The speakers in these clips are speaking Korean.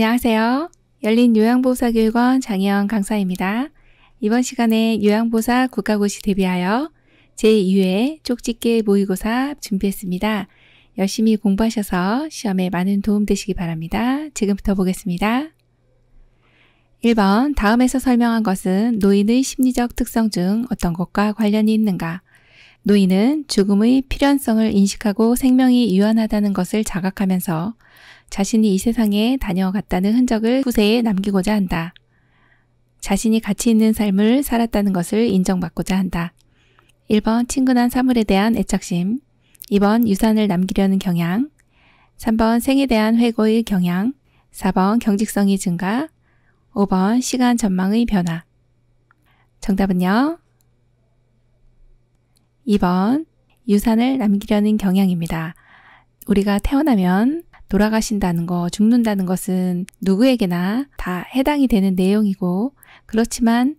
안녕하세요. 열린 요양보호사교육원 장혜원 강사입니다. 이번 시간에 요양보사 호 국가고시 대비하여 제2회 쪽집게 모의고사 준비했습니다. 열심히 공부하셔서 시험에 많은 도움 되시기 바랍니다. 지금부터 보겠습니다. 1번 다음에서 설명한 것은 노인의 심리적 특성 중 어떤 것과 관련이 있는가? 노인은 죽음의 필연성을 인식하고 생명이 유한하다는 것을 자각하면서 자신이 이 세상에 다녀갔다는 흔적을 후세에 남기고자 한다. 자신이 가치 있는 삶을 살았다는 것을 인정받고자 한다. 1번 친근한 사물에 대한 애착심 2번 유산을 남기려는 경향 3번 생에 대한 회고의 경향 4번 경직성이 증가 5번 시간 전망의 변화 정답은요. 2번 유산을 남기려는 경향입니다. 우리가 태어나면 돌아가신다는 거, 죽는다는 것은 누구에게나 다 해당이 되는 내용이고, 그렇지만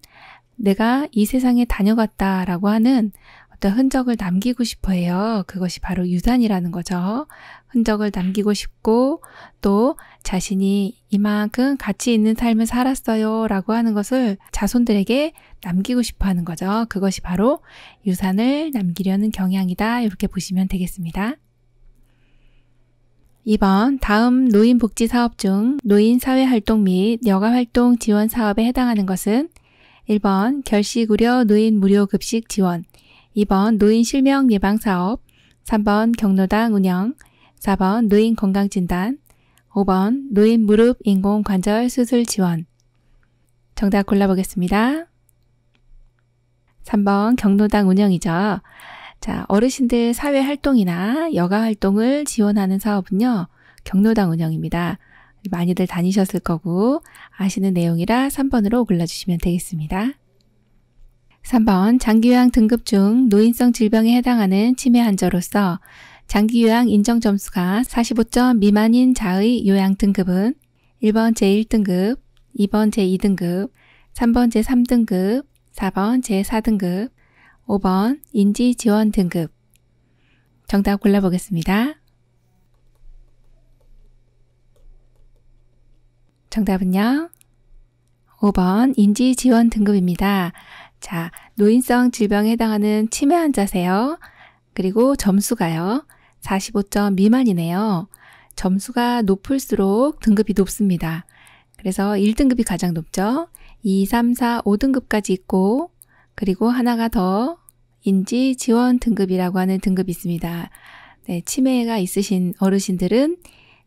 내가 이 세상에 다녀갔다라고 하는 어떤 흔적을 남기고 싶어 해요. 그것이 바로 유산이라는 거죠. 흔적을 남기고 싶고, 또 자신이 이만큼 가치 있는 삶을 살았어요. 라고 하는 것을 자손들에게 남기고 싶어 하는 거죠. 그것이 바로 유산을 남기려는 경향이다. 이렇게 보시면 되겠습니다. 2번 다음 노인복지 사업 중 노인사회활동 및 여가활동 지원 사업에 해당하는 것은 1번 결식 우려 노인 무료 급식 지원 2번 노인 실명 예방 사업 3번 경로당 운영 4번 노인 건강진단 5번 노인 무릎 인공 관절 수술 지원 정답 골라보겠습니다. 3번 경로당 운영이죠. 자, 어르신들 사회 활동이나 여가 활동을 지원하는 사업은요, 경로당 운영입니다. 많이들 다니셨을 거고, 아시는 내용이라 3번으로 골라주시면 되겠습니다. 3번, 장기요양 등급 중 노인성 질병에 해당하는 치매 환자로서 장기요양 인정 점수가 45점 미만인 자의 요양 등급은 1번 제1등급, 2번 제2등급, 3번 제3등급, 4번 제4등급, 5번 인지 지원 등급 정답 골라보겠습니다. 정답은요. 5번 인지 지원 등급입니다. 자, 노인성 질병에 해당하는 치매 환자세요. 그리고 점수가요. 45점 미만이네요. 점수가 높을수록 등급이 높습니다. 그래서 1등급이 가장 높죠. 2, 3, 4, 5등급까지 있고, 그리고 하나가 더 인지 지원 등급이라고 하는 등급이 있습니다. 네, 치매가 있으신 어르신들은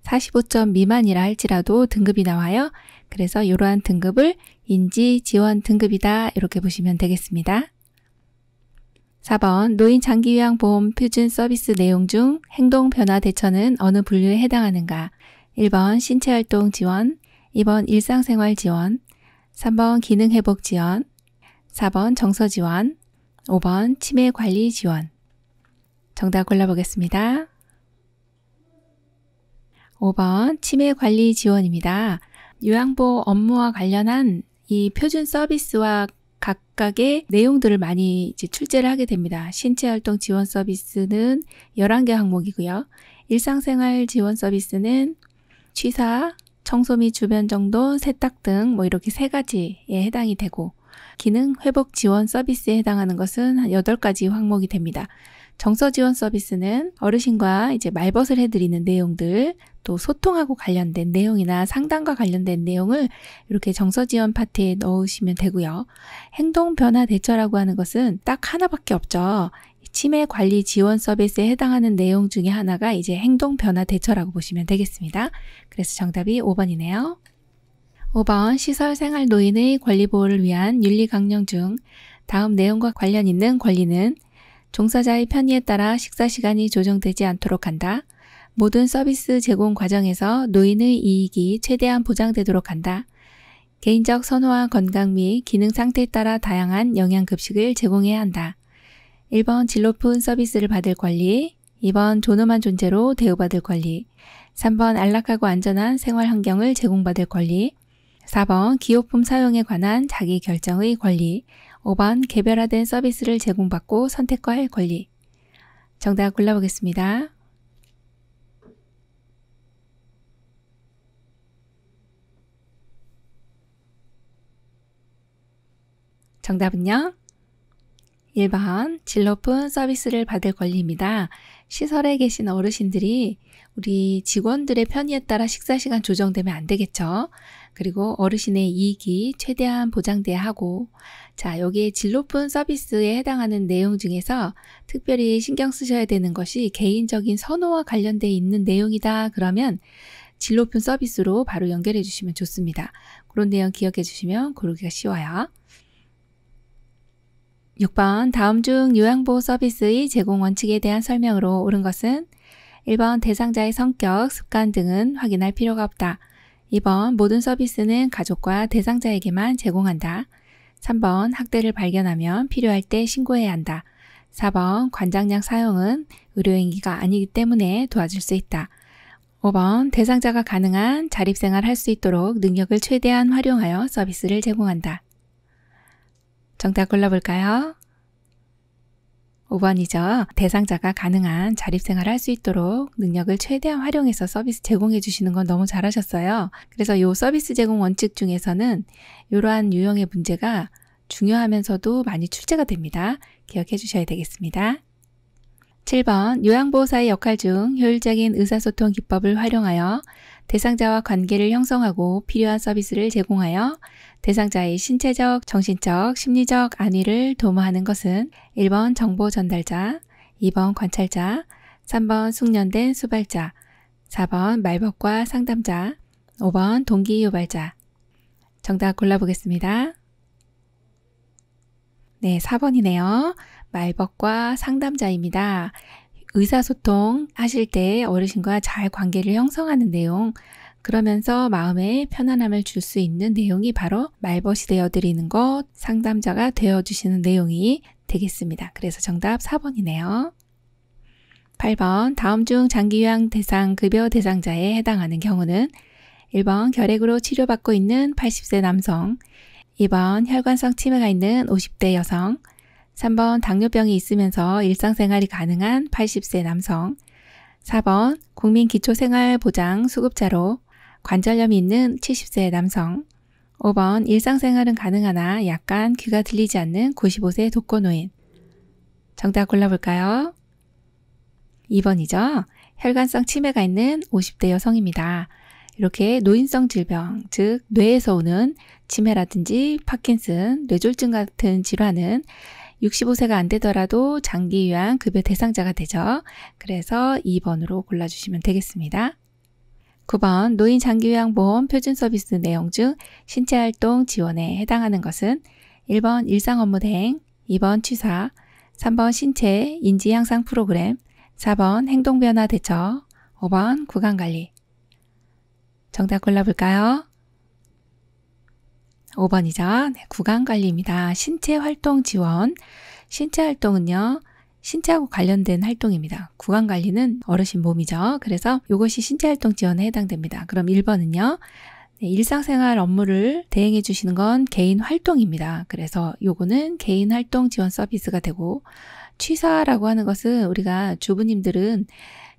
45점 미만이라 할지라도 등급이 나와요. 그래서 이러한 등급을 인지 지원 등급이다 이렇게 보시면 되겠습니다. 4번 노인 장기요양보험 표준 서비스 내용 중 행동 변화 대처는 어느 분류에 해당하는가? 1번 신체활동 지원, 2번 일상생활 지원, 3번 기능회복 지원, 4번 정서 지원, 5번 치매 관리 지원. 정답 골라보겠습니다. 5번 치매 관리 지원입니다. 요양보 업무와 관련한 이 표준 서비스와 각각의 내용들을 많이 이제 출제를 하게 됩니다. 신체 활동 지원 서비스는 11개 항목이고요. 일상생활 지원 서비스는 취사, 청소 및 주변 정도 세탁 등 뭐 이렇게 세 가지에 해당이 되고 기능 회복 지원 서비스에 해당하는 것은 한 8가지 항목이 됩니다. 정서 지원 서비스는 어르신과 이제 말벗을 해드리는 내용들, 또 소통하고 관련된 내용이나 상담과 관련된 내용을 이렇게 정서 지원 파트에 넣으시면 되고요. 행동 변화 대처라고 하는 것은 딱 하나밖에 없죠. 치매 관리 지원 서비스에 해당하는 내용 중에 하나가 이제 행동 변화 대처라고 보시면 되겠습니다. 그래서 정답이 5번이네요. 5번 시설생활 노인의 권리보호를 위한 윤리강령 중 다음 내용과 관련 있는 권리는 종사자의 편의에 따라 식사시간이 조정되지 않도록 한다. 모든 서비스 제공 과정에서 노인의 이익이 최대한 보장되도록 한다. 개인적 선호와 건강 및 기능 상태에 따라 다양한 영양급식을 제공해야 한다. 1번 질 높은 서비스를 받을 권리, 2번 존엄한 존재로 대우받을 권리, 3번 안락하고 안전한 생활 환경을 제공받을 권리, 4번 기호품 사용에 관한 자기 결정의 권리 5번 개별화된 서비스를 제공받고 선택과 할 권리 정답 골라보겠습니다. 정답은요? 1번 질 높은 서비스를 받을 권리입니다. 시설에 계신 어르신들이 우리 직원들의 편의에 따라 식사 시간 조정되면 안 되겠죠? 그리고 어르신의 이익이 최대한 보장돼야 하고, 자, 여기에 질 높은 서비스에 해당하는 내용 중에서 특별히 신경 쓰셔야 되는 것이 개인적인 선호와 관련돼 있는 내용이다. 그러면 질 높은 서비스로 바로 연결해 주시면 좋습니다. 그런 내용 기억해 주시면 고르기가 쉬워요. 6번 다음 중 요양보호 서비스의 제공 원칙에 대한 설명으로 옳은 것은 1번 대상자의 성격, 습관 등은 확인할 필요가 없다. 2번 모든 서비스는 가족과 대상자에게만 제공한다. 3번 학대를 발견하면 필요할 때 신고해야 한다. 4번 관장량 사용은 의료행위가 아니기 때문에 도와줄 수 있다. 5번 대상자가 가능한 자립생활 할 수 있도록 능력을 최대한 활용하여 서비스를 제공한다. 정답 골라볼까요? 5번이죠. 대상자가 가능한 자립생활을 할 수 있도록 능력을 최대한 활용해서 서비스 제공해 주시는 건 너무 잘하셨어요. 그래서 요 서비스 제공 원칙 중에서는 이러한 유형의 문제가 중요하면서도 많이 출제가 됩니다. 기억해 주셔야 되겠습니다. 7번 요양보호사의 역할 중 효율적인 의사소통 기법을 활용하여 대상자와 관계를 형성하고 필요한 서비스를 제공하여 대상자의 신체적, 정신적, 심리적 안위를 도모하는 것은 1번 정보 전달자, 2번 관찰자, 3번 숙련된 수발자, 4번 말벗과 상담자, 5번 동기 유발자. 정답 골라보겠습니다. 네, 4번이네요. 말벗과 상담자입니다. 의사소통 하실 때 어르신과 잘 관계를 형성하는 내용 그러면서 마음에 편안함을 줄 수 있는 내용이 바로 말벗이 되어드리는 것, 상담자가 되어주시는 내용이 되겠습니다. 그래서 정답 4번이네요. 8번 다음 중 장기요양 대상 급여 대상자에 해당하는 경우는 1번 결핵으로 치료받고 있는 80세 남성 2번 혈관성 치매가 있는 50대 여성 3번 당뇨병이 있으면서 일상생활이 가능한 80세 남성 4번 국민기초생활보장 수급자로 관절염이 있는 70세 남성 5번 일상생활은 가능하나 약간 귀가 들리지 않는 95세 독거노인 정답 골라볼까요? 2번이죠. 혈관성 치매가 있는 50대 여성입니다. 이렇게 노인성 질병, 즉 뇌에서 오는 치매라든지 파킨슨, 뇌졸중 같은 질환은 65세가 안 되더라도 장기 요양 급여 대상자가 되죠. 그래서 2번으로 골라주시면 되겠습니다. 9번 노인 장기요양보험 표준 서비스 내용 중 신체 활동 지원에 해당하는 것은 1번 일상 업무 대행, 2번 취사, 3번 신체 인지 향상 프로그램, 4번 행동 변화 대처, 5번 구강 관리. 정답 골라볼까요? 5번이죠. 구강 관리입니다. 신체 활동 지원. 신체 활동은요. 신체하고 관련된 활동입니다. 구강 관리는 어르신 몸이죠. 그래서 이것이 신체 활동 지원에 해당됩니다. 그럼 1번은요. 네, 일상생활 업무를 대행해 주시는 건 개인 활동입니다. 그래서 요거는 개인 활동 지원 서비스가 되고 취사라고 하는 것은 우리가 주부님들은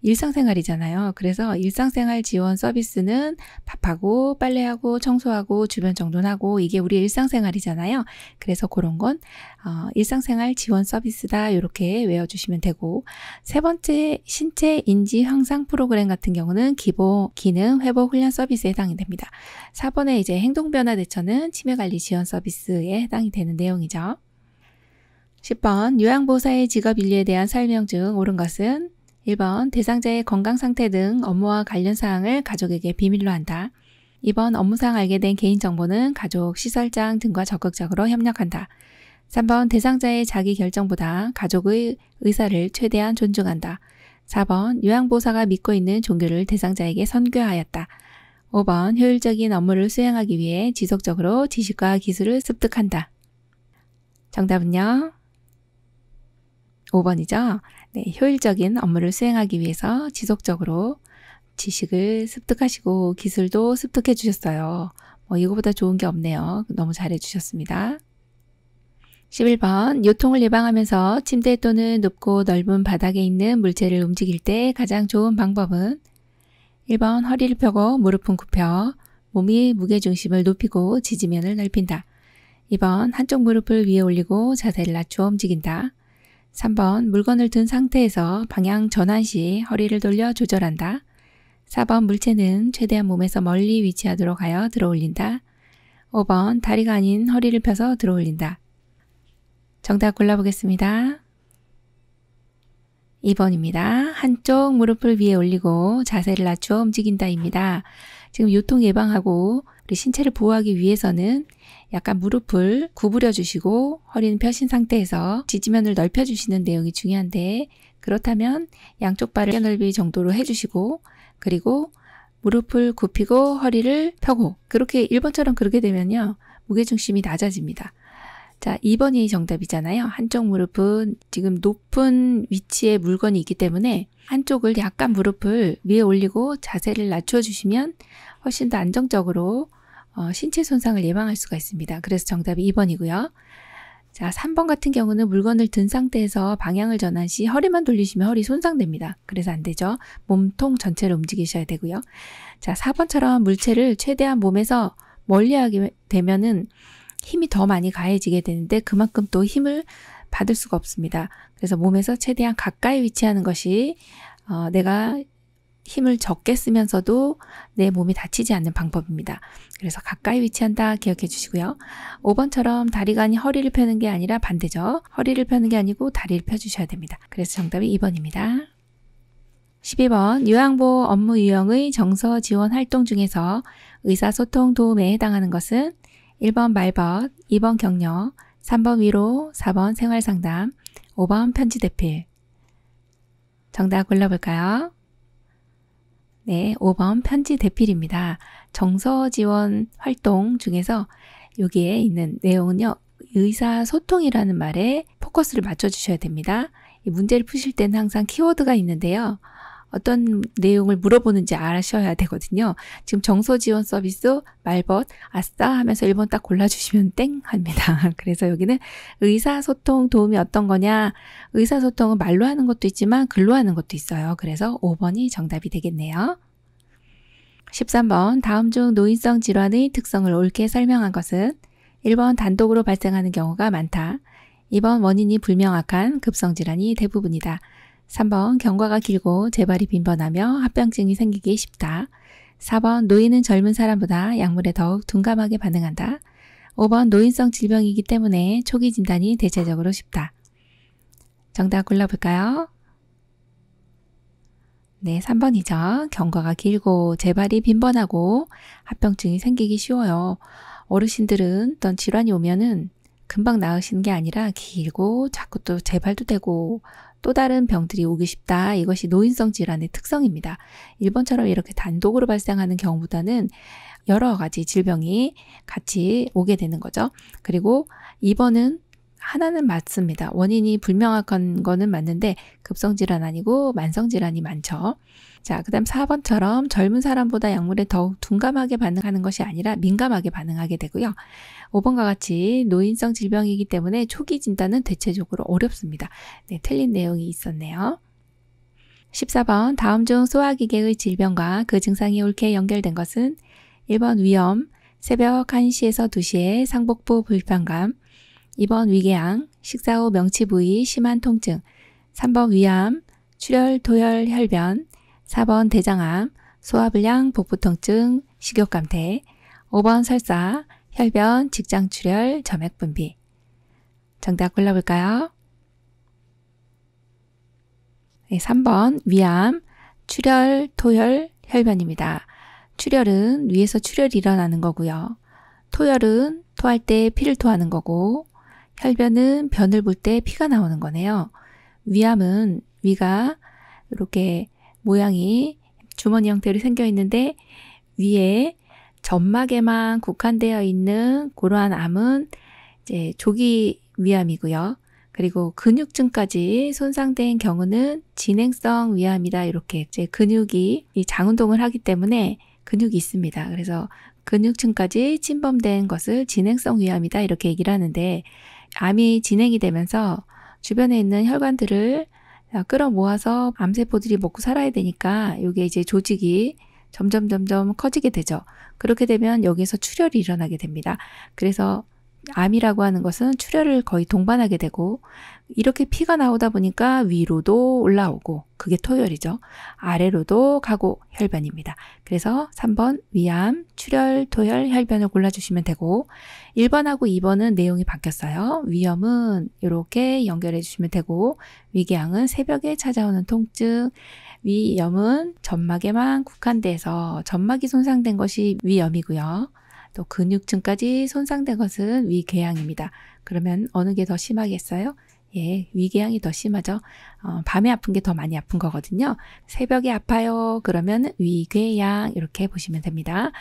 일상생활이잖아요. 그래서 일상생활 지원 서비스는 밥하고 빨래하고 청소하고 주변 정돈하고 이게 우리 일상생활이잖아요. 그래서 그런 건 어, 일상생활 지원 서비스다 이렇게 외워주시면 되고 세 번째 신체 인지 향상 프로그램 같은 경우는 기본 기능 회복 훈련 서비스에 해당이 됩니다. 4번에 이제 행동 변화 대처는 치매 관리 지원 서비스에 해당이 되는 내용이죠. 10번 요양보호사의 직업 인류에 대한 설명 중 옳은 것은 1번 대상자의 건강 상태 등 업무와 관련 사항을 가족에게 비밀로 한다. 2번 업무상 알게 된 개인정보는 가족, 시설장 등과 적극적으로 협력한다. 3번 대상자의 자기 결정보다 가족의 의사를 최대한 존중한다. 4번 요양보사가 호 믿고 있는 종교를 대상자에게 선교하였다. 5번 효율적인 업무를 수행하기 위해 지속적으로 지식과 기술을 습득한다. 정답은요? 5번이죠. 네, 효율적인 업무를 수행하기 위해서 지속적으로 지식을 습득하시고 기술도 습득해 주셨어요. 뭐 이거보다 좋은 게 없네요. 너무 잘해 주셨습니다. 11번 요통을 예방하면서 침대 또는 높고 넓은 바닥에 있는 물체를 움직일 때 가장 좋은 방법은 1번 허리를 펴고 무릎은 굽혀 몸이 무게중심을 높이고 지지면을 넓힌다. 2번 한쪽 무릎을 위에 올리고 자세를 낮추어 움직인다. 3번 물건을 든 상태에서 방향 전환 시 허리를 돌려 조절한다. 4번 물체는 최대한 몸에서 멀리 위치하도록 하여 들어올린다. 5번 다리가 아닌 허리를 펴서 들어올린다. 정답 골라보겠습니다. 2번입니다. 한쪽 무릎을 위에 올리고 자세를 낮추어 움직인다입니다. 지금 요통 예방하고 우리 신체를 보호하기 위해서는 약간 무릎을 구부려 주시고 허리는 펴신 상태에서 지지면을 넓혀 주시는 내용이 중요한데 그렇다면 양쪽 발을 어깨넓이 정도로 해주시고 그리고 무릎을 굽히고 허리를 펴고 그렇게 1번처럼 그렇게 되면요 무게중심이 낮아집니다. 자 2번이 정답이잖아요. 한쪽 무릎은 지금 높은 위치에 물건이 있기 때문에 한쪽을 약간 무릎을 위에 올리고 자세를 낮춰 주시면 훨씬 더 안정적으로 어, 신체 손상을 예방할 수가 있습니다. 그래서 정답이 2번이고요. 자, 3번 같은 경우는 물건을 든 상태에서 방향을 전환 시 허리만 돌리시면 허리 손상됩니다. 그래서 안 되죠. 몸통 전체를 움직이셔야 되고요. 자, 4번처럼 물체를 최대한 몸에서 멀리하게 되면은 힘이 더 많이 가해지게 되는데 그만큼 또 힘을 받을 수가 없습니다. 그래서 몸에서 최대한 가까이 위치하는 것이 어, 내가 힘을 적게 쓰면서도 내 몸이 다치지 않는 방법입니다. 그래서 가까이 위치한다 기억해 주시고요. 5번처럼 다리가 아닌 허리를 펴는 게 아니라 반대죠. 허리를 펴는 게 아니고 다리를 펴주셔야 됩니다. 그래서 정답이 2번입니다. 12번 요양보호 업무 유형의 정서 지원 활동 중에서 의사소통 도움에 해당하는 것은 1번 말벗, 2번 격려, 3번 위로, 4번 생활상담, 5번 편지 대필. 정답 골라볼까요? 네, 5번 편지 대필입니다. 정서 지원 활동 중에서 여기에 있는 내용은요. 의사소통이라는 말에 포커스를 맞춰주셔야 됩니다. 이 문제를 푸실 때는 항상 키워드가 있는데요. 어떤 내용을 물어보는지 아셔야 되거든요. 지금 정서 지원 서비스 말벗 아싸 하면서 1번 딱 골라주시면 땡 합니다. 그래서 여기는 의사소통 도움이 어떤 거냐 의사소통은 말로 하는 것도 있지만 글로 하는 것도 있어요. 그래서 5번이 정답이 되겠네요. 13번 다음 중 노인성 질환의 특성을 옳게 설명한 것은 1번 단독으로 발생하는 경우가 많다. 2번 원인이 불명확한 급성 질환이 대부분이다. 3번 경과가 길고 재발이 빈번하며 합병증이 생기기 쉽다. 4번 노인은 젊은 사람보다 약물에 더욱 둔감하게 반응한다. 5번 노인성 질병이기 때문에 초기 진단이 대체적으로 쉽다. 정답 골라볼까요? 네, 3번이죠. 경과가 길고 재발이 빈번하고 합병증이 생기기 쉬워요. 어르신들은 어떤 질환이 오면은 금방 나으시는 게 아니라 길고 자꾸 또 재발도 되고 또 다른 병들이 오기 쉽다. 이것이 노인성 질환의 특성입니다. 일번처럼 이렇게 단독으로 발생하는 경우보다는 여러 가지 질병이 같이 오게 되는 거죠. 그리고 2번은 하나는 맞습니다. 원인이 불명확한 거는 맞는데 급성질환 아니고 만성질환이 많죠. 자, 그 다음 4번처럼 젊은 사람보다 약물에 더욱 둔감하게 반응하는 것이 아니라 민감하게 반응하게 되고요. 5번과 같이 노인성 질병이기 때문에 초기 진단은 대체적으로 어렵습니다. 네, 틀린 내용이 있었네요. 14번 다음 중 소화기계의 질병과 그 증상이 옳게 연결된 것은 1번 위염, 새벽 1시에서 2시에 상복부 불편감, 2번 위궤양, 식사 후 명치 부위 심한 통증, 3번 위암, 출혈, 도혈 혈변, 4번 대장암, 소화불량, 복부통증, 식욕감퇴, 5번 설사, 혈변, 직장출혈, 점액분비. 정답 골라볼까요? 네, 3번 위암, 출혈, 토혈, 혈변입니다. 출혈은 위에서 출혈이 일어나는 거고요. 토혈은 토할 때 피를 토하는 거고 혈변은 변을 볼 때 피가 나오는 거네요. 위암은 위가 이렇게 모양이 주머니 형태로 생겨 있는데 위에 점막에만 국한되어 있는 고러한 암은 이제 조기 위암이고요. 그리고 근육증까지 손상된 경우는 진행성 위암이다. 이렇게 이제 근육이 이 장운동을 하기 때문에 근육이 있습니다. 그래서 근육층까지 침범된 것을 진행성 위암이다. 이렇게 얘기를 하는데 암이 진행이 되면서 주변에 있는 혈관들을 끌어모아서 암세포들이 먹고 살아야 되니까 이게 이제 조직이 점점 점점 커지게 되죠. 그렇게 되면 여기서 출혈이 일어나게 됩니다. 그래서 암이라고 하는 것은 출혈을 거의 동반하게 되고 이렇게 피가 나오다 보니까 위로도 올라오고 그게 토혈이죠. 아래로도 가고 혈변입니다. 그래서 3번 위암, 출혈, 토혈, 혈변을 골라주시면 되고 1번하고 2번은 내용이 바뀌었어요. 위염은 이렇게 연결해 주시면 되고 위궤양은 새벽에 찾아오는 통증, 위염은 점막에만 국한돼서 점막이 손상된 것이 위염이고요. 또 근육층까지 손상된 것은 위궤양입니다. 그러면 어느 게 더 심하겠어요? 예, 위궤양이 더 심하죠. 어, 밤에 아픈 게 더 많이 아픈 거거든요. 새벽에 아파요. 그러면 위궤양 이렇게 보시면 됩니다.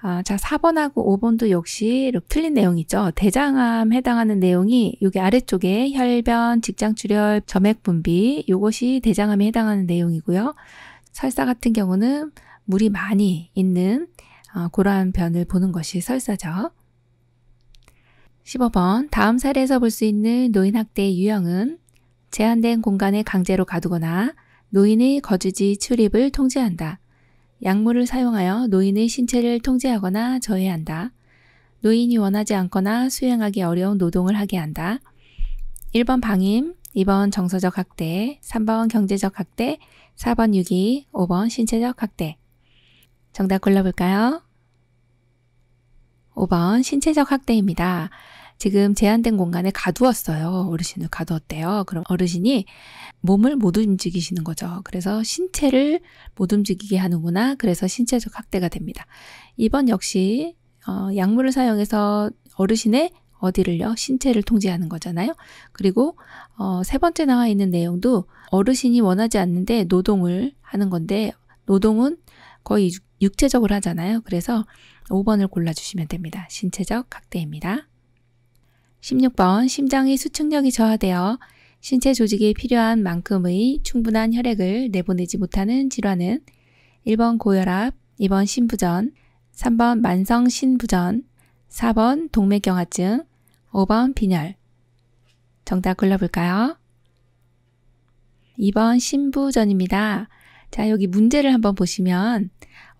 아, 자, 4번하고 5번도 역시 틀린 내용이죠. 대장암 해당하는 내용이 여기 아래쪽에 혈변, 직장출혈, 점액분비 요것이 대장암에 해당하는 내용이고요. 설사 같은 경우는 물이 많이 있는 고러한 어, 변을 보는 것이 설사죠. 15번 다음 사례에서 볼 수 있는 노인학대의 유형은 제한된 공간에 강제로 가두거나 노인의 거주지 출입을 통제한다. 약물을 사용하여 노인의 신체를 통제하거나 저해한다. 노인이 원하지 않거나 수행하기 어려운 노동을 하게 한다. 1번 방임, 2번 정서적 학대, 3번 경제적 학대, 4번 유기, 5번 신체적 학대. 정답 골라볼까요? 5번 신체적 학대입니다. 지금 제한된 공간에 가두었어요. 어르신을 가두었대요. 그럼 어르신이 몸을 못 움직이시는 거죠. 그래서 신체를 못 움직이게 하는구나. 그래서 신체적 학대가 됩니다. 2번 역시 어, 약물을 사용해서 어르신의 어디를요? 신체를 통제하는 거잖아요. 그리고 어, 세 번째 나와 있는 내용도 어르신이 원하지 않는데 노동을 하는 건데 노동은 거의 육체적으로 하잖아요. 그래서 5번을 골라주시면 됩니다. 신체적 각대입니다. 16번 심장의 수축력이 저하되어 신체 조직이 필요한 만큼의 충분한 혈액을 내보내지 못하는 질환은 1번 고혈압, 2번 신부전, 3번 만성 신부전, 4번 동맥경화증, 5번 빈혈. 정답 골라볼까요? 2번 신부전입니다. 자, 여기 문제를 한번 보시면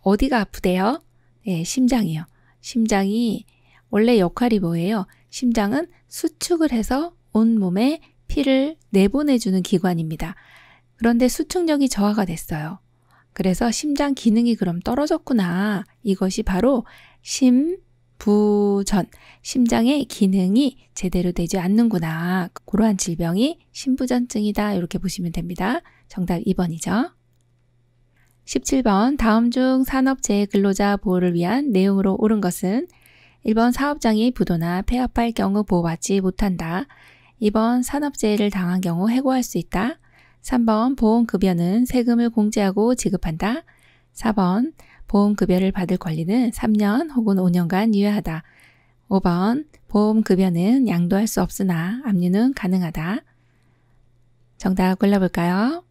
어디가 아프대요? 네, 심장이요. 심장이 원래 역할이 뭐예요? 심장은 수축을 해서 온 몸에 피를 내보내주는 기관입니다. 그런데 수축력이 저하가 됐어요. 그래서 심장 기능이 그럼 떨어졌구나. 이것이 바로 심부전. 심장의 기능이 제대로 되지 않는구나. 그러한 질병이 심부전증이다. 이렇게 보시면 됩니다. 정답 2번이죠. 17번 다음 중 산업재해 근로자 보호를 위한 내용으로 옳은 것은 1번 사업장이 부도나 폐업할 경우 보호받지 못한다. 2번 산업재해를 당한 경우 해고할 수 있다. 3번 보험급여는 세금을 공제하고 지급한다. 4번 보험급여를 받을 권리는 3년 혹은 5년간 유효하다. 5번 보험급여는 양도할 수 없으나 압류는 가능하다. 정답 골라볼까요?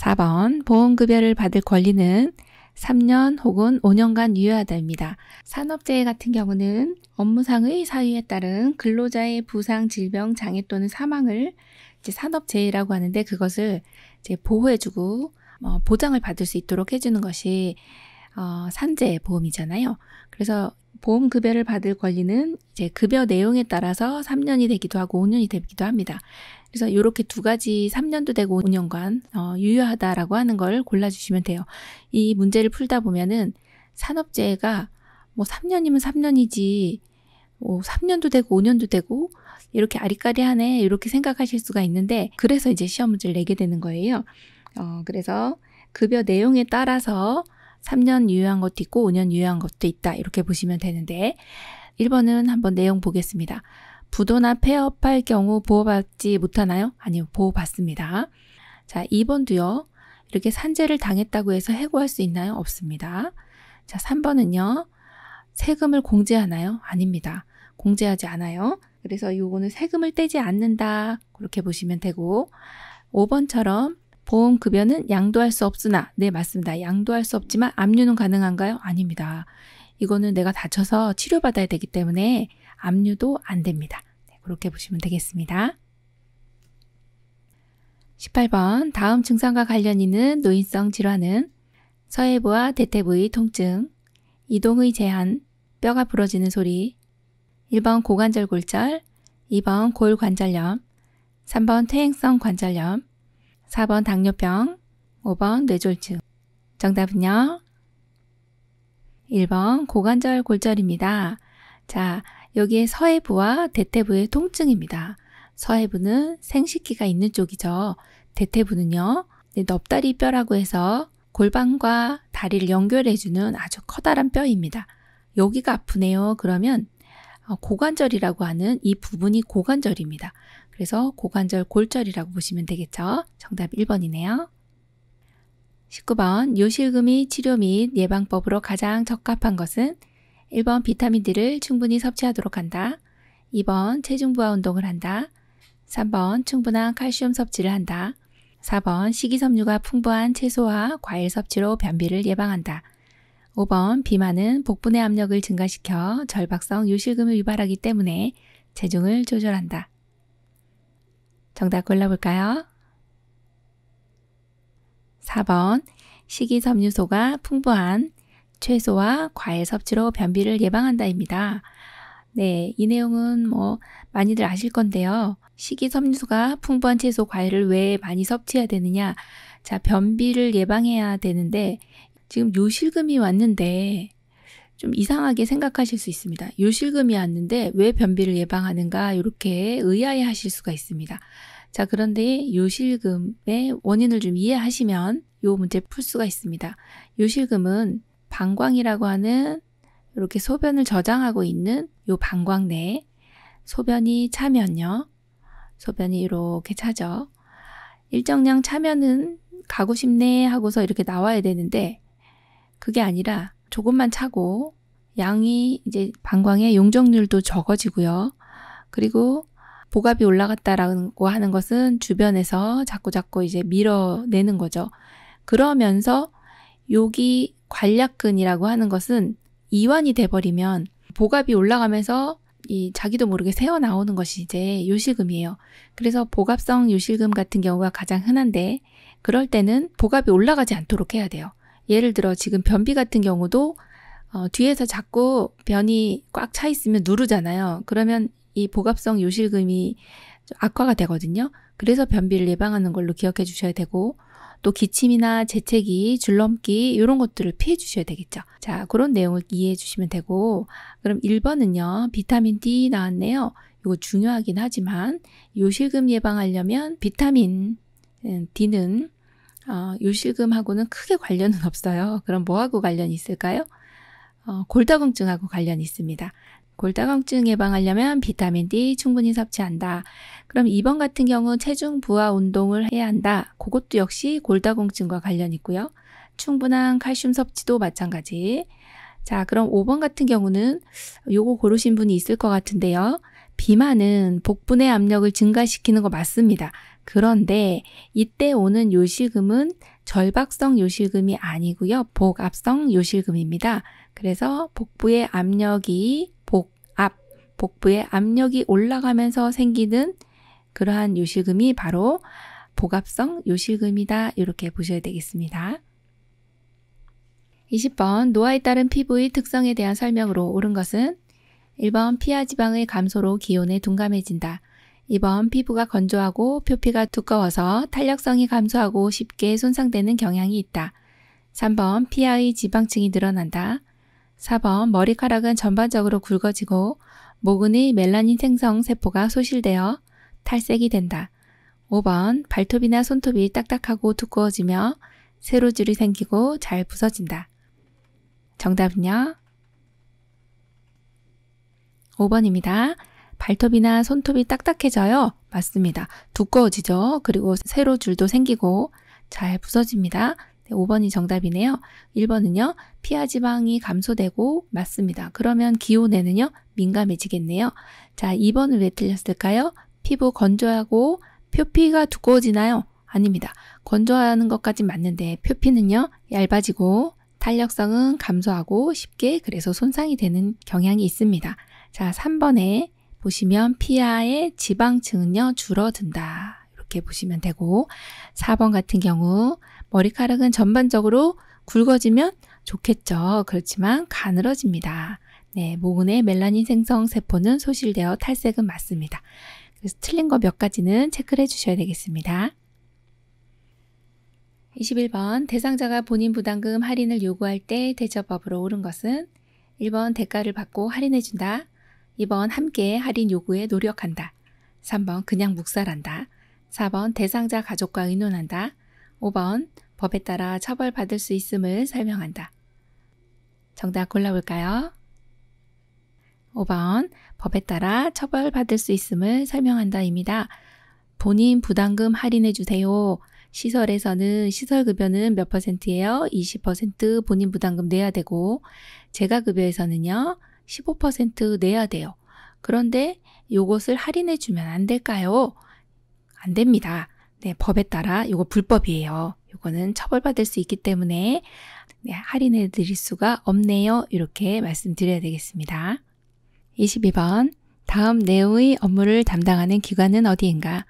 4번 보험급여를 받을 권리는 3년 혹은 5년간 유효하다입니다. 산업재해 같은 경우는 업무상의 사유에 따른 근로자의 부상, 질병, 장애 또는 사망을 이제 산업재해라고 하는데 그것을 이제 보호해주고 어, 보장을 받을 수 있도록 해주는 것이 어, 산재 보험이잖아요. 그래서 보험 급여를 받을 권리는 이제 급여 내용에 따라서 3년이 되기도 하고 5년이 되기도 합니다. 그래서 이렇게 두 가지 3년도 되고 5년간 어, 유효하다라고 하는 걸 골라주시면 돼요. 이 문제를 풀다 보면은 산업재해가 뭐 3년이면 3년이지 뭐 3년도 되고 5년도 되고 이렇게 아리까리하네 이렇게 생각하실 수가 있는데 그래서 이제 시험 문제를 내게 되는 거예요. 어, 그래서 급여 내용에 따라서 3년 유효한 것도 있고 5년 유효한 것도 있다 이렇게 보시면 되는데 1번은 한번 내용 보겠습니다. 부도나 폐업할 경우 보호받지 못하나요? 아니요, 보호받습니다. 자, 2번도요. 이렇게 산재를 당했다고 해서 해고할 수 있나요? 없습니다. 자, 3번은요. 세금을 공제하나요? 아닙니다. 공제하지 않아요. 그래서 요거는 세금을 떼지 않는다. 그렇게 보시면 되고 5번처럼 보험급여는 양도할 수 없으나 네 맞습니다. 양도할 수 없지만 압류는 가능한가요? 아닙니다. 이거는 내가 다쳐서 치료받아야 되기 때문에 압류도 안 됩니다. 네, 그렇게 보시면 되겠습니다. 18번 다음 증상과 관련 있는 노인성 질환은 서해부와 대퇴부의 통증, 이동의 제한, 뼈가 부러지는 소리, 1번 고관절 골절, 2번 골관절염, 3번 퇴행성 관절염, 4번 당뇨병, 5번 뇌졸중. 정답은요? 1번 고관절 골절입니다. 자, 여기에 서해부와 대퇴부의 통증입니다. 서해부는 생식기가 있는 쪽이죠. 대퇴부는요, 넓다리 네, 뼈라고 해서 골반과 다리를 연결해주는 아주 커다란 뼈입니다. 여기가 아프네요. 그러면 어, 고관절이라고 하는 이 부분이 고관절입니다. 그래서 고관절 골절이라고 보시면 되겠죠. 정답 1번이네요. 19번 요실금이 치료 및 예방법으로 가장 적합한 것은 1번 비타민 D를 충분히 섭취하도록 한다. 2번 체중부하 운동을 한다. 3번 충분한 칼슘 섭취를 한다. 4번 식이섬유가 풍부한 채소와 과일 섭취로 변비를 예방한다. 5번 비만은 복분의 압력을 증가시켜 절박성 요실금을 유발하기 때문에 체중을 조절한다. 정답 골라볼까요? 4번 식이섬유소가 풍부한 채소와 과일 섭취로 변비를 예방한다입니다. 네, 이 내용은 뭐 많이들 아실 건데요. 식이섬유소가 풍부한 채소, 과일을 왜 많이 섭취해야 되느냐? 자, 변비를 예방해야 되는데 지금 요실금이 왔는데 좀 이상하게 생각하실 수 있습니다. 요실금이 왔는데 왜 변비를 예방하는가 이렇게 의아해 하실 수가 있습니다. 자, 그런데 요실금의 원인을 좀 이해하시면 요 문제 풀 수가 있습니다. 요실금은 방광이라고 하는 이렇게 소변을 저장하고 있는 요 방광 내에 소변이 차면요. 소변이 이렇게 차죠. 일정량 차면은 가고 싶네 하고서 이렇게 나와야 되는데 그게 아니라 조금만 차고 양이 이제 방광의 용적률도 적어지고요. 그리고 복압이 올라갔다라고 하는 것은 주변에서 자꾸자꾸 이제 밀어내는 거죠. 그러면서 여기 관략근이라고 하는 것은 이완이 돼버리면 복압이 올라가면서 이 자기도 모르게 새어 나오는 것이 이제 요실금이에요. 그래서 복압성 요실금 같은 경우가 가장 흔한데 그럴 때는 복압이 올라가지 않도록 해야 돼요. 예를 들어 지금 변비 같은 경우도 어, 뒤에서 자꾸 변이 꽉 차 있으면 누르잖아요. 그러면 이 복합성 요실금이 악화가 되거든요. 그래서 변비를 예방하는 걸로 기억해 주셔야 되고 또 기침이나 재채기, 줄넘기 이런 것들을 피해 주셔야 되겠죠. 자, 그런 내용을 이해해 주시면 되고 그럼 1번은요. 비타민 D 나왔네요. 이거 중요하긴 하지만 요실금 예방하려면 비타민 음, D는 어, 요실금하고는 크게 관련은 없어요. 그럼 뭐하고 관련이 있을까요? 어, 골다공증하고 관련이 있습니다. 골다공증 예방하려면 비타민 D 충분히 섭취한다. 그럼 2번 같은 경우 체중 부하 운동을 해야 한다. 그것도 역시 골다공증과 관련 있고요. 충분한 칼슘 섭취도 마찬가지. 자, 그럼 5번 같은 경우는 요거 고르신 분이 있을 것 같은데요. 비만은 복분의 압력을 증가시키는 거 맞습니다. 그런데 이때 오는 요실금은 절박성 요실금이 아니고요. 복압성 요실금입니다. 그래서 복부의 압력이 복부에 압력이 올라가면서 생기는 그러한 요실금이 바로 복압성 요실금이다. 이렇게 보셔야 되겠습니다. 20번 노화에 따른 피부의 특성에 대한 설명으로 옳은 것은 1번 피하 지방의 감소로 기온에 둔감해진다. 2번 피부가 건조하고 표피가 두꺼워서 탄력성이 감소하고 쉽게 손상되는 경향이 있다. 3번 피하의 지방층이 늘어난다. 4번 머리카락은 전반적으로 굵어지고 모근의 멜라닌 생성 세포가 소실되어 탈색이 된다. 5번 발톱이나 손톱이 딱딱하고 두꺼워지며 세로줄이 생기고 잘 부서진다. 정답은요? 5번입니다. 발톱이나 손톱이 딱딱해져요. 맞습니다. 두꺼워지죠. 그리고 세로줄도 생기고 잘 부서집니다. 네, 5번이 정답이네요. 1번은요. 피하 지방이 감소되고 맞습니다. 그러면 기온에는요. 민감해지겠네요. 자, 2번을 왜 틀렸을까요? 피부 건조하고 표피가 두꺼워지나요? 아닙니다. 건조하는 것까지 맞는데 표피는요. 얇아지고 탄력성은 감소하고 쉽게 그래서 손상이 되는 경향이 있습니다. 자, 3번에 보시면 피하의 지방층은요, 줄어든다. 이렇게 보시면 되고, 4번 같은 경우 머리카락은 전반적으로 굵어지면 좋겠죠. 그렇지만 가늘어집니다. 네, 모근의 멜라닌 생성 세포는 소실되어 탈색은 맞습니다. 그래서 틀린 거 몇 가지는 체크를 해주셔야 되겠습니다. 21번 대상자가 본인 부담금 할인을 요구할 때 대처법으로 옳은 것은 1번 대가를 받고 할인해준다. 2번 함께 할인 요구에 노력한다. 3번 그냥 묵살한다. 4번 대상자 가족과 의논한다. 5번 법에 따라 처벌받을 수 있음을 설명한다. 정답 골라볼까요? 5번 법에 따라 처벌받을 수 있음을 설명한다입니다. 본인 부담금 할인해 주세요. 시설에서는 시설 급여는 몇 퍼센트예요? 20% 본인 부담금 내야 되고 제가 급여에서는요. 15% 내야 돼요. 그런데 요것을 할인해 주면 안 될까요? 안 됩니다. 네, 법에 따라 이거 불법이에요. 이거는 처벌받을 수 있기 때문에 네, 할인해 드릴 수가 없네요. 이렇게 말씀드려야 되겠습니다. 22번 다음 내의 업무를 담당하는 기관은 어디인가?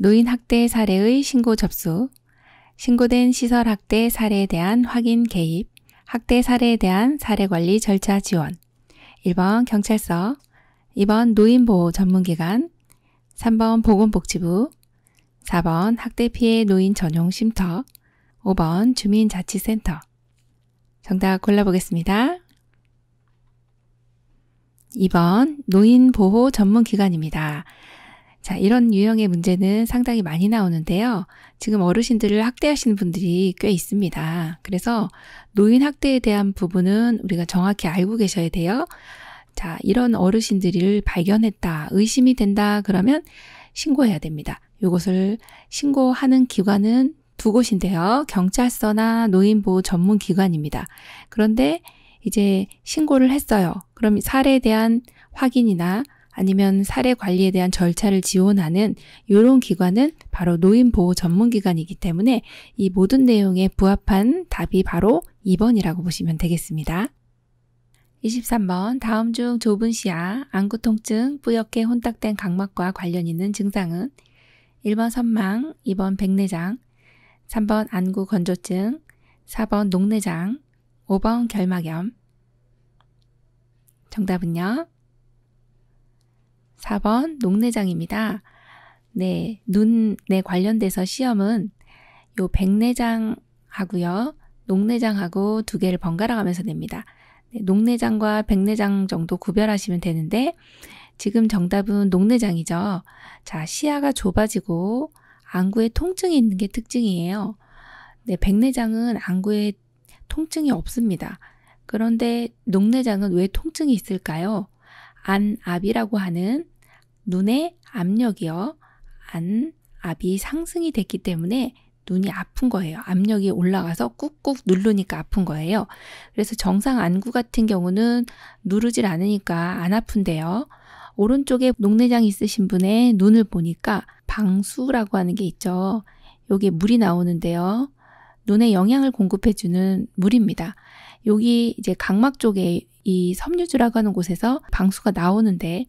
노인학대 사례의 신고 접수, 신고된 시설 학대 사례에 대한 확인 개입, 학대 사례에 대한 사례 관리 절차 지원. 1번 경찰서, 2번 노인보호 전문기관, 3번 보건복지부, 4번 학대 피해 노인 전용 쉼터, 5번 주민자치센터. 정답 골라보겠습니다. 2번 노인보호 전문기관입니다. 자, 이런 유형의 문제는 상당히 많이 나오는데요. 지금 어르신들을 학대하시는 분들이 꽤 있습니다. 그래서 노인 학대에 대한 부분은 우리가 정확히 알고 계셔야 돼요. 자, 이런 어르신들을 발견했다, 의심이 된다, 그러면 신고해야 됩니다. 이것을 신고하는 기관은 두 곳인데요. 경찰서나 노인보호 전문 기관입니다. 그런데 이제 신고를 했어요. 그럼 사례에 대한 확인이나 아니면 사례 관리에 대한 절차를 지원하는 이런 기관은 바로 노인보호 전문기관이기 때문에 이 모든 내용에 부합한 답이 바로 2번이라고 보시면 되겠습니다. 23번 다음 중 좁은 시야, 안구 통증, 뿌옇게 혼탁된 각막과 관련 있는 증상은 1번 선망, 2번 백내장, 3번 안구 건조증, 4번 녹내장, 5번 결막염. 정답은요? 4번 녹내장입니다. 네, 눈에 네, 관련돼서 시험은 요 백내장하고요. 녹내장하고 두 개를 번갈아 가면서 냅니다. 네, 녹내장과 백내장 정도 구별하시면 되는데 지금 정답은 녹내장이죠. 자, 시야가 좁아지고 안구에 통증이 있는 게 특징이에요. 네, 백내장은 안구에 통증이 없습니다. 그런데 녹내장은 왜 통증이 있을까요? 안압이라고 하는 눈의 압력이요. 안압이 상승이 됐기 때문에 눈이 아픈 거예요. 압력이 올라가서 꾹꾹 누르니까 아픈 거예요. 그래서 정상 안구 같은 경우는 누르질 않으니까 안 아픈데요. 오른쪽에 녹내장 있으신 분의 눈을 보니까 방수라고 하는 게 있죠. 여기 물이 나오는데요. 눈에 영양을 공급해주는 물입니다. 여기 이제 각막 쪽에 이 섬유주라고 하는 곳에서 방수가 나오는데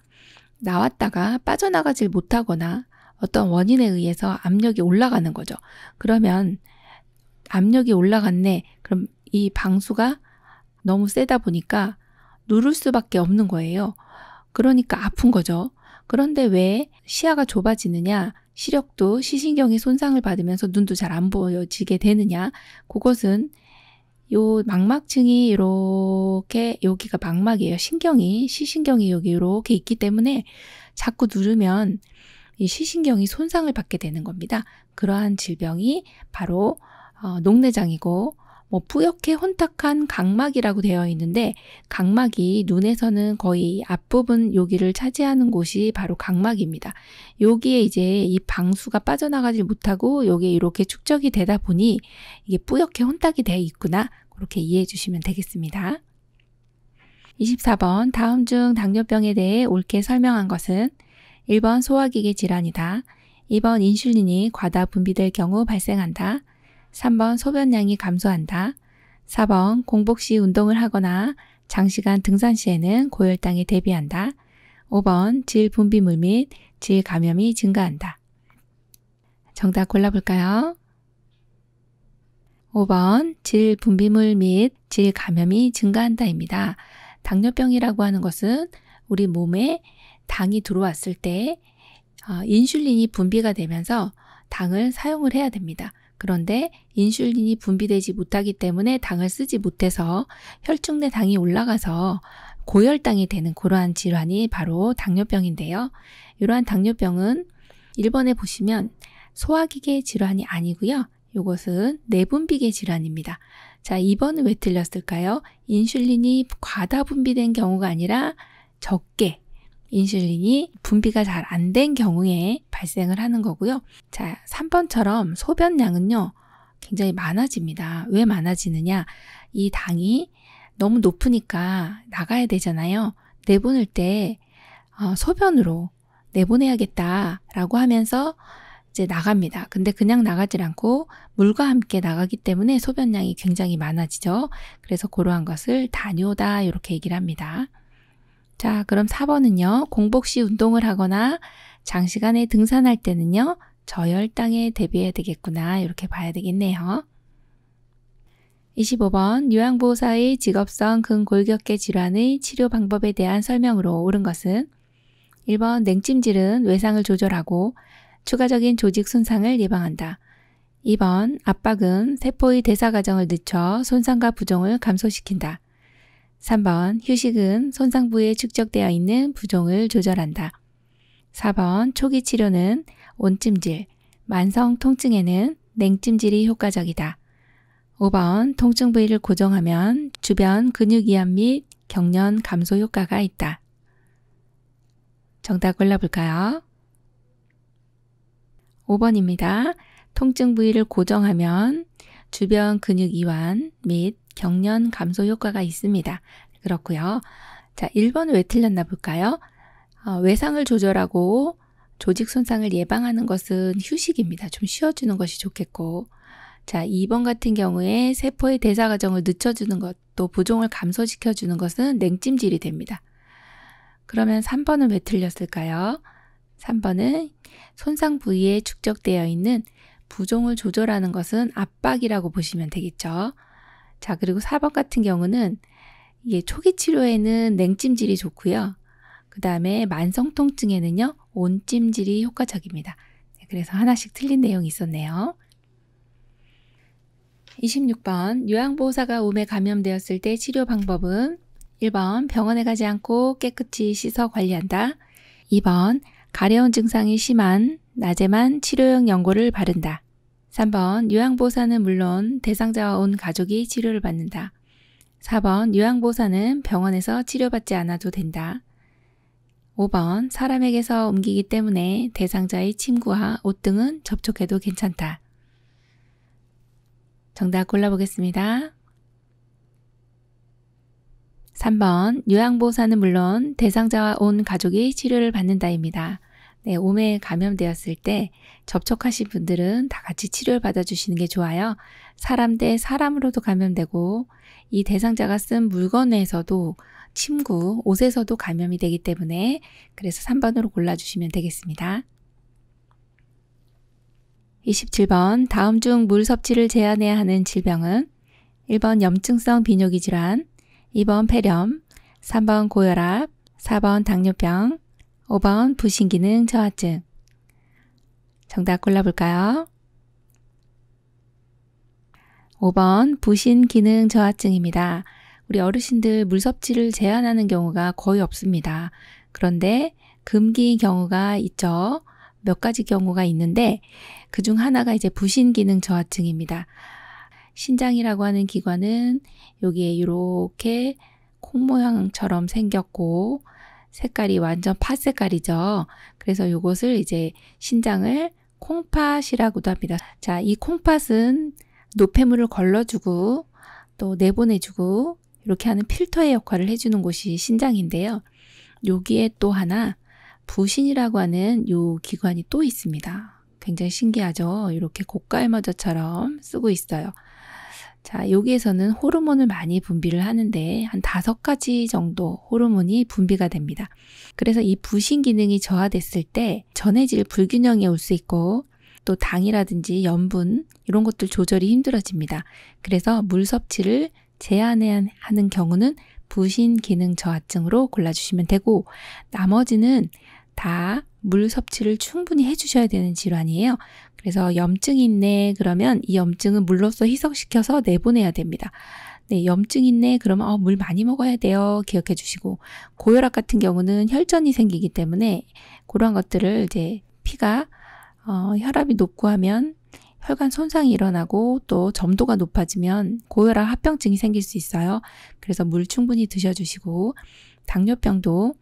나왔다가 빠져나가질 못하거나 어떤 원인에 의해서 압력이 올라가는 거죠. 그러면 압력이 올라갔네. 그럼 이 방수가 너무 세다 보니까 누를 수밖에 없는 거예요. 그러니까 아픈 거죠. 그런데 왜 시야가 좁아지느냐? 시력도 시신경이 손상을 받으면서 눈도 잘 안 보여지게 되느냐? 그것은 요 망막증이 이렇게 여기가 망막이에요. 신경이 시신경이 여기 이렇게 있기 때문에 자꾸 누르면 이 시신경이 손상을 받게 되는 겁니다. 그러한 질병이 바로 어, 녹내장이고 뭐 뿌옇게 혼탁한 각막이라고 되어 있는데 각막이 눈에서는 거의 앞부분 요기를 차지하는 곳이 바로 각막입니다. 여기에 이제 이 방수가 빠져나가지 못하고 여기에 이렇게 축적이 되다 보니 이게 뿌옇게 혼탁이 되어 있구나 그렇게 이해해 주시면 되겠습니다. 24번 다음 중 당뇨병에 대해 옳게 설명한 것은 1번 소화기계 질환이다. 2번 인슐린이 과다 분비될 경우 발생한다. 3번 소변량이 감소한다. 4번 공복 시 운동을 하거나 장시간 등산 시에는 고혈당에 대비한다. 5번 질 분비물 및 질 감염이 증가한다. 정답 골라볼까요? 5번 질 분비물 및 질 감염이 증가한다입니다. 당뇨병이라고 하는 것은 우리 몸에 당이 들어왔을 때 어, 인슐린이 분비가 되면서 당을 사용을 해야 됩니다. 그런데 인슐린이 분비되지 못하기 때문에 당을 쓰지 못해서 혈중내 당이 올라가서 고혈당이 되는 그러한 질환이 바로 당뇨병인데요. 이러한 당뇨병은 1번에 보시면 소화기계 질환이 아니고요. 이것은 내분비계 질환입니다. 자, 2번은 왜 틀렸을까요? 인슐린이 과다 분비된 경우가 아니라 적게 인슐린이 분비가 잘 안 된 경우에 발생을 하는 거고요. 자, 3번처럼 소변량은요. 굉장히 많아집니다. 왜 많아지느냐? 이 당이 너무 높으니까 나가야 되잖아요. 내보낼 때 어, 소변으로 내보내야겠다라고 하면서 이제 나갑니다. 근데 그냥 나가질 않고 물과 함께 나가기 때문에 소변량이 굉장히 많아지죠. 그래서 고러한 것을 다뇨다 이렇게 얘기를 합니다. 자, 그럼 4번은요. 공복 시 운동을 하거나 장시간에 등산할 때는요. 저혈당에 대비해야 되겠구나. 이렇게 봐야 되겠네요. 25번 요양보호사의 직업성 근골격계 질환의 치료 방법에 대한 설명으로 옳은 것은 1번 냉찜질은 외상을 조절하고 추가적인 조직 손상을 예방한다. 2번 압박은 세포의 대사 과정을 늦춰 손상과 부종을 감소시킨다. 3번 휴식은 손상 부에 축적되어 있는 부종을 조절한다. 4번 초기 치료는 온찜질, 만성 통증에는 냉찜질이 효과적이다. 5번 통증 부위를 고정하면 주변 근육 이완 및 경련 감소 효과가 있다. 정답 골라볼까요? 5번입니다. 통증 부위를 고정하면 주변 근육 이완 및 경련 감소 효과가 있습니다. 그렇고요. 자, 1번 왜 틀렸나 볼까요? 어, 외상을 조절하고 조직 손상을 예방하는 것은 휴식입니다. 좀 쉬어주는 것이 좋겠고. 자, 2번 같은 경우에 세포의 대사 과정을 늦춰주는 것, 또 부종을 감소시켜주는 것은 냉찜질이 됩니다. 그러면 3번은 왜 틀렸을까요? 3번은 손상 부위에 축적되어 있는 부종을 조절하는 것은 압박이라고 보시면 되겠죠. 자, 그리고 4번 같은 경우는 이게 초기 치료에는 냉찜질이 좋고요. 그 다음에 만성 통증에는요, 온찜질이 효과적입니다. 네, 그래서 하나씩 틀린 내용이 있었네요. 26번 요양보호사가 우매 감염되었을 때 치료 방법은 1번 병원에 가지 않고 깨끗이 씻어 관리한다. 2번 가려운 증상이 심한 낮에만 치료용 연고를 바른다. 3번 요양보사는 물론 대상자와 온 가족이 치료를 받는다. 4번 요양보사는 병원에서 치료받지 않아도 된다. 5번 사람에게서 옮기기 때문에 대상자의 침구와 옷 등은 접촉해도 괜찮다. 정답 골라보겠습니다. 3번 요양보호사는 물론 대상자와 온 가족이 치료를 받는다입니다. 네, 오메에 감염되었을 때 접촉하신 분들은 다 같이 치료를 받아주시는 게 좋아요. 사람 대 사람으로도 감염되고 이 대상자가 쓴 물건에서도 침구, 옷에서도 감염이 되기 때문에 그래서 3번으로 골라주시면 되겠습니다. 27번 다음 중 물 섭취를 제한해야 하는 질병은 1번 염증성 비뇨기 질환, 2번 폐렴, 3번 고혈압, 4번 당뇨병, 5번 부신기능 저하증. 정답 골라볼까요? 5번 부신기능 저하증입니다. 우리 어르신들 물 섭취를 제한하는 경우가 거의 없습니다. 그런데 금기인 경우가 있죠. 몇 가지 경우가 있는데 그 중 하나가 이제 부신기능 저하증입니다. 신장이라고 하는 기관은 여기에 이렇게 콩 모양처럼 생겼고 색깔이 완전 파 색깔이죠. 그래서 요것을 이제 신장을 콩팥이라고도 합니다. 자, 이 콩팥은 노폐물을 걸러주고 또 내보내주고 이렇게 하는 필터의 역할을 해주는 곳이 신장인데요. 여기에 또 하나 부신이라고 하는 요 기관이 또 있습니다. 굉장히 신기하죠? 이렇게 고깔마저처럼 쓰고 있어요. 자, 여기에서는 호르몬을 많이 분비를 하는데 한 다섯 가지 정도 호르몬이 분비가 됩니다. 그래서 이 부신 기능이 저하됐을 때 전해질 불균형이 올 수 있고 또 당이라든지 염분 이런 것들 조절이 힘들어집니다. 그래서 물 섭취를 제한해야 하는 경우는 부신 기능 저하증으로 골라주시면 되고 나머지는 다 물 섭취를 충분히 해주셔야 되는 질환이에요. 그래서 염증이 있네 그러면 이 염증은 물로써 희석시켜서 내보내야 됩니다. 네, 염증 있네 그러면 어, 물 많이 먹어야 돼요. 기억해 주시고 고혈압 같은 경우는 혈전이 생기기 때문에 그런 것들을 이제 피가 어, 혈압이 높고 하면 혈관 손상이 일어나고 또 점도가 높아지면 고혈압 합병증이 생길 수 있어요. 그래서 물 충분히 드셔주시고 당뇨병도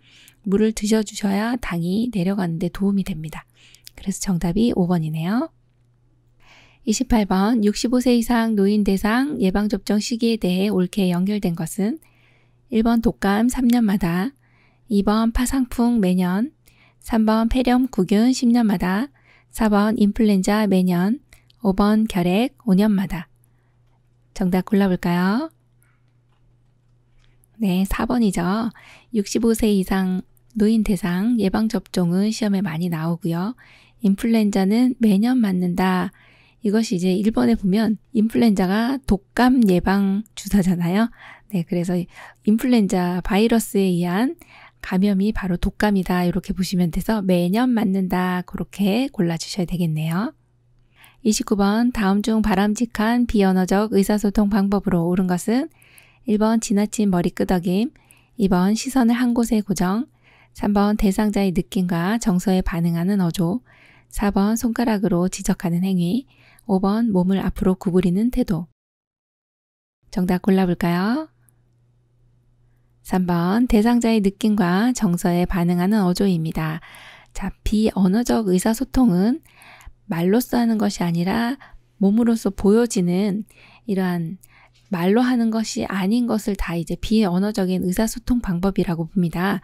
물을 드셔주셔야 당이 내려가는데 도움이 됩니다. 그래서 정답이 5번이네요. 28번 65세 이상 노인 대상 예방접종 시기에 대해 옳게 연결된 것은 1번 독감 3년마다, 2번 파상풍 매년, 3번 폐렴구균 10년마다, 4번 인플루엔자 매년, 5번 결핵 5년마다. 정답 골라볼까요? 네, 4번이죠. 65세 이상 노인 대상 예방접종은 시험에 많이 나오고요. 인플루엔자는 매년 맞는다. 이것이 이제 일본에 보면 인플루엔자가 독감 예방 주사잖아요. 네, 그래서 인플루엔자 바이러스에 의한 감염이 바로 독감이다. 이렇게 보시면 돼서 매년 맞는다. 그렇게 골라주셔야 되겠네요. 29번 다음 중 바람직한 비언어적 의사소통 방법으로 옳은 것은 1번 지나친 머리 끄덕임, 2번 시선을 한 곳에 고정, 3번 대상자의 느낌과 정서에 반응하는 어조, 4번 손가락으로 지적하는 행위, 5번 몸을 앞으로 구부리는 태도. 정답 골라볼까요? 3번 대상자의 느낌과 정서에 반응하는 어조입니다. 자, 비언어적 의사소통은 말로써 하는 것이 아니라 몸으로써 보여지는 이러한 말로 하는 것이 아닌 것을 다 이제 비언어적인 의사소통 방법이라고 봅니다.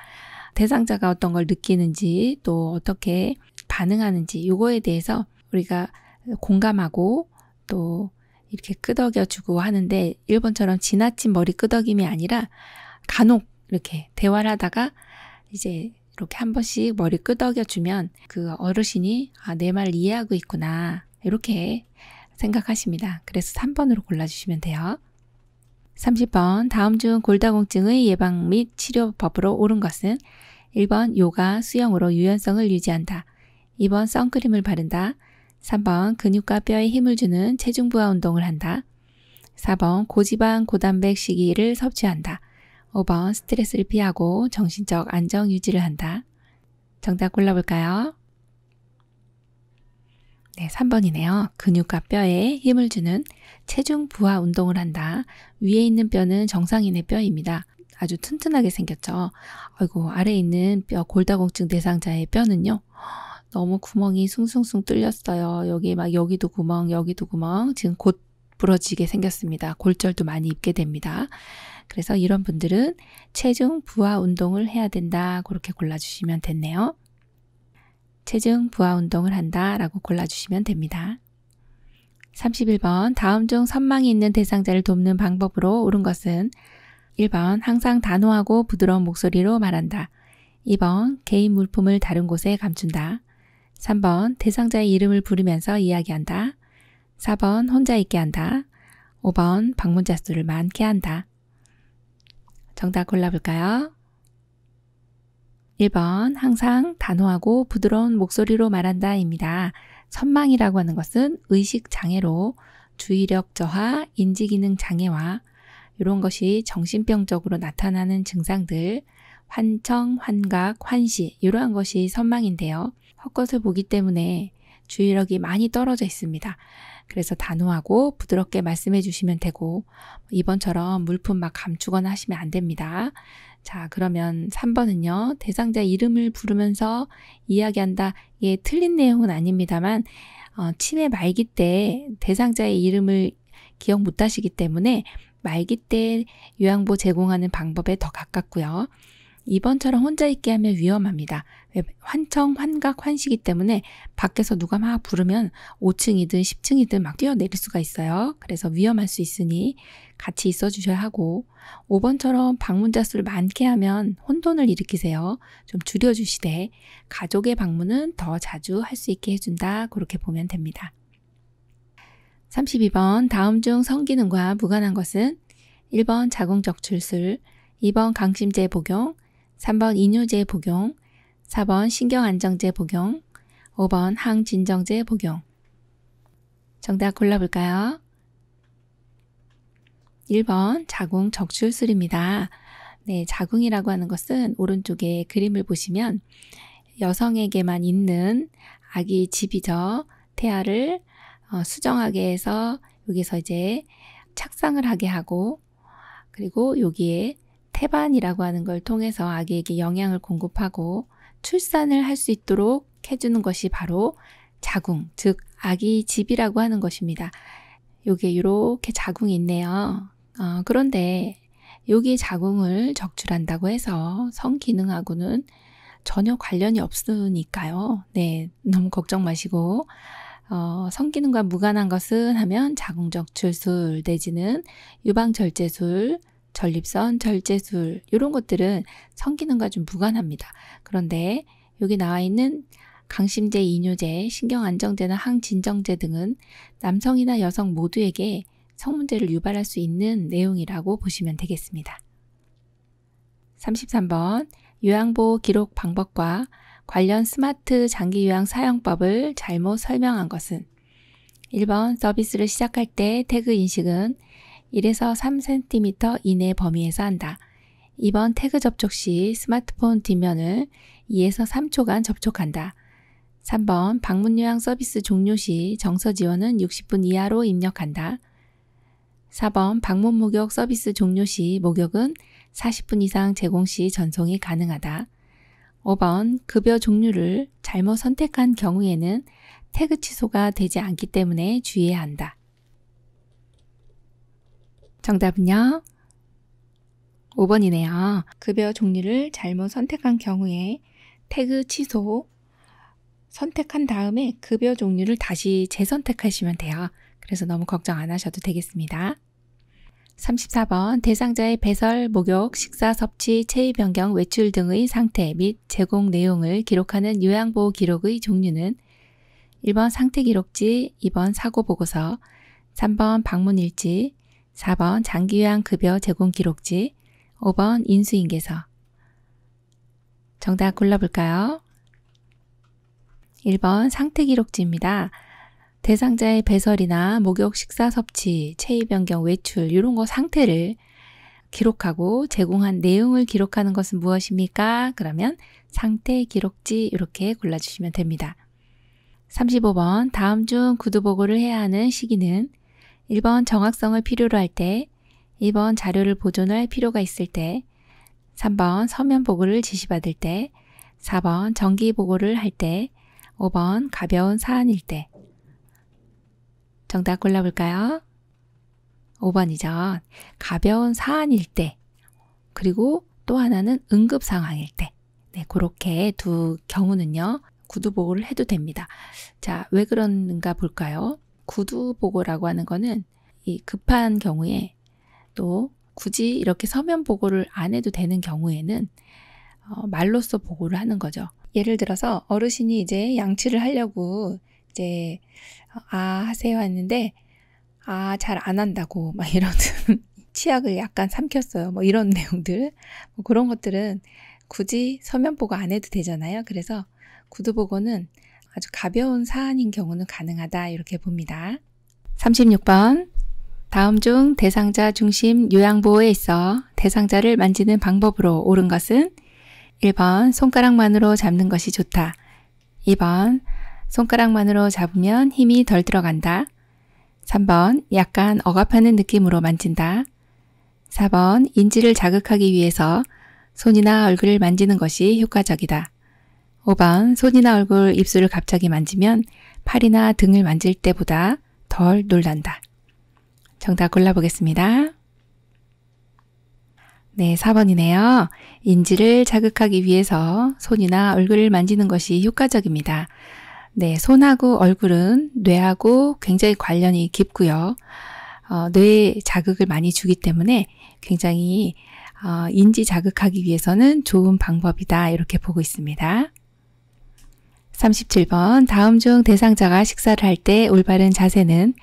대상자가 어떤 걸 느끼는지 또 어떻게 반응하는지 요거에 대해서 우리가 공감하고 또 이렇게 끄덕여주고 하는데 일본처럼 지나친 머리 끄덕임이 아니라 간혹 이렇게 대화를 하다가 이제 이렇게 한 번씩 머리 끄덕여주면 그 어르신이 아, 내 말 이해하고 있구나 이렇게 생각하십니다. 그래서 3번으로 골라주시면 돼요. 30번 다음 중 골다공증의 예방 및 치료법으로 옳은 것은 1번 요가, 수영으로 유연성을 유지한다. 2번 선크림을 바른다. 3번 근육과 뼈에 힘을 주는 체중 부하 운동을 한다. 4번 고지방 고단백 식이를 섭취한다. 5번 스트레스를 피하고 정신적 안정 유지를 한다. 정답 골라볼까요? 네, 3번이네요. 근육과 뼈에 힘을 주는 체중 부하 운동을 한다. 위에 있는 뼈는 정상인의 뼈입니다. 아주 튼튼하게 생겼죠. 아이고, 아래에 있는 뼈 골다공증 대상자의 뼈는요. 너무 구멍이 숭숭숭 뚫렸어요. 여기 막 여기도 구멍, 여기도 구멍. 지금 곧 부러지게 생겼습니다. 골절도 많이 입게 됩니다. 그래서 이런 분들은 체중 부하 운동을 해야 된다. 그렇게 골라주시면 됐네요. 체중 부하 운동을 한다. 라고 골라주시면 됩니다. 31번. 다음 중 선망이 있는 대상자를 돕는 방법으로 옳은 것은 1번. 항상 단호하고 부드러운 목소리로 말한다. 2번. 개인 물품을 다른 곳에 감춘다. 3번 대상자의 이름을 부르면서 이야기한다. 4번 혼자 있게 한다. 5번 방문자 수를 많게 한다. 정답 골라볼까요? 1번 항상 단호하고 부드러운 목소리로 말한다입니다. 선망이라고 하는 것은 의식 장애로 주의력 저하, 인지 기능 장애와 이런 것이 정신병적으로 나타나는 증상들, 환청, 환각, 환시 이러한 것이 선망인데요. 헛것을 보기 때문에 주의력이 많이 떨어져 있습니다. 그래서 단호하고 부드럽게 말씀해 주시면 되고 이번처럼 물품 막 감추거나 하시면 안 됩니다. 자, 그러면 3번은요. 대상자 이름을 부르면서 이야기한다. 예, 틀린 내용은 아닙니다만 어, 치매 말기 때 대상자의 이름을 기억 못 하시기 때문에 말기 때 요양보 제공하는 방법에 더 가깝고요. 이번처럼 혼자 있게 하면 위험합니다. 환청, 환각, 환시기 때문에 밖에서 누가 막 부르면 5층이든 10층이든 막 뛰어내릴 수가 있어요. 그래서 위험할 수 있으니 같이 있어 주셔야 하고 5번처럼 방문자 수를 많게 하면 혼돈을 일으키세요. 좀 줄여주시되 가족의 방문은 더 자주 할 수 있게 해준다. 그렇게 보면 됩니다. 32번 다음 중 성기능과 무관한 것은 1번 자궁적출술, 2번 강심제 복용, 3번 이뇨제 복용, 4번 신경안정제 복용, 5번 항진정제 복용. 정답 골라볼까요? 1번 자궁 적출술입니다. 네, 자궁이라고 하는 것은 오른쪽에 그림을 보시면 여성에게만 있는 아기 집이죠. 태아를 어, 수정하게 해서 여기서 이제 착상을 하게 하고 그리고 여기에 태반이라고 하는 걸 통해서 아기에게 영양을 공급하고 출산을 할 수 있도록 해주는 것이 바로 자궁, 즉 아기 집이라고 하는 것입니다. 요게 이렇게 자궁이 있네요. 어, 그런데 여기 자궁을 적출한다고 해서 성 기능하고는 전혀 관련이 없으니까요. 네, 너무 걱정 마시고 어, 성 기능과 무관한 것은 하면 자궁 적출술 내지는 유방 절제술 전립선, 절제술 이런 것들은 성기능과 좀 무관합니다. 그런데 여기 나와 있는 강심제, 이뇨제, 신경안정제나 항진정제 등은 남성이나 여성 모두에게 성문제를 유발할 수 있는 내용이라고 보시면 되겠습니다. 33번 요양보호 기록 방법과 관련 스마트 장기 요양 사용법을 잘못 설명한 것은 1번 서비스를 시작할 때 태그 인식은 1에서 3cm 이내 범위에서 한다. 이번 태그 접촉 시 스마트폰 뒷면을 2에서 3초간 접촉한다. 3번 방문 요양 서비스 종료 시 정서 지원은 60분 이하로 입력한다. 4번 방문 목욕 서비스 종료 시 목욕은 40분 이상 제공 시 전송이 가능하다. 5번 급여 종류를 잘못 선택한 경우에는 태그 취소가 되지 않기 때문에 주의해야 한다. 정답은요? 5번이네요. 급여 종류를 잘못 선택한 경우에 태그 취소, 선택한 다음에 급여 종류를 다시 재선택하시면 돼요. 그래서 너무 걱정 안 하셔도 되겠습니다. 34번 대상자의 배설, 목욕, 식사 섭취, 체위 변경, 외출 등의 상태 및 제공 내용을 기록하는 요양보호 기록의 종류는 1번 상태 기록지, 2번 사고 보고서, 3번 방문일지, 4번 장기요양 급여 제공 기록지 5번 인수인계서 정답 골라볼까요? 1번 상태 기록지입니다. 대상자의 배설이나 목욕, 식사 섭취, 체위 변경, 외출 이런 거 상태를 기록하고 제공한 내용을 기록하는 것은 무엇입니까? 그러면 상태 기록지 이렇게 골라주시면 됩니다. 35번 다음 중 구두 보고를 해야 하는 시기는 1번 정확성을 필요로 할 때, 2번 자료를 보존할 필요가 있을 때, 3번 서면 보고를 지시받을 때, 4번 정기 보고를 할 때, 5번 가벼운 사안일 때. 정답 골라볼까요? 5번이죠. 가벼운 사안일 때. 그리고 또 하나는 응급 상황일 때. 네, 그렇게 두 경우는요. 구두 보고를 해도 됩니다. 자, 왜 그런가 볼까요? 구두보고라고 하는 거는 이 급한 경우에 또 굳이 이렇게 서면 보고를 안 해도 되는 경우에는 어, 말로써 보고를 하는 거죠. 예를 들어서 어르신이 이제 양치를 하려고 이제 어, 아 하세요 했는데 아 잘 안 한다고 막이런는 치약을 약간 삼켰어요. 뭐 이런 내용들 뭐 그런 것들은 굳이 서면 보고 안 해도 되잖아요. 그래서 구두 보고는 아주 가벼운 사안인 경우는 가능하다 이렇게 봅니다. 36번 다음 중 대상자 중심 요양보호에 있어 대상자를 만지는 방법으로 옳은 것은 1번 손가락만으로 잡는 것이 좋다. 2번 손가락만으로 잡으면 힘이 덜 들어간다. 3번 약간 억압하는 느낌으로 만진다. 4번 인지를 자극하기 위해서 손이나 얼굴을 만지는 것이 효과적이다. 5번 손이나 얼굴, 입술을 갑자기 만지면 팔이나 등을 만질 때보다 덜 놀란다. 정답 골라보겠습니다. 네, 4번이네요. 인지를 자극하기 위해서 손이나 얼굴을 만지는 것이 효과적입니다. 네, 손하고 얼굴은 뇌하고 굉장히 관련이 깊고요. 어, 뇌에 자극을 많이 주기 때문에 굉장히 어, 인지 자극하기 위해서는 좋은 방법이다. 이렇게 보고 있습니다. 37번 다음 중 대상자가 식사를 할 때 올바른 자세는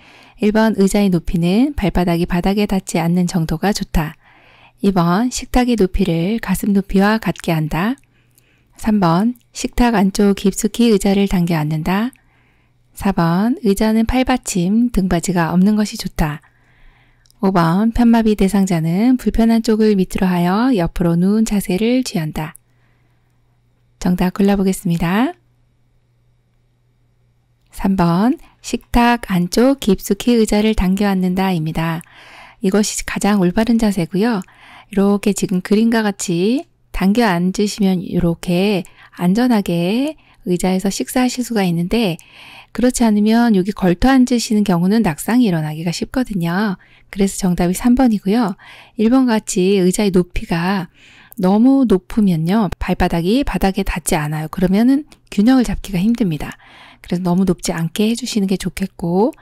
1번 의자의 높이는 발바닥이 바닥에 닿지 않는 정도가 좋다. 2번 식탁의 높이를 가슴 높이와 같게 한다. 3번 식탁 안쪽 깊숙이 의자를 당겨 앉는다. 4번 의자는 팔받침, 등받이가 없는 것이 좋다. 5번 편마비 대상자는 불편한 쪽을 밑으로 하여 옆으로 누운 자세를 취한다. 정답 골라보겠습니다. 3번 식탁 안쪽 깊숙이 의자를 당겨 앉는다입니다. 이것이 가장 올바른 자세고요. 이렇게 지금 그림과 같이 당겨 앉으시면 이렇게 안전하게 의자에서 식사하실 수가 있는데 그렇지 않으면 여기 걸터 앉으시는 경우는 낙상이 일어나기가 쉽거든요. 그래서 정답이 3번이고요. 1번 같이 의자의 높이가 너무 높으면요. 발바닥이 바닥에 닿지 않아요. 그러면은 균형을 잡기가 힘듭니다. 그래서 너무 높지 않게 해주시는 게 좋겠고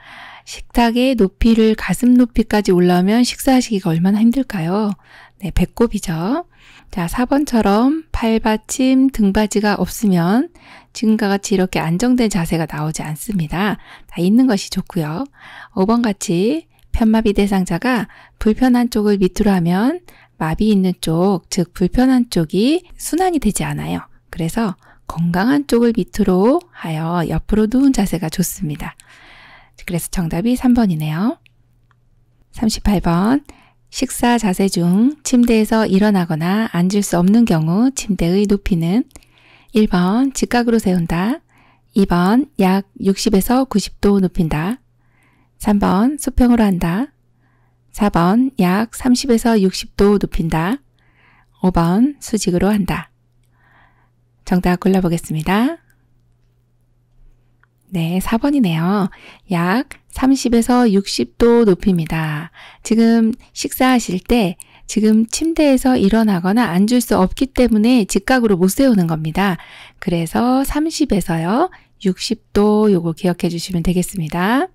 식탁의 높이를 가슴 높이까지 올라오면 식사하시기가 얼마나 힘들까요? 네, 배꼽이죠. 자, 4번처럼 팔받침, 등받이가 없으면 지금과 같이 이렇게 안정된 자세가 나오지 않습니다. 다 있는 것이 좋고요. 5번 같이 편마비 대상자가 불편한 쪽을 밑으로 하면 마비 있는 쪽, 즉 불편한 쪽이 순환이 되지 않아요. 그래서 건강한 쪽을 밑으로 하여 옆으로 누운 자세가 좋습니다. 그래서 정답이 3번이네요. 38번. 식사 자세 중 침대에서 일어나거나 앉을 수 없는 경우 침대의 높이는 1번 직각으로 세운다. 2번 약 60에서 90도 높인다. 3번 수평으로 한다. 4번 약 30에서 60도 높인다. 5번 수직으로 한다. 정답 골라보겠습니다. 네, 4번이네요. 약 30에서 60도 높입니다. 지금 식사하실 때 지금 침대에서 일어나거나 앉을 수 없기 때문에 직각으로 못 세우는 겁니다. 그래서 30에서요, 60도 요거 기억해 주시면 되겠습니다.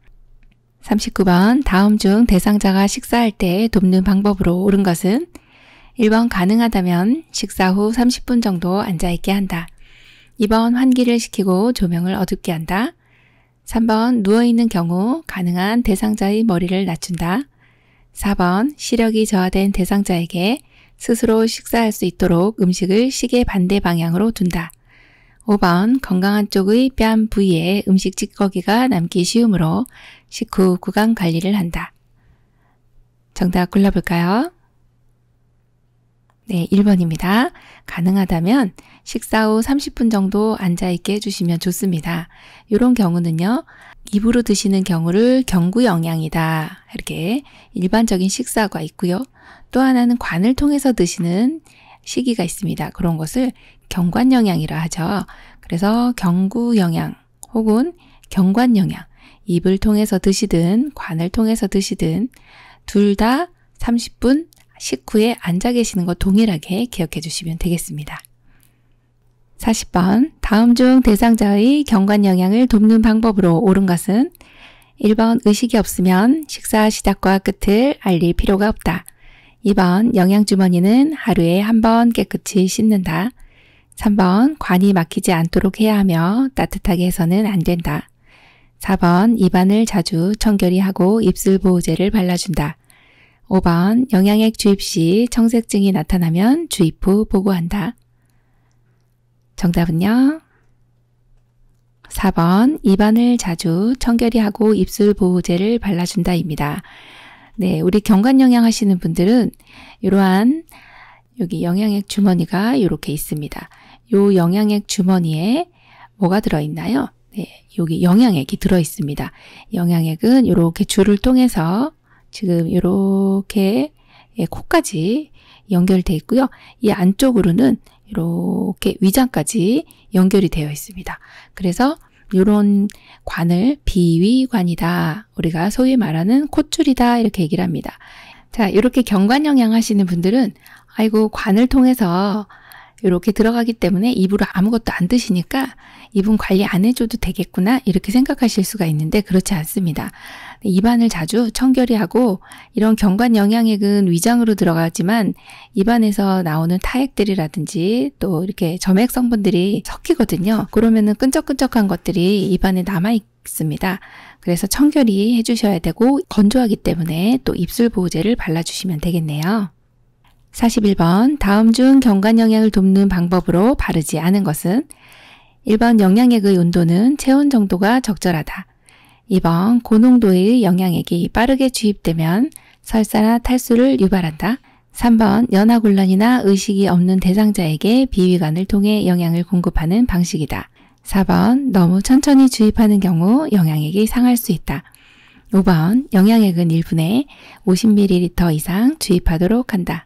39번 다음 중 대상자가 식사할 때 돕는 방법으로 옳은 것은 1번 가능하다면 식사 후 30분 정도 앉아있게 한다. 2번 환기를 시키고 조명을 어둡게 한다. 3번 누워있는 경우 가능한 대상자의 머리를 낮춘다. 4번 시력이 저하된 대상자에게 스스로 식사할 수 있도록 음식을 시계 반대 방향으로 둔다. 5번 건강한 쪽의 뺨 부위에 음식 찌꺼기가 남기 쉬우므로 식후 구강 관리를 한다. 정답 골라볼까요? 네, 1번입니다. 가능하다면 식사 후 30분 정도 앉아있게 해주시면 좋습니다. 이런 경우는요, 입으로 드시는 경우를 경구영양이다. 이렇게 일반적인 식사가 있고요. 또 하나는 관을 통해서 드시는 시기가 있습니다. 그런 것을 경관영양이라 하죠. 그래서 경구영양 혹은 경관영양, 입을 통해서 드시든 관을 통해서 드시든 둘 다 30분 식후에 앉아 계시는 것 동일하게 기억해 주시면 되겠습니다. 40번. 다음 중 대상자의 경관 영향을 돕는 방법으로 옳은 것은 1번 의식이 없으면 식사 시작과 끝을 알릴 필요가 없다. 2번 영양주머니는 하루에 한 번 깨끗이 씻는다. 3번 관이 막히지 않도록 해야 하며 따뜻하게 해서는 안 된다. 4번 입안을 자주 청결히 하고 입술 보호제를 발라준다. 5번 영양액 주입 시 청색증이 나타나면 주입 후 보고한다. 정답은요. 4번 입안을 자주 청결이하고 입술 보호제를 발라준다입니다. 네, 우리 경관 영양 하시는 분들은 이러한 여기 영양액 주머니가 이렇게 있습니다. 요 영양액 주머니에 뭐가 들어있나요? 네, 여기 영양액이 들어있습니다. 영양액은 이렇게 줄을 통해서 지금 이렇게 예, 코까지 연결돼 있고요. 이 안쪽으로는 이렇게 위장까지 연결이 되어 있습니다. 그래서 이런 관을 비위관이다. 우리가 소위 말하는 콧줄이다. 이렇게 얘기를 합니다. 자, 이렇게 경관 영양 하시는 분들은 아이고 관을 통해서 이렇게 들어가기 때문에 입으로 아무것도 안 드시니까 입은 관리 안 해줘도 되겠구나 이렇게 생각하실 수가 있는데 그렇지 않습니다. 네, 입안을 자주 청결이하고 이런 경관 영양액은 위장으로 들어가지만 입안에서 나오는 타액들이라든지 또 이렇게 점액 성분들이 섞이거든요. 그러면은 끈적끈적한 것들이 입안에 남아있 있습니다. 그래서 청결이 해주셔야 되고 건조하기 때문에 또 입술 보호제를 발라주시면 되겠네요. 41번 다음 중 경관 영향을 돕는 방법으로 바르지 않은 것은 1번 영양액의 온도는 체온 정도가 적절하다. 2번 고농도의 영양액이 빠르게 주입되면 설사나 탈수를 유발한다. 3번 연하곤란이나 의식이 없는 대상자에게 비위관을 통해 영양을 공급하는 방식이다. 4번 너무 천천히 주입하는 경우 영양액이 상할 수 있다. 5번 영양액은 1분에 50ml 이상 주입하도록 한다.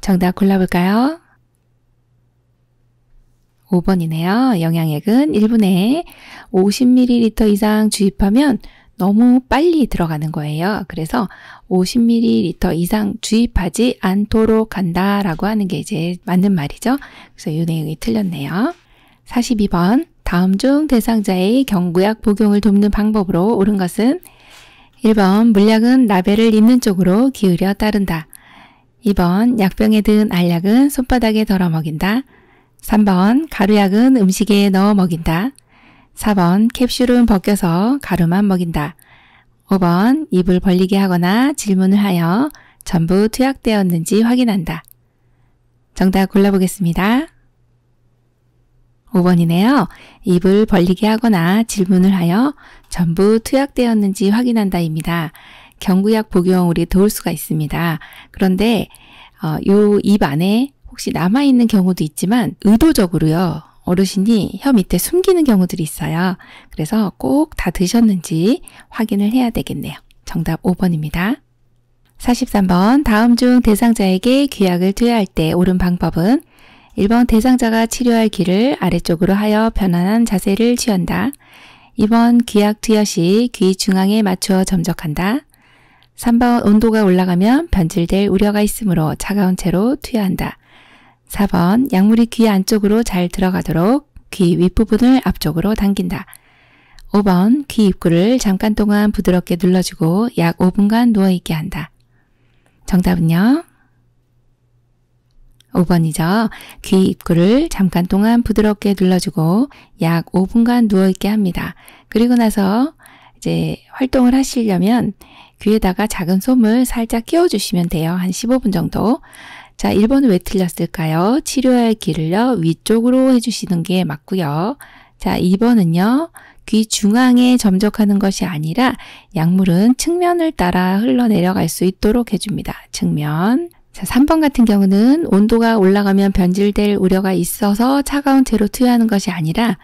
정답 골라볼까요? 5번이네요. 영양액은 1분에 50ml 이상 주입하면 너무 빨리 들어가는 거예요. 그래서 50ml 이상 주입하지 않도록 한다라고 하는 게 이제 맞는 말이죠. 그래서 이 내용이 틀렸네요. 42번. 다음 중 대상자의 경구약 복용을 돕는 방법으로 옳은 것은 1번 물약은 라벨을 있는 쪽으로 기울여 따른다. 2번 약병에 든 알약은 손바닥에 덜어 먹인다. 3번 가루약은 음식에 넣어 먹인다. 4번 캡슐은 벗겨서 가루만 먹인다. 5번 입을 벌리게 하거나 질문을 하여 전부 투약되었는지 확인한다. 정답 골라보겠습니다. 5번이네요. 입을 벌리게 하거나 질문을 하여 전부 투약되었는지 확인한다입니다. 경구약 복용으로 도울 수가 있습니다. 그런데 어, 요 입 안에 혹시 남아있는 경우도 있지만 의도적으로요. 어르신이 혀 밑에 숨기는 경우들이 있어요. 그래서 꼭 다 드셨는지 확인을 해야 되겠네요. 정답 5번입니다. 43번 다음 중 대상자에게 귀약을 투여할 때 옳은 방법은 1번 대상자가 치료할 길을 아래쪽으로 하여 편안한 자세를 취한다. 2번 귀약 투여 시 귀 중앙에 맞추어 점적한다. 3번 온도가 올라가면 변질될 우려가 있으므로 차가운 채로 투여한다. 4번 약물이 귀 안쪽으로 잘 들어가도록 귀 윗부분을 앞쪽으로 당긴다. 5번 귀 입구를 잠깐 동안 부드럽게 눌러주고 약 5분간 누워있게 한다. 정답은요? 5번이죠. 귀 입구를 잠깐 동안 부드럽게 눌러주고 약 5분간 누워있게 합니다. 그리고 나서 이제 활동을 하시려면 귀에다가 작은 솜을 살짝 끼워주시면 돼요. 한 15분 정도. 자, 1번은 왜 틀렸을까요? 치료할 길을요. 위쪽으로 해주시는 게 맞고요. 자, 2번은요. 귀 중앙에 점적하는 것이 아니라 약물은 측면을 따라 흘러내려갈 수 있도록 해줍니다. 측면. 자, 3번 같은 경우는 온도가 올라가면 변질될 우려가 있어서 차가운 채로 투여하는 것이 아니라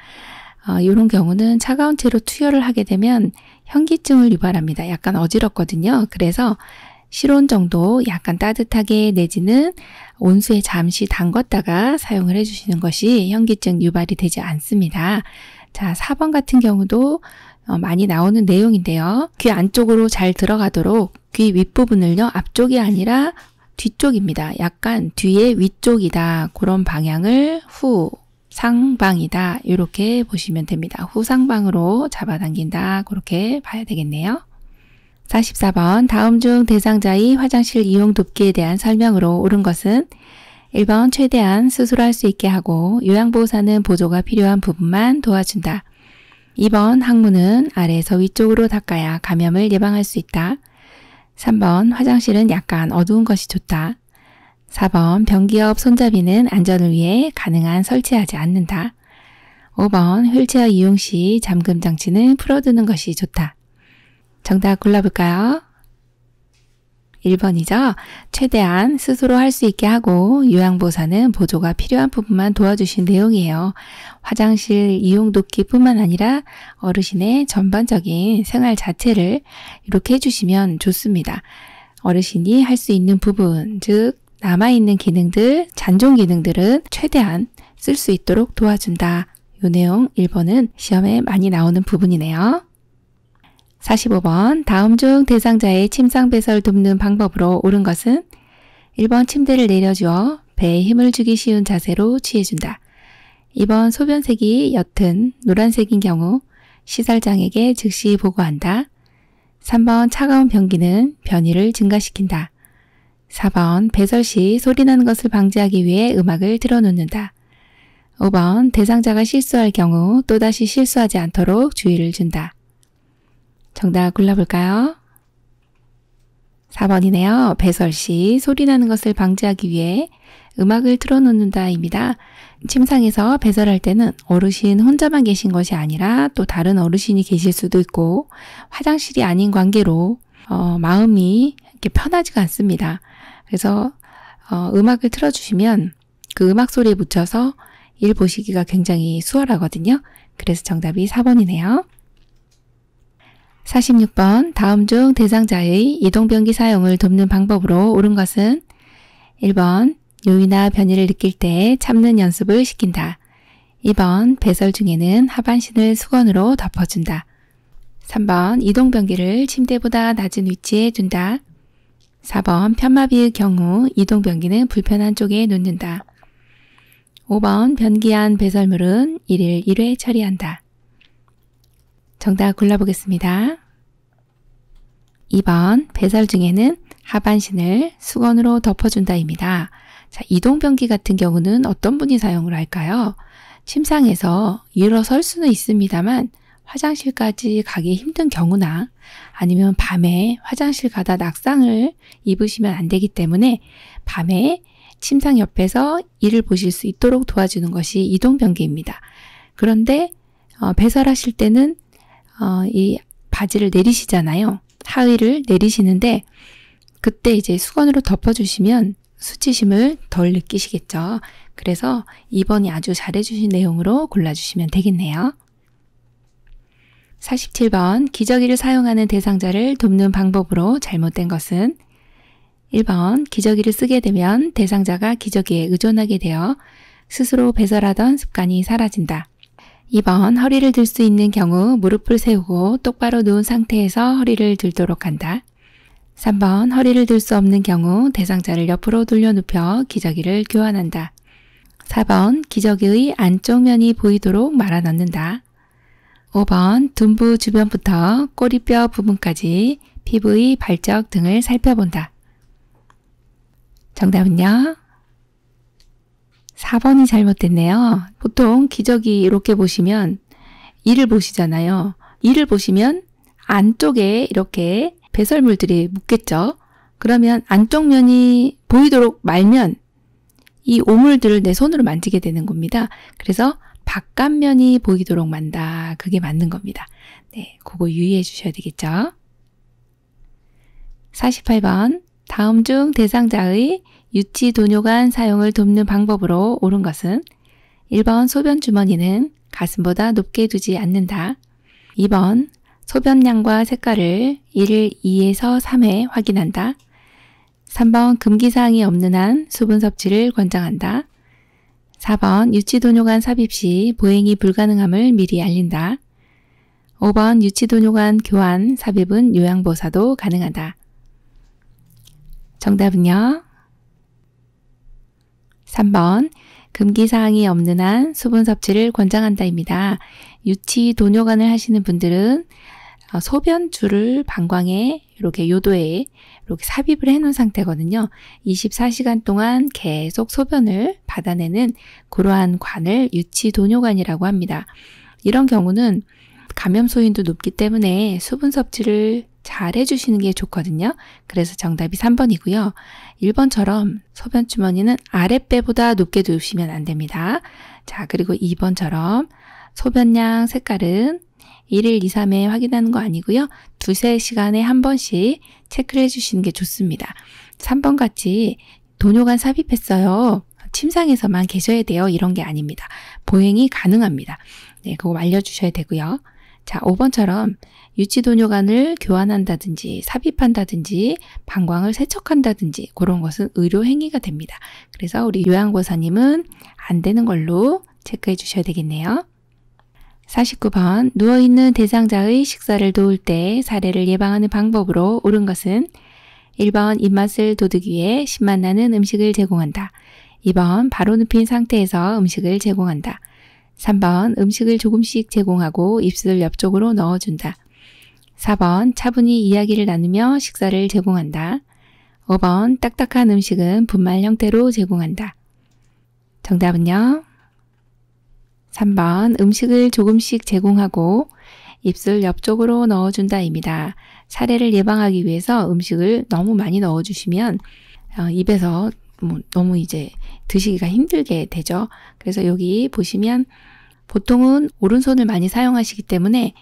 어, 이런 경우는 차가운 채로 투여를 하게 되면 현기증을 유발합니다. 약간 어지럽거든요. 그래서 실온 정도 약간 따뜻하게 내지는 온수에 잠시 담궜다가 사용을 해주시는 것이 현기증 유발이 되지 않습니다. 자, 4번 같은 경우도 어, 많이 나오는 내용인데요. 귀 안쪽으로 잘 들어가도록 귀 윗부분을요, 앞쪽이 아니라 뒤쪽입니다. 약간 뒤에 위쪽이다. 그런 방향을 후, 상방이다. 이렇게 보시면 됩니다. 후상방으로 잡아당긴다. 그렇게 봐야 되겠네요. 44번 다음 중 대상자의 화장실 이용 돕기에 대한 설명으로 옳은 것은 1번 최대한 수술할수 있게 하고 요양보호사는 보조가 필요한 부분만 도와준다. 2번 항문은 아래에서 위쪽으로 닦아야 감염을 예방할 수 있다. 3번 화장실은 약간 어두운 것이 좋다. 4번 변기업 손잡이는 안전을 위해 가능한 설치하지 않는다. 5번 휠체어 이용 시 잠금 장치는 풀어두는 것이 좋다. 정답 골라볼까요? 1번이죠. 최대한 스스로 할 수 있게 하고 요양보사는 보조가 필요한 부분만 도와주신 내용이에요. 화장실 이용 돕기뿐만 아니라 어르신의 전반적인 생활 자체를 이렇게 해주시면 좋습니다. 어르신이 할 수 있는 부분, 즉 남아있는 기능들, 잔존 기능들은 최대한 쓸 수 있도록 도와준다. 요 내용 1번은 시험에 많이 나오는 부분이네요. 45번 다음 중 대상자의 침상 배설 돕는 방법으로 옳은 것은 1번 침대를 내려주어 배에 힘을 주기 쉬운 자세로 취해준다. 2번 소변색이 옅은 노란색인 경우 시설장에게 즉시 보고한다. 3번 차가운 변기는 변이를 증가시킨다. 4번 배설 시 소리나는 것을 방지하기 위해 음악을 틀어놓는다. 5번 대상자가 실수할 경우 또다시 실수하지 않도록 주의를 준다. 정답 골라볼까요? 4번이네요. 배설 시 소리나는 것을 방지하기 위해 음악을 틀어놓는다입니다. 침상에서 배설할 때는 어르신 혼자만 계신 것이 아니라 또 다른 어르신이 계실 수도 있고 화장실이 아닌 관계로 어, 마음이 이렇게 편하지가 않습니다. 그래서 어, 음악을 틀어주시면 그 음악 소리에 묻혀서일 보시기가 굉장히 수월하거든요. 그래서 정답이 4번이네요. 46번 다음 중 대상자의 이동변기 사용을 돕는 방법으로 옳은 것은 1번 요이나 변이를 느낄 때 참는 연습을 시킨다. 2번 배설 중에는 하반신을 수건으로 덮어준다. 3번 이동변기를 침대보다 낮은 위치에 둔다. 4번 편마비의 경우 이동 변기는 불편한 쪽에 놓는다. 5번 변기한 배설물은 1일 1회 처리한다. 정답 골라보겠습니다. 2번 배설 중에는 하반신을 수건으로 덮어준다입니다. 자, 이동 변기 같은 경우는 어떤 분이 사용을 할까요? 침상에서 일어설 수는 있습니다만 화장실까지 가기 힘든 경우나 아니면 밤에 화장실 가다 낙상을 입으시면 안 되기 때문에 밤에 침상 옆에서 이를 보실 수 있도록 도와주는 것이 이동 변기입니다. 그런데 어, 배설하실 때는 어, 이 바지를 내리시잖아요. 하의를 내리시는데 그때 이제 수건으로 덮어주시면 수치심을 덜 느끼시겠죠. 그래서 2번이 아주 잘해주신 내용으로 골라주시면 되겠네요. 47번 기저귀를 사용하는 대상자를 돕는 방법으로 잘못된 것은 1번 기저귀를 쓰게 되면 대상자가 기저귀에 의존하게 되어 스스로 배설하던 습관이 사라진다. 2번 허리를 들 수 있는 경우 무릎을 세우고 똑바로 누운 상태에서 허리를 들도록 한다. 3번 허리를 들 수 없는 경우 대상자를 옆으로 돌려눕혀 기저귀를 교환한다. 4번 기저귀의 안쪽 면이 보이도록 말아넣는다. 5번 둔부 주변부터 꼬리뼈 부분까지 피부의 발적 등을 살펴본다. 정답은요? 4번이 잘못됐네요. 보통 기저귀 이렇게 보시면 이를 보시잖아요. 이를 보시면 안쪽에 이렇게 배설물들이 묻겠죠. 그러면 안쪽 면이 보이도록 말면 이 오물들을 내 손으로 만지게 되는 겁니다. 그래서 바깥면이 보이도록 만다. 그게 맞는 겁니다. 네, 그거 유의해 주셔야 되겠죠? 48번. 다음 중 대상자의 유치 도뇨관 사용을 돕는 방법으로 옳은 것은 1번 소변 주머니는 가슴보다 높게 두지 않는다. 2번 소변량과 색깔을 1일 2에서 3회 확인한다. 3번 금기사항이 없는 한 수분 섭취를 권장한다. 4번 유치도뇨관 삽입 시 보행이 불가능함을 미리 알린다. 5번 유치도뇨관 교환 삽입은 요양보사도 가능하다. 정답은요. 3번 금기사항이 없는 한 수분 섭취를 권장한다입니다. 유치 도뇨관을 하시는 분들은 어, 소변줄을 방광에 이렇게 요도에 이렇게 삽입을 해놓은 상태거든요. 24시간 동안 계속 소변을 받아내는 그러한 관을 유치도뇨관이라고 합니다. 이런 경우는 감염 소인도 높기 때문에 수분 섭취를 잘 해주시는 게 좋거든요. 그래서 정답이 3번이고요. 1번처럼 소변주머니는 아랫배보다 높게 두시면 안 됩니다. 자, 그리고 2번처럼 소변양 색깔은 1일, 2, 3회 확인하는 거 아니고요. 두세 시간에 한 번씩 체크를 해주시는 게 좋습니다. 3번 같이 도뇨관 삽입했어요. 침상에서만 계셔야 돼요. 이런 게 아닙니다. 보행이 가능합니다. 네, 그거 알려주셔야 되고요. 자, 5번처럼 유치도뇨관을 교환한다든지 삽입한다든지 방광을 세척한다든지 그런 것은 의료행위가 됩니다. 그래서 우리 요양보사님은 안 되는 걸로 체크해 주셔야 되겠네요. 49번 누워있는 대상자의 식사를 도울 때 사례를 예방하는 방법으로 옳은 것은 1번 입맛을 돋우기 위해 신맛 나는 음식을 제공한다. 2번 바로 눕힌 상태에서 음식을 제공한다. 3번 음식을 조금씩 제공하고 입술 옆쪽으로 넣어준다. 4번 차분히 이야기를 나누며 식사를 제공한다. 5번 딱딱한 음식은 분말 형태로 제공한다. 정답은요? 3번 음식을 조금씩 제공하고 입술 옆쪽으로 넣어준다입니다. 사례를 예방하기 위해서 음식을 너무 많이 넣어주시면 어, 입에서 뭐 너무 이제 드시기가 힘들게 되죠. 그래서 여기 보시면 보통은 오른손을 많이 사용하시기 때문에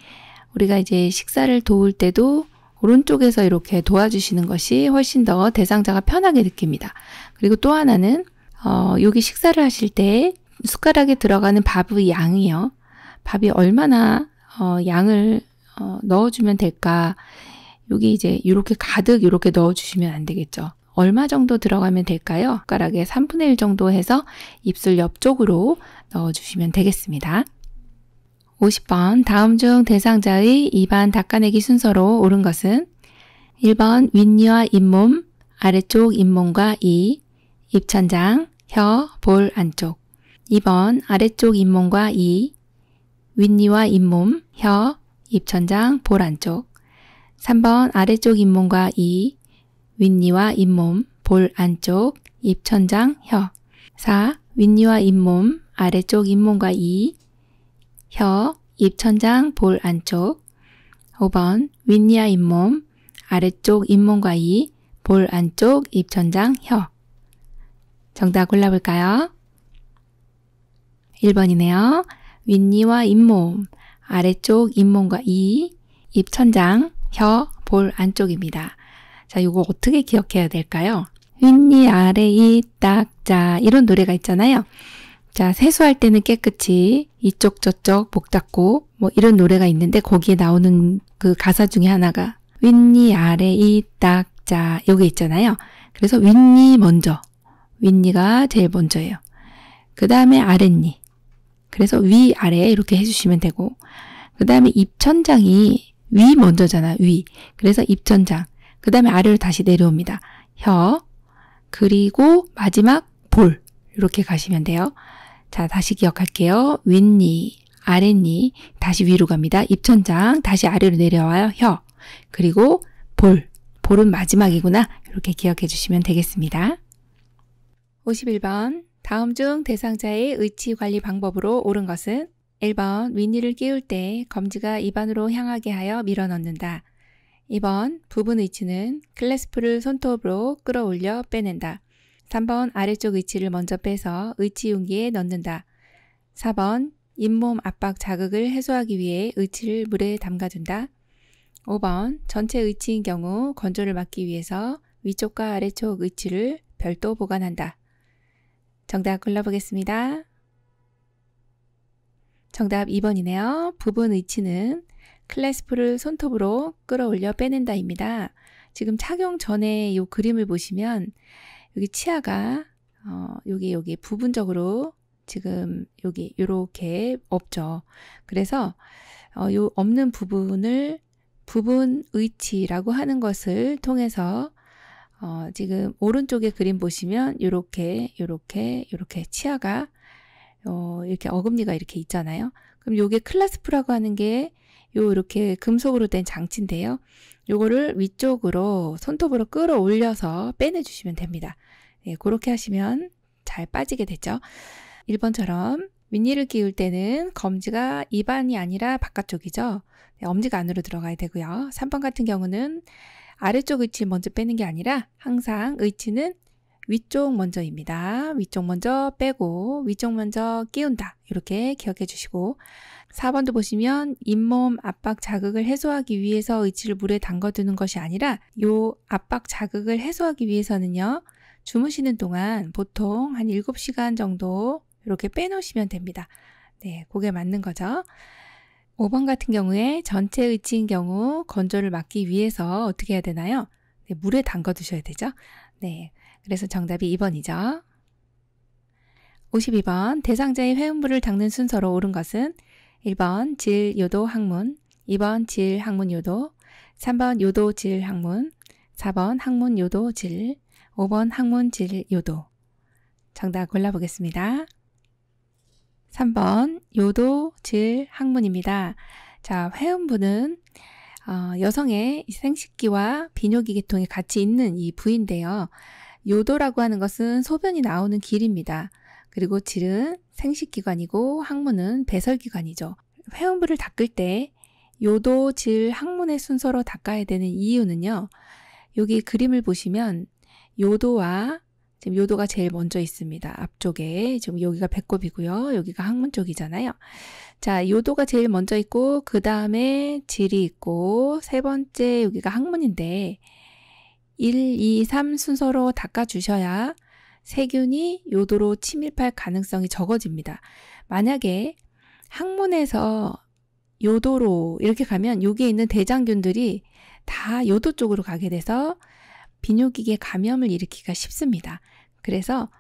우리가 이제 식사를 도울 때도 오른쪽에서 이렇게 도와주시는 것이 훨씬 더 대상자가 편하게 느낍니다. 그리고 또 하나는 어, 여기 식사를 하실 때 숟가락에 들어가는 밥의 양이요. 밥이 얼마나 어, 양을 어, 넣어주면 될까? 여기 이제 이렇게 가득 이렇게 넣어주시면 안 되겠죠. 얼마 정도 들어가면 될까요? 숟가락에 3분의 1 정도 해서 입술 옆쪽으로 넣어주시면 되겠습니다. 50번 다음 중 대상자의 입안 닦아내기 순서로 옳은 것은 1번 윗니와 잇몸, 아래쪽 잇몸과 이, 입천장, 혀, 볼 안쪽 2번 아래쪽 잇몸과 이, 윗니와 잇몸, 혀, 입천장, 볼 안쪽 3번 아래쪽 잇몸과 이, 윗니와 잇몸, 볼 안쪽, 입천장, 혀 4. 윗니와 잇몸, 아래쪽 잇몸과 이, 혀, 입천장, 볼 안쪽 5번 윗니와 잇몸, 아래쪽 잇몸과 이, 볼 안쪽, 입천장, 혀 정답 골라볼까요? 1번이네요. 윗니와 잇몸, 아래쪽 잇몸과 이, 입 천장, 혀, 볼 안쪽입니다. 자, 이거 어떻게 기억해야 될까요? 윗니 아래 이 딱자 이런 노래가 있잖아요. 자, 세수할 때는 깨끗이 이쪽 저쪽 목 잡고 뭐 이런 노래가 있는데 거기에 나오는 그 가사 중에 하나가 윗니 아래 이 딱자 여기 있잖아요. 그래서 윗니 먼저 윗니가 제일 먼저예요. 그 다음에 아랫니 그래서 위, 아래 이렇게 해주시면 되고 그 다음에 입천장이 위 먼저잖아. 위. 그래서 입천장. 그 다음에 아래로 다시 내려옵니다. 혀. 그리고 마지막 볼. 이렇게 가시면 돼요. 자, 다시 기억할게요. 윗니, 아랫니, 다시 위로 갑니다. 입천장, 다시 아래로 내려와요. 혀. 그리고 볼. 볼은 마지막이구나. 이렇게 기억해 주시면 되겠습니다. 51번. 다음 중 대상자의 의치 관리 방법으로 옳은 것은 1번 윗니를 끼울 때 검지가 입안으로 향하게 하여 밀어넣는다. 2번 부분 의치는 클래스프를 손톱으로 끌어올려 빼낸다. 3번 아래쪽 의치를 먼저 빼서 의치 용기에 넣는다. 4번 잇몸 압박 자극을 해소하기 위해 의치를 물에 담가둔다. 5번 전체 의치인 경우 건조를 막기 위해서 위쪽과 아래쪽 의치를 별도 보관한다. 정답 골라보겠습니다. 정답 2번이네요. 부분 위치는 클래스프를 손톱으로 끌어올려 빼낸다입니다. 지금 착용 전에 이 그림을 보시면 여기 치아가 어, 여기 여기 부분적으로 지금 여기 이렇게 없죠. 그래서 어, 요 없는 부분을 부분 위치라고 하는 것을 통해서 어, 지금 오른쪽에 그림 보시면 이렇게 이렇게 이렇게 치아가 어, 이렇게 어금니가 이렇게 있잖아요. 그럼 요게 클라스프라고 하는 게요 이렇게 금속으로 된 장치인데요. 요거를 위쪽으로 손톱으로 끌어올려서 빼내주시면 됩니다. 네, 그렇게 하시면 잘 빠지게 되죠. 1번처럼 윗니를 끼울 때는 검지가 입안이 아니라 바깥쪽이죠. 네, 엄지가 안으로 들어가야 되고요. 3번 같은 경우는 아래쪽 위치 먼저 빼는 게 아니라 항상 위치는 위쪽 먼저입니다. 위쪽 먼저 빼고 위쪽 먼저 끼운다. 이렇게 기억해 주시고 4번도 보시면 잇몸 압박 자극을 해소하기 위해서 의치를 물에 담가두는 것이 아니라 요 압박 자극을 해소하기 위해서는요. 주무시는 동안 보통 한 7시간 정도 이렇게 빼놓으시면 됩니다. 네, 그게 맞는 거죠. 5번 같은 경우에 전체 의치인 경우 건조를 막기 위해서 어떻게 해야 되나요? 네, 물에 담궈 두셔야 되죠. 네, 그래서 정답이 2번이죠. 52번 대상자의 회음부를 닦는 순서로 옳은 것은 1번 질, 요도, 항문 2번 질, 항문, 요도 3번 요도, 질, 항문 4번 항문, 요도, 질 5번 항문, 질, 요도 정답 골라보겠습니다. 3번 요도 질 항문입니다. 자, 회음부는 어, 여성의 생식기와 비뇨기 계통이 같이 있는 이 부위인데요. 요도라고 하는 것은 소변이 나오는 길입니다. 그리고 질은 생식기관이고 항문은 배설기관이죠. 회음부를 닦을 때 요도, 질, 항문의 순서로 닦아야 되는 이유는요. 여기 그림을 보시면 요도와 지금 요도가 제일 먼저 있습니다. 앞쪽에 지금 여기가 배꼽이고요. 여기가 항문 쪽이잖아요. 자, 요도가 제일 먼저 있고 그 다음에 질이 있고 세 번째 여기가 항문인데 1, 2, 3 순서로 닦아주셔야 세균이 요도로 침입할 가능성이 적어집니다. 만약에 항문에서 요도로 이렇게 가면 여기에 있는 대장균들이 다 요도 쪽으로 가게 돼서 비뇨기계 감염을 일으키기가 쉽습니다. 그래서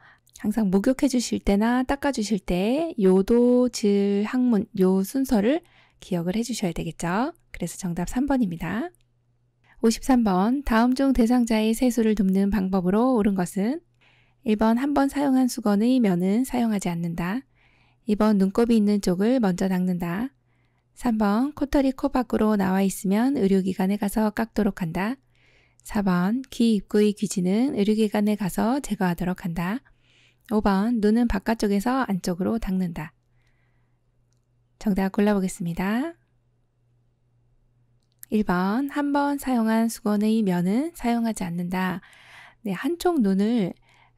항상 목욕해 주실 때나 닦아 주실 때 요도, 질, 항문 요 순서를 기억을 해 주셔야 되겠죠. 그래서 정답 3번입니다. 53번 다음 중 대상자의 세수를 돕는 방법으로 옳은 것은 1번 한번 사용한 수건의 면은 사용하지 않는다. 2번 눈곱이 있는 쪽을 먼저 닦는다. 3번 코털이 코 밖으로 나와 있으면 의료기관에 가서 깎도록 한다. 4번 귀 입구의 귀지는 의료기관에 가서 제거하도록 한다. 5번 눈은 바깥쪽에서 안쪽으로 닦는다. 정답 골라보겠습니다. 1번 한 번 사용한 수건의 면은 사용하지 않는다. 네, 한쪽 눈을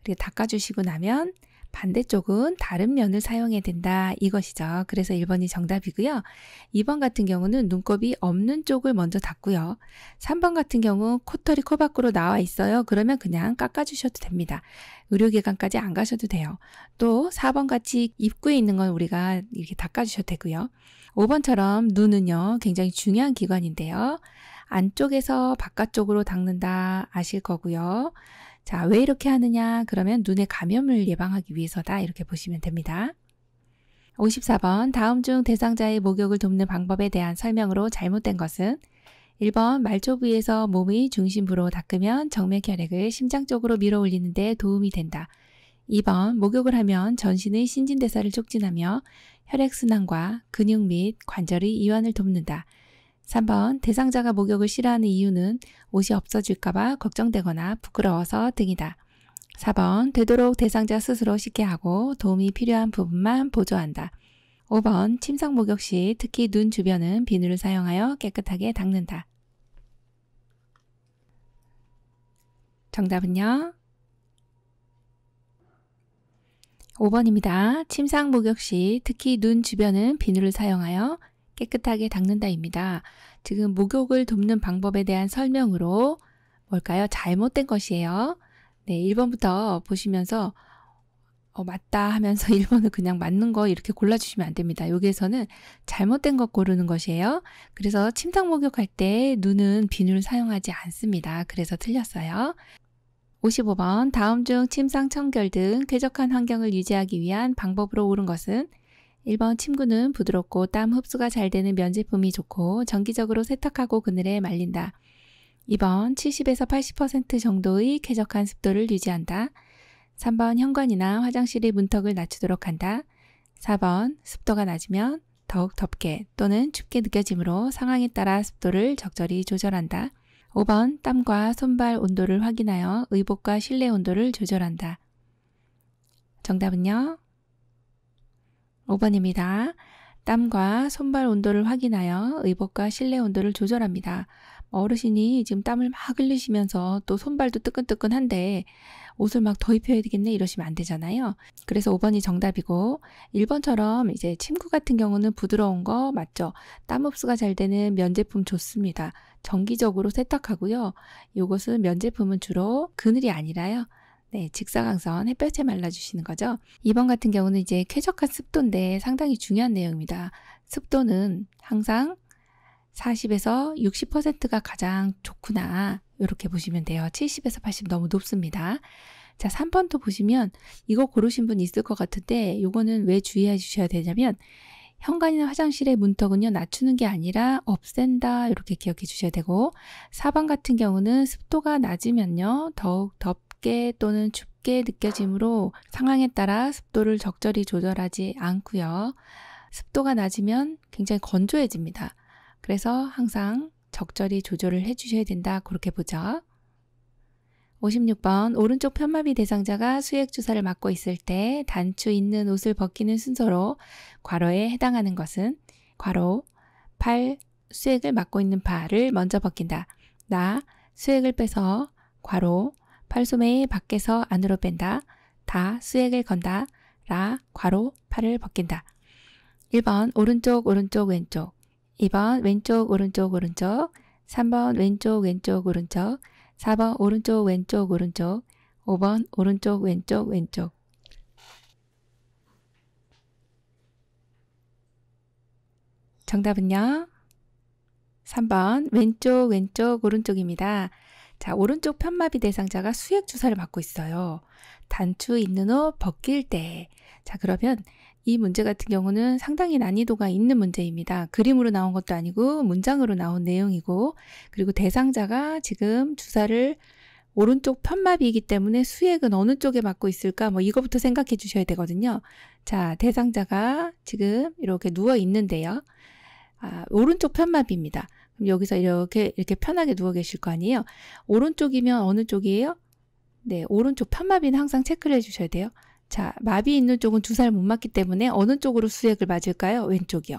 이렇게 닦아주시고 나면 반대쪽은 다른 면을 사용해야 된다 이것이죠. 그래서 1번이 정답이고요. 2번 같은 경우는 눈곱이 없는 쪽을 먼저 닫고요. 3번 같은 경우 코털이 코 밖으로 나와 있어요. 그러면 그냥 깎아주셔도 됩니다. 의료기관까지 안 가셔도 돼요. 또 4번 같이 입구에 있는 건 우리가 이렇게 닦아주셔도 되고요. 5번처럼 눈은요 굉장히 중요한 기관인데요. 안쪽에서 바깥쪽으로 닦는다 아실 거고요. 자, 왜 이렇게 하느냐? 그러면 눈의 감염을 예방하기 위해서다. 이렇게 보시면 됩니다. 54번 다음 중 대상자의 목욕을 돕는 방법에 대한 설명으로 잘못된 것은 1번 말초 부위에서 몸의 중심부로 닦으면 정맥혈액을 심장 쪽으로 밀어 올리는데 도움이 된다. 2번 목욕을 하면 전신의 신진대사를 촉진하며 혈액순환과 근육 및 관절의 이완을 돕는다. 3번 대상자가 목욕을 싫어하는 이유는 옷이 없어질까봐 걱정되거나 부끄러워서 등이다. 4번 되도록 대상자 스스로 쉽게 하고 도움이 필요한 부분만 보조한다. 5번 침상 목욕 시 특히 눈 주변은 비누를 사용하여 깨끗하게 닦는다. 정답은요? 5번입니다. 침상 목욕 시 특히 눈 주변은 비누를 사용하여 깨끗하게 닦는다입니다. 지금 목욕을 돕는 방법에 대한 설명으로 뭘까요? 잘못된 것이에요. 네, 1번부터 보시면서 어, 맞다 하면서 1번을 그냥 맞는 거 이렇게 골라주시면 안 됩니다. 여기에서는 잘못된 것 고르는 것이에요. 그래서 침상 목욕할 때 눈은 비누를 사용하지 않습니다. 그래서 틀렸어요. 55번 다음 중 침상 청결 등 쾌적한 환경을 유지하기 위한 방법으로 옳은 것은 1번 침구는 부드럽고 땀 흡수가 잘 되는 면제품이 좋고 정기적으로 세탁하고 그늘에 말린다. 2번 70에서 80% 정도의 쾌적한 습도를 유지한다. 3번 현관이나 화장실의 문턱을 낮추도록 한다. 4번 습도가 낮으면 더욱 덥게 또는 춥게 느껴지므로 상황에 따라 습도를 적절히 조절한다. 5번 땀과 손발 온도를 확인하여 의복과 실내 온도를 조절한다. 정답은요? 5번입니다. 땀과 손발 온도를 확인하여 의복과 실내 온도를 조절합니다. 어르신이 지금 땀을 막 흘리시면서 또 손발도 뜨끈뜨끈한데 옷을 막 더 입혀야 되겠네 이러시면 안 되잖아요. 그래서 5번이 정답이고 1번처럼 이제 침구 같은 경우는 부드러운 거 맞죠? 땀 흡수가 잘 되는 면제품 좋습니다. 정기적으로 세탁하고요. 이것은 면제품은 주로 그늘이 아니라요. 네, 직사광선 햇볕에 말라주시는 거죠. 2번 같은 경우는 이제 쾌적한 습도인데 상당히 중요한 내용입니다. 습도는 항상 40에서 60%가 가장 좋구나 이렇게 보시면 돼요. 70에서 80 너무 높습니다. 자, 3번도 보시면 이거 고르신 분 있을 것 같은데 요거는 왜 주의해 주셔야 되냐면 현관이나 화장실의 문턱은요 낮추는 게 아니라 없앤다 이렇게 기억해 주셔야 되고 4번 같은 경우는 습도가 낮으면요 더욱 덥 덥게 또는 춥게 느껴지므로 상황에 따라 습도를 적절히 조절하지 않고요. 습도가 낮으면 굉장히 건조해집니다. 그래서 항상 적절히 조절을 해주셔야 된다. 그렇게 보죠. 56번 오른쪽 편마비 대상자가 수액 주사를 맞고 있을 때 단추 있는 옷을 벗기는 순서로 괄호에 해당하는 것은 괄호 팔 수액을 맞고 있는 팔을 먼저 벗긴다. 나 수액을 빼서 괄호 팔소매의 밖에서 안으로 뺀다. 다 수액을 건다. 라 괄호 팔을 벗긴다. 1번 오른쪽 오른쪽 왼쪽 2번 왼쪽 오른쪽 오른쪽 3번 왼쪽 왼쪽 오른쪽 4번 오른쪽 왼쪽 오른쪽 5번 오른쪽 왼쪽 왼쪽 3번은요? 3번 왼쪽 왼쪽 오른쪽입니다. 자, 오른쪽 편마비 대상자가 수액 주사를 맞고 있어요. 단추 있는 옷 벗길 때. 자, 그러면 이 문제 같은 경우는 상당히 난이도가 있는 문제입니다. 그림으로 나온 것도 아니고 문장으로 나온 내용이고 그리고 대상자가 지금 주사를 오른쪽 편마비이기 때문에 수액은 어느 쪽에 맞고 있을까? 뭐 이거부터 생각해 주셔야 되거든요. 자, 대상자가 지금 이렇게 누워 있는데요. 아, 오른쪽 편마비입니다. 그럼 여기서 이렇게 이렇게 편하게 누워 계실 거 아니에요? 오른쪽이면 어느 쪽이에요? 네, 오른쪽 편마비는 항상 체크를 해주셔야 돼요. 자, 마비 있는 쪽은 두 살 못 맞기 때문에 어느 쪽으로 수액을 맞을까요? 왼쪽이요.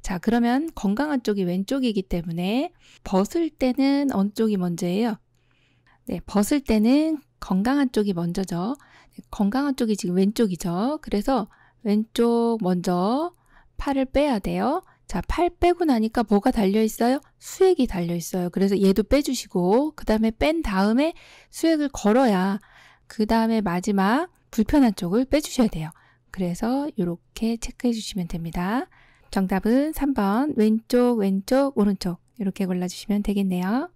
자, 그러면 건강한 쪽이 왼쪽이기 때문에 벗을 때는 어느 쪽이 먼저예요? 네, 벗을 때는 건강한 쪽이 먼저죠. 건강한 쪽이 지금 왼쪽이죠. 그래서 왼쪽 먼저 팔을 빼야 돼요. 자, 팔 빼고 나니까 뭐가 달려 있어요? 수액이 달려 있어요. 그래서 얘도 빼주시고 그 다음에 뺀 다음에 수액을 걸어야 그 다음에 마지막 불편한 쪽을 빼주셔야 돼요. 그래서 이렇게 체크해 주시면 됩니다. 정답은 3번 왼쪽 왼쪽 오른쪽 이렇게 골라주시면 되겠네요.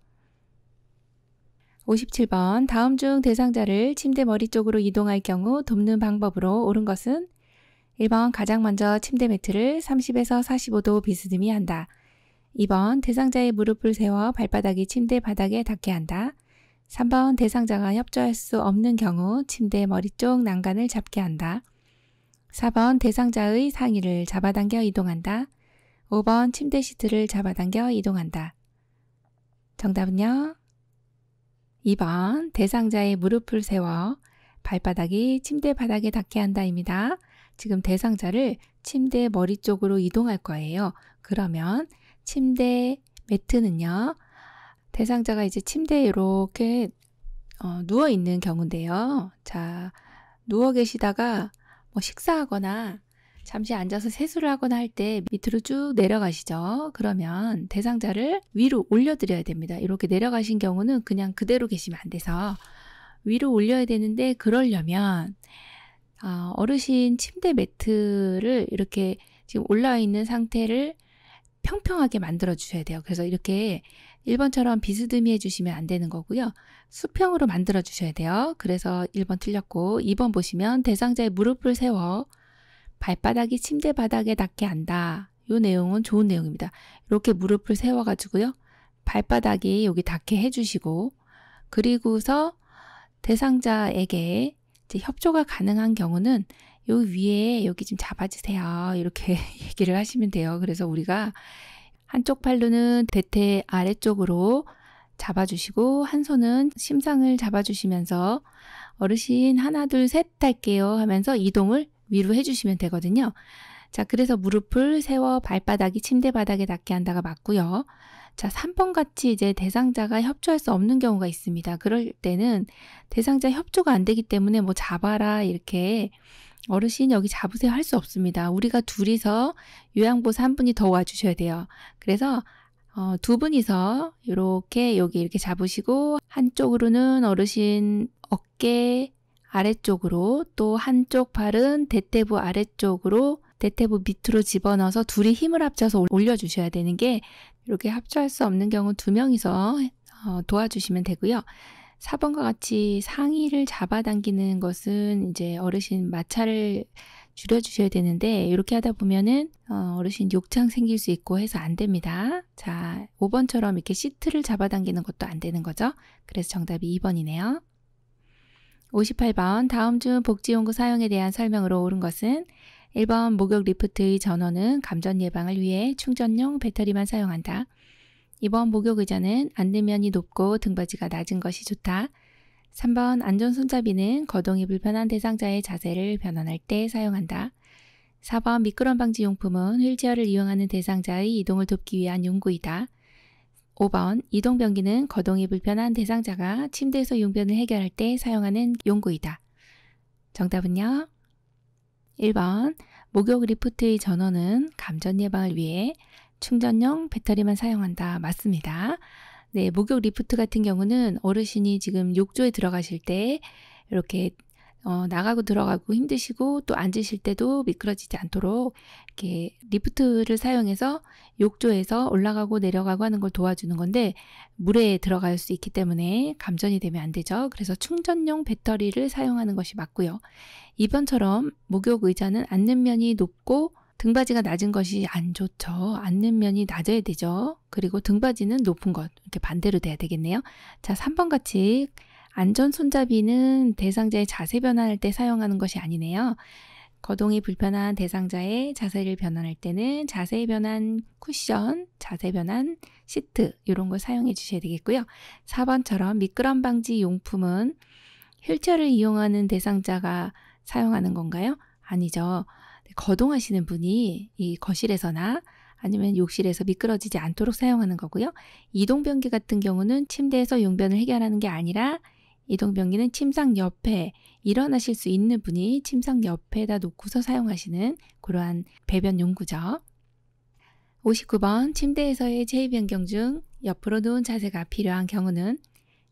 57번 다음 중 대상자를 침대 머리 쪽으로 이동할 경우 돕는 방법으로 옳은 것은 1번 가장 먼저 침대 매트를 30에서 45도 비스듬히 한다. 2번 대상자의 무릎을 세워 발바닥이 침대 바닥에 닿게 한다. 3번 대상자가 협조할 수 없는 경우 침대 머리 쪽 난간을 잡게 한다. 4번 대상자의 상의를 잡아당겨 이동한다. 5번 침대 시트를 잡아당겨 이동한다. 정답은요? 2번 대상자의 무릎을 세워 발바닥이 침대 바닥에 닿게 한다입니다. 지금 대상자를 침대 머리 쪽으로 이동할 거예요. 그러면 침대 매트는요. 대상자가 이제 침대에 이렇게 어, 누워 있는 경우인데요. 자, 누워 계시다가 뭐 식사하거나 잠시 앉아서 세수를 하거나 할 때 밑으로 쭉 내려가시죠. 그러면 대상자를 위로 올려드려야 됩니다. 이렇게 내려가신 경우는 그냥 그대로 계시면 안 돼서 위로 올려야 되는데 그러려면 어, 어르신 침대 매트를 이렇게 지금 올라와 있는 상태를 평평하게 만들어 주셔야 돼요. 그래서 이렇게 1번처럼 비스듬히 해주시면 안 되는 거고요. 수평으로 만들어 주셔야 돼요. 그래서 1번 틀렸고 2번 보시면 대상자의 무릎을 세워 발바닥이 침대 바닥에 닿게 한다. 요 내용은 좋은 내용입니다. 이렇게 무릎을 세워가지고요. 발바닥이 여기 닿게 해주시고 그리고서 대상자에게 협조가 가능한 경우는 요 위에 여기 좀 잡아주세요. 이렇게 얘기를 하시면 돼요. 그래서 우리가 한쪽 팔로는 대퇴 아래쪽으로 잡아주시고 한 손은 심상을 잡아주시면서 어르신 하나 둘 셋 할게요 하면서 이동을 위로 해주시면 되거든요. 자, 그래서 무릎을 세워 발바닥이 침대 바닥에 닿게 한다가 맞고요. 자, 3번 같이 이제 대상자가 협조할 수 없는 경우가 있습니다. 그럴 때는 대상자 협조가 안 되기 때문에 뭐 잡아라 이렇게 어르신 여기 잡으세요 할 수 없습니다. 우리가 둘이서 요양보사 한 분이 더 와주셔야 돼요. 그래서 어, 두 분이서 이렇게 여기 이렇게 잡으시고 한쪽으로는 어르신 어깨 아래쪽으로 또 한쪽 발은 대퇴부 아래쪽으로 대퇴부 밑으로 집어넣어서 둘이 힘을 합쳐서 올려주셔야 되는 게 이렇게 합쳐할 수 없는 경우 두 명이서 어, 도와주시면 되고요. 4번과 같이 상의를 잡아당기는 것은 이제 어르신 마찰을 줄여주셔야 되는데 이렇게 하다 보면은 어, 어르신 욕창 생길 수 있고 해서 안 됩니다. 자, 5번처럼 이렇게 시트를 잡아당기는 것도 안 되는 거죠. 그래서 정답이 2번이네요. 58번 다음 중 복지용구 사용에 대한 설명으로 옳은 것은 1번 목욕 리프트의 전원은 감전 예방을 위해 충전용 배터리만 사용한다. 2번 목욕 의자는 안내면이 높고 등받이가 낮은 것이 좋다. 3번 안전 손잡이는 거동이 불편한 대상자의 자세를 변환할 때 사용한다. 4번 미끄럼 방지 용품은 휠체어를 이용하는 대상자의 이동을 돕기 위한 용구이다. 5번 이동 변기는 거동이 불편한 대상자가 침대에서 용변을 해결할 때 사용하는 용구이다. 정답은요? 1번 목욕 리프트의 전원은 감전 예방을 위해 충전용 배터리만 사용한다. 맞습니다. 네, 목욕 리프트 같은 경우는 어르신이 지금 욕조에 들어가실 때 이렇게 어, 나가고 들어가고 힘드시고 또 앉으실 때도 미끄러지지 않도록 이렇게 리프트를 사용해서 욕조에서 올라가고 내려가고 하는 걸 도와주는 건데 물에 들어갈 수 있기 때문에 감전이 되면 안 되죠. 그래서 충전용 배터리를 사용하는 것이 맞고요. 이번처럼 목욕 의자는 앉는 면이 높고 등받이가 낮은 것이 안 좋죠. 앉는 면이 낮아야 되죠. 그리고 등받이는 높은 것 이렇게 반대로 돼야 되겠네요. 자, 3번 같이 안전 손잡이는 대상자의 자세 변환할 때 사용하는 것이 아니네요. 거동이 불편한 대상자의 자세를 변환할 때는 자세 변환 쿠션, 자세 변환 시트 이런 걸 사용해 주셔야 되겠고요. 4번처럼 미끄럼 방지 용품은 휠체어를 이용하는 대상자가 사용하는 건가요? 아니죠. 네, 거동하시는 분이 이 거실에서나 아니면 욕실에서 미끄러지지 않도록 사용하는 거고요. 이동 변기 같은 경우는 침대에서 용변을 해결하는 게 아니라 이동변기는 침상 옆에 일어나실 수 있는 분이 침상 옆에다 놓고서 사용하시는 그러한 배변 용구죠. 59번 침대에서의 체위 변경 중 옆으로 누운 자세가 필요한 경우는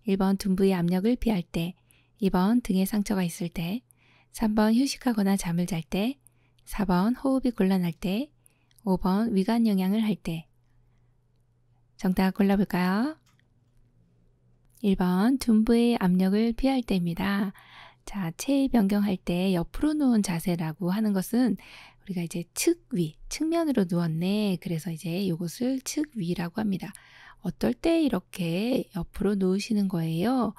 1번 둔부의 압력을 피할 때, 2번 등에 상처가 있을 때, 3번 휴식하거나 잠을 잘 때, 4번 호흡이 곤란할 때, 5번 위관 영향을 할 때. 정답 골라볼까요? 1번 둔부의 압력을 피할 때입니다. 자, 체위 변경할 때 옆으로 누운 자세라고 하는 것은 우리가 이제 측위, 측면으로 누웠네. 그래서 이제 이것을 측위라고 합니다. 어떨 때 이렇게 옆으로 누우시는 거예요?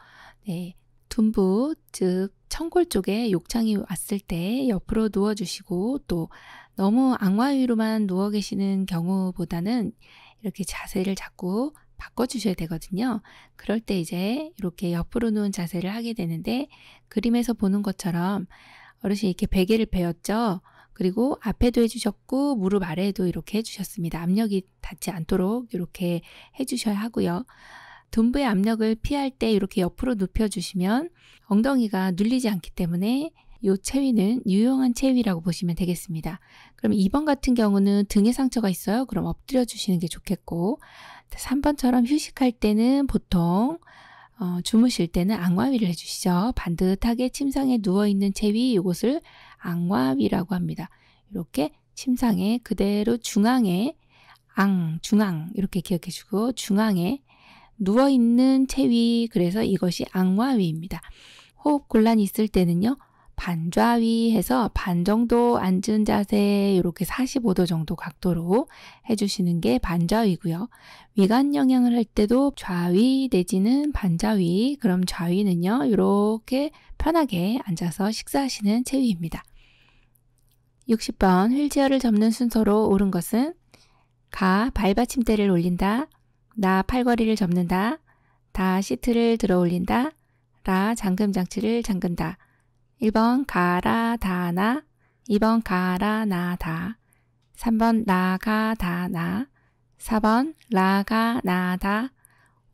네. 둔부, 즉, 청골 쪽에 욕창이 왔을 때 옆으로 누워주시고 또 너무 악마 위로만 누워 계시는 경우보다는 이렇게 자세를 자꾸 바꿔주셔야 되거든요. 그럴 때 이제 이렇게 옆으로 누운 자세를 하게 되는데 그림에서 보는 것처럼 어르신 이렇게 베개를 베었죠. 그리고 앞에도 해주셨고 무릎 아래에도 이렇게 해주셨습니다. 압력이 닿지 않도록 이렇게 해주셔야 하고요. 둔부의 압력을 피할 때 이렇게 옆으로 눕혀주시면 엉덩이가 눌리지 않기 때문에 요 체위는 유용한 체위라고 보시면 되겠습니다. 그럼 2번 같은 경우는 등에 상처가 있어요. 그럼 엎드려 주시는 게 좋겠고 3번처럼 휴식할 때는 보통 어, 주무실 때는 앙과위를 해주시죠. 반듯하게 침상에 누워있는 채위 이것을 앙과위라고 합니다. 이렇게 침상에 그대로 중앙에 앙, 중앙 이렇게 기억해주고 중앙에 누워있는 채위 그래서 이것이 앙과위입니다 호흡 곤란이 있을 때는요. 반좌위 해서 반 정도 앉은 자세 이렇게 45도 정도 각도로 해주시는 게 반좌위고요. 위관 영향을 할 때도 좌위 내지는 반좌위 그럼 좌위는요 이렇게 편하게 앉아서 식사하시는 체위입니다. 60번 휠체어를 접는 순서로 옳은 것은 가 발받침대를 올린다 나 팔걸이를 접는다 다 시트를 들어 올린다 라 잠금 장치를 잠근다 1번 가라다나, 2번 가라나다, 3번 나가다나, 4번 라가나다,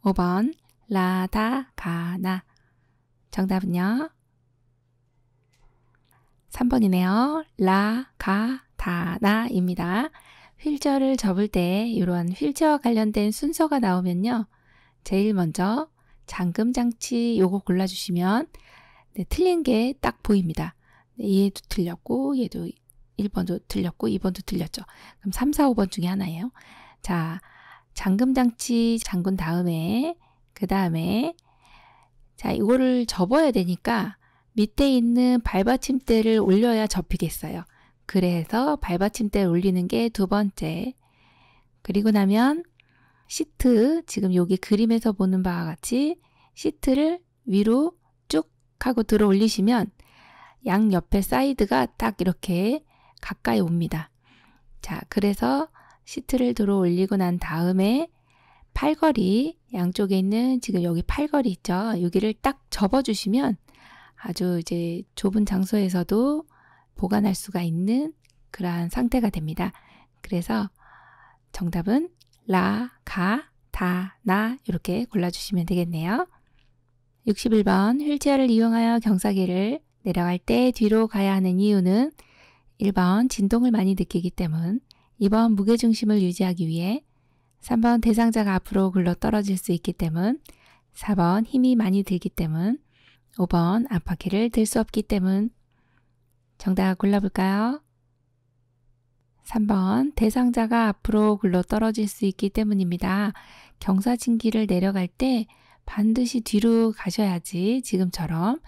5번 라다가나. 정답은요? 3번이네요. 라가다나입니다. 휠체어를 접을 때 이러한 휠체어 관련된 순서가 나오면요. 제일 먼저 잠금 장치 요거 골라주시면 네, 틀린 게 딱 보입니다. 네, 얘도 틀렸고 얘도 1번도 틀렸고 2번도 틀렸죠. 그럼 3, 4, 5번 중에 하나예요. 자, 잠금장치 잠근 다음에 그 다음에 자 이거를 접어야 되니까 밑에 있는 발받침대를 올려야 접히겠어요. 그래서 발받침대를 올리는 게 두 번째. 그리고 나면 시트, 지금 여기 그림에서 보는 바와 같이 시트를 위로 하고 들어 올리시면 양 옆에 사이드가 딱 이렇게 가까이 옵니다. 자, 그래서 시트를 들어 올리고 난 다음에 팔걸이 양쪽에 있는 지금 여기 팔걸이 있죠. 여기를 딱 접어 주시면 아주 이제 좁은 장소에서도 보관할 수가 있는 그러한 상태가 됩니다. 그래서 정답은 라, 가, 다, 나 이렇게 골라주시면 되겠네요. 61번 휠체어를 이용하여 경사기를 내려갈 때 뒤로 가야 하는 이유는 1번 진동을 많이 느끼기 때문 2번 무게중심을 유지하기 위해 3번 대상자가 앞으로 굴러 떨어질 수 있기 때문 4번 힘이 많이 들기 때문 5번 앞바퀴를 들 수 없기 때문 정답 골라볼까요? 3번 대상자가 앞으로 굴러 떨어질 수 있기 때문입니다. 경사진기를 내려갈 때 반드시 뒤로 가셔야지 지금처럼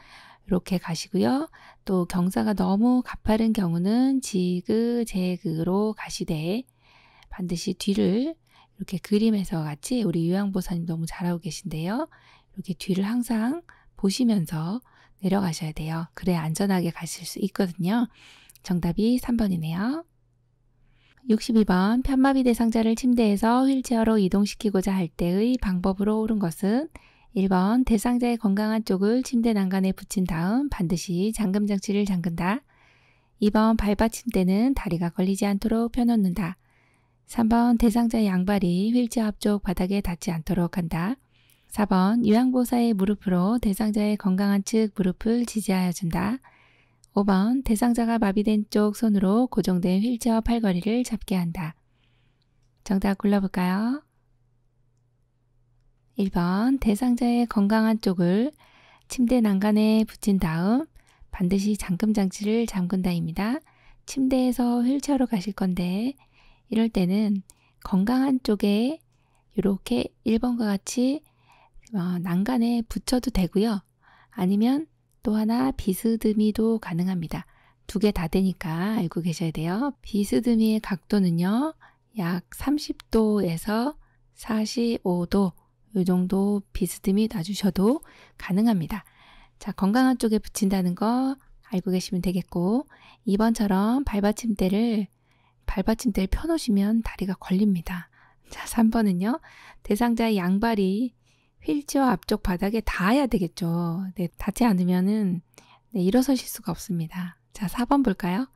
이렇게 가시고요. 또 경사가 너무 가파른 경우는 지그재그로 가시되 반드시 뒤를 이렇게 그림에서 같이 우리 유양보사님 너무 잘하고 계신데요. 이렇게 뒤를 항상 보시면서 내려가셔야 돼요. 그래야 안전하게 가실 수 있거든요. 정답이 3번이네요. 62번 편마비 대상자를 침대에서 휠체어로 이동시키고자 할 때의 방법으로 옳은 것은 1번 대상자의 건강한 쪽을 침대 난간에 붙인 다음 반드시 잠금 장치를 잠근다. 2번 발받침대는 다리가 걸리지 않도록 펴놓는다. 3번 대상자의 양발이 휠체어 앞쪽 바닥에 닿지 않도록 한다. 4번 유양보사의 무릎으로 대상자의 건강한 측 무릎을 지지하여 준다. 5번 대상자가 마비된 쪽 손으로 고정된 휠체어 팔걸이를 잡게 한다. 정답 골라볼까요? 1번 대상자의 건강한 쪽을 침대 난간에 붙인 다음 반드시 잠금 장치를 잠근다입니다. 침대에서 휠체어로 가실 건데 이럴 때는 건강한 쪽에 이렇게 1번과 같이 어, 난간에 붙여도 되고요. 아니면 또 하나 비스듬이도 가능합니다. 두 개 다 되니까 알고 계셔야 돼요. 비스듬이의 각도는요. 약 30도에서 45도 요 정도 비스듬히 놔주셔도 가능합니다. 자, 건강한 쪽에 붙인다는 거 알고 계시면 되겠고, 2번처럼 발받침대를, 발받침대를 펴놓으시면 다리가 걸립니다. 자, 3번은요. 대상자의 양발이 휠체어 앞쪽 바닥에 닿아야 되겠죠. 네, 닿지 않으면은 네, 일어서실 수가 없습니다. 자, 4번 볼까요?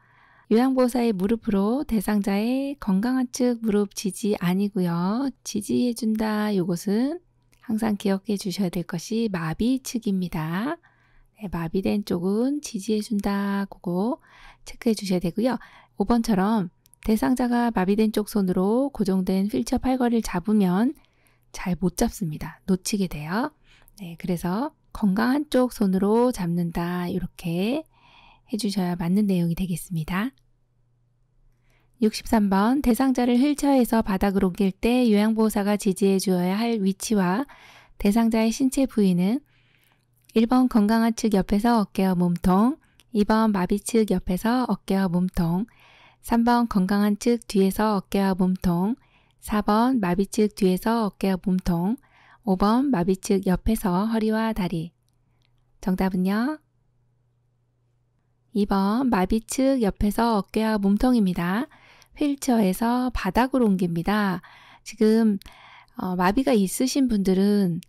요양보호사의 무릎으로 대상자의 건강한 측 무릎 지지 아니고요. 지지해준다. 요것은 항상 기억해 주셔야 될 것이 마비 측입니다. 네, 마비된 쪽은 지지해 준다. 그거 체크해 주셔야 되고요. 5번처럼 대상자가 마비된 쪽 손으로 고정된 휠체어 팔걸이를 잡으면 잘 못 잡습니다. 놓치게 돼요. 네, 그래서 건강한 쪽 손으로 잡는다. 이렇게 해주셔야 맞는 내용이 되겠습니다. 63번 대상자를 휠체어에서 바닥으로 옮길 때 요양보호사가 지지해 주어야 할 위치와 대상자의 신체 부위는 1번 건강한 측 옆에서 어깨와 몸통, 2번 마비 측 옆에서 어깨와 몸통, 3번 건강한 측 뒤에서 어깨와 몸통, 4번 마비 측 뒤에서 어깨와 몸통, 5번 마비 측 옆에서 허리와 다리. 정답은요? 2번 마비 측 옆에서 어깨와 몸통입니다. 휠체어에서 바닥으로 옮깁니다. 지금 어, 마비가 있으신 분들은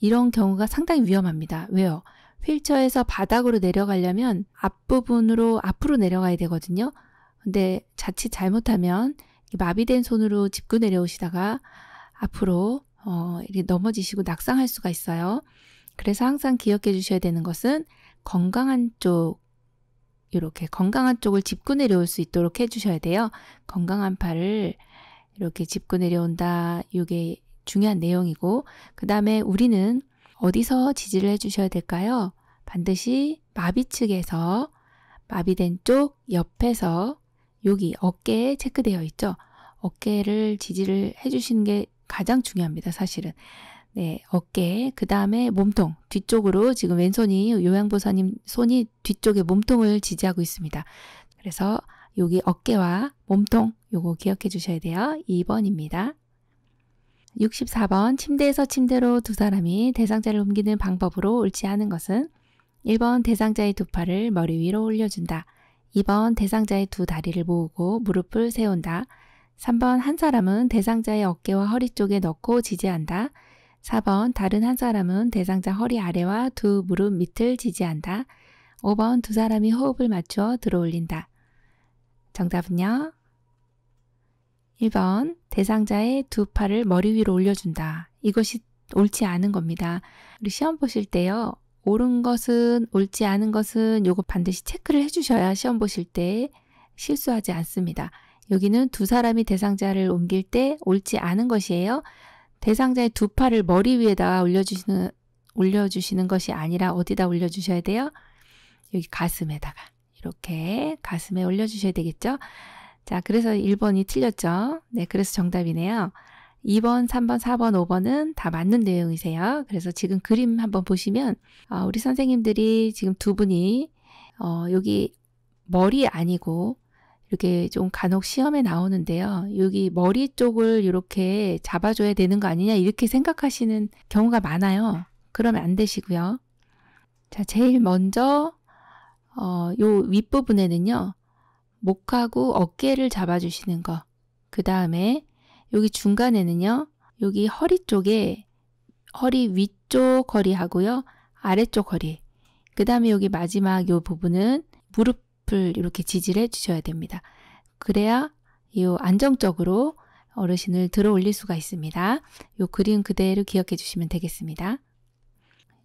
이런 경우가 상당히 위험합니다. 왜요? 휠체어에서 바닥으로 내려가려면 앞부분으로 앞으로 내려가야 되거든요. 근데 자칫 잘못하면 마비된 손으로 짚고 내려오시다가 앞으로 어, 이렇게 넘어지시고 낙상할 수가 있어요. 그래서 항상 기억해 주셔야 되는 것은 건강한 쪽 이렇게 건강한 쪽을 짚고 내려올 수 있도록 해주셔야 돼요. 건강한 팔을 이렇게 짚고 내려온다. 이게 중요한 내용이고 그 다음에 우리는 어디서 지지를 해주셔야 될까요? 반드시 마비 측에서 마비된 쪽 옆에서 여기 어깨에 체크되어 있죠. 어깨를 지지를 해주시는 게 가장 중요합니다. 사실은 네, 어깨, 그 다음에 몸통, 뒤쪽으로 지금 왼손이 요양보사님 손이 뒤쪽에 몸통을 지지하고 있습니다. 그래서 여기 어깨와 몸통, 요거 기억해 주셔야 돼요. 2번입니다. 64번, 침대에서 침대로 두 사람이 대상자를 옮기는 방법으로 옳지 않은 것은 1번 대상자의 두 팔을 머리 위로 올려준다. 2번 대상자의 두 다리를 모으고 무릎을 세운다. 3번 한 사람은 대상자의 어깨와 허리 쪽에 넣고 지지한다. 4번 다른 한 사람은 대상자 허리 아래와 두 무릎 밑을 지지한다. 5번 두 사람이 호흡을 맞춰 들어올린다. 정답은요? 1번 대상자의 두 팔을 머리 위로 올려준다. 이것이 옳지 않은 겁니다. 우리 시험 보실 때요. 옳은 것은 옳지 않은 것은 요거 반드시 체크를 해주셔야 시험 보실 때 실수하지 않습니다. 여기는 두 사람이 대상자를 옮길 때 옳지 않은 것이에요. 대상자의 두 팔을 머리 위에다 올려주시는, 올려주시는 것이 아니라 어디다 올려주셔야 돼요? 여기 가슴에다가. 이렇게 가슴에 올려주셔야 되겠죠? 자, 그래서 1번이 틀렸죠? 네, 그래서 정답이네요. 2번, 3번, 4번, 5번은 다 맞는 내용이세요. 그래서 지금 그림 한번 보시면, 어, 우리 선생님들이 지금 두 분이, 어, 여기 머리 아니고 이렇게 좀 간혹 시험에 나오는데요. 여기 머리 쪽을 이렇게 잡아줘야 되는 거 아니냐 이렇게 생각하시는 경우가 많아요. 그러면 안 되시고요. 자, 제일 먼저 어, 요 윗부분에는요. 목하고 어깨를 잡아주시는 거. 그 다음에 여기 중간에는요. 여기 허리 쪽에 허리 위쪽 허리하고요. 아래쪽 허리. 그 다음에 여기 마지막 요 부분은 무릎 옆을 이렇게 지지를 해주셔야 됩니다. 그래야 이 안정적으로 어르신을 들어 올릴 수가 있습니다. 요 그림 그대로 기억해 주시면 되겠습니다.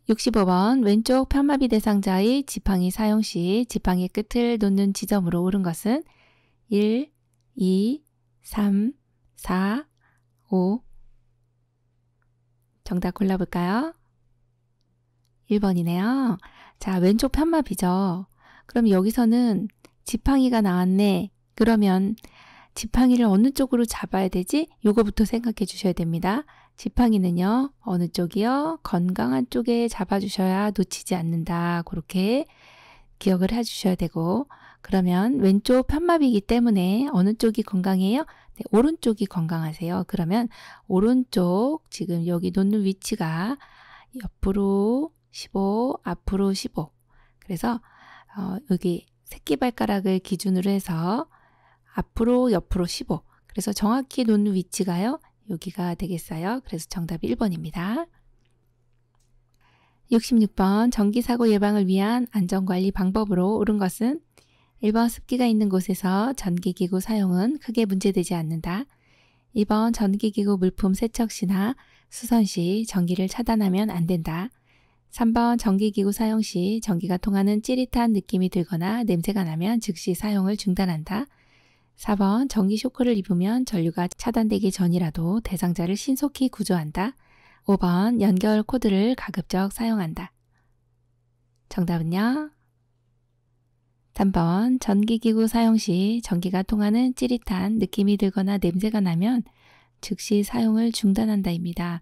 65번 왼쪽 편마비 대상자의 지팡이 사용 시 지팡이 끝을 놓는 지점으로 오른 것은 1, 2, 3, 4, 5 정답 골라볼까요? 1번이네요. 자, 왼쪽 편마비죠. 그럼 여기서는 지팡이가 나왔네. 그러면 지팡이를 어느 쪽으로 잡아야 되지? 요거부터 생각해 주셔야 됩니다. 지팡이는요, 어느 쪽이요? 건강한 쪽에 잡아주셔야 놓치지 않는다. 그렇게 기억을 해주셔야 되고, 그러면 왼쪽 편마비이기 때문에 어느 쪽이 건강해요? 네, 오른쪽이 건강하세요. 그러면 오른쪽 지금 여기 놓는 위치가 옆으로 15, 앞으로 15. 그래서 어, 여기 새끼발가락을 기준으로 해서 앞으로 옆으로 15 그래서 정확히 놓는 위치가요 여기가 되겠어요 그래서 정답이 1번입니다 66번 전기사고 예방을 위한 안전관리 방법으로 옳은 것은 1번 습기가 있는 곳에서 전기기구 사용은 크게 문제되지 않는다 2번 전기기구 물품 세척 시나 수선 시 전기를 차단하면 안 된다 3번 전기기구 사용 시 전기가 통하는 찌릿한 느낌이 들거나 냄새가 나면 즉시 사용을 중단한다. 4번 전기 쇼크를 입으면 전류가 차단되기 전이라도 대상자를 신속히 구조한다. 5번 연결 코드를 가급적 사용한다. 정답은요? 3번 전기기구 사용 시 전기가 통하는 찌릿한 느낌이 들거나 냄새가 나면 즉시 사용을 중단한다입니다.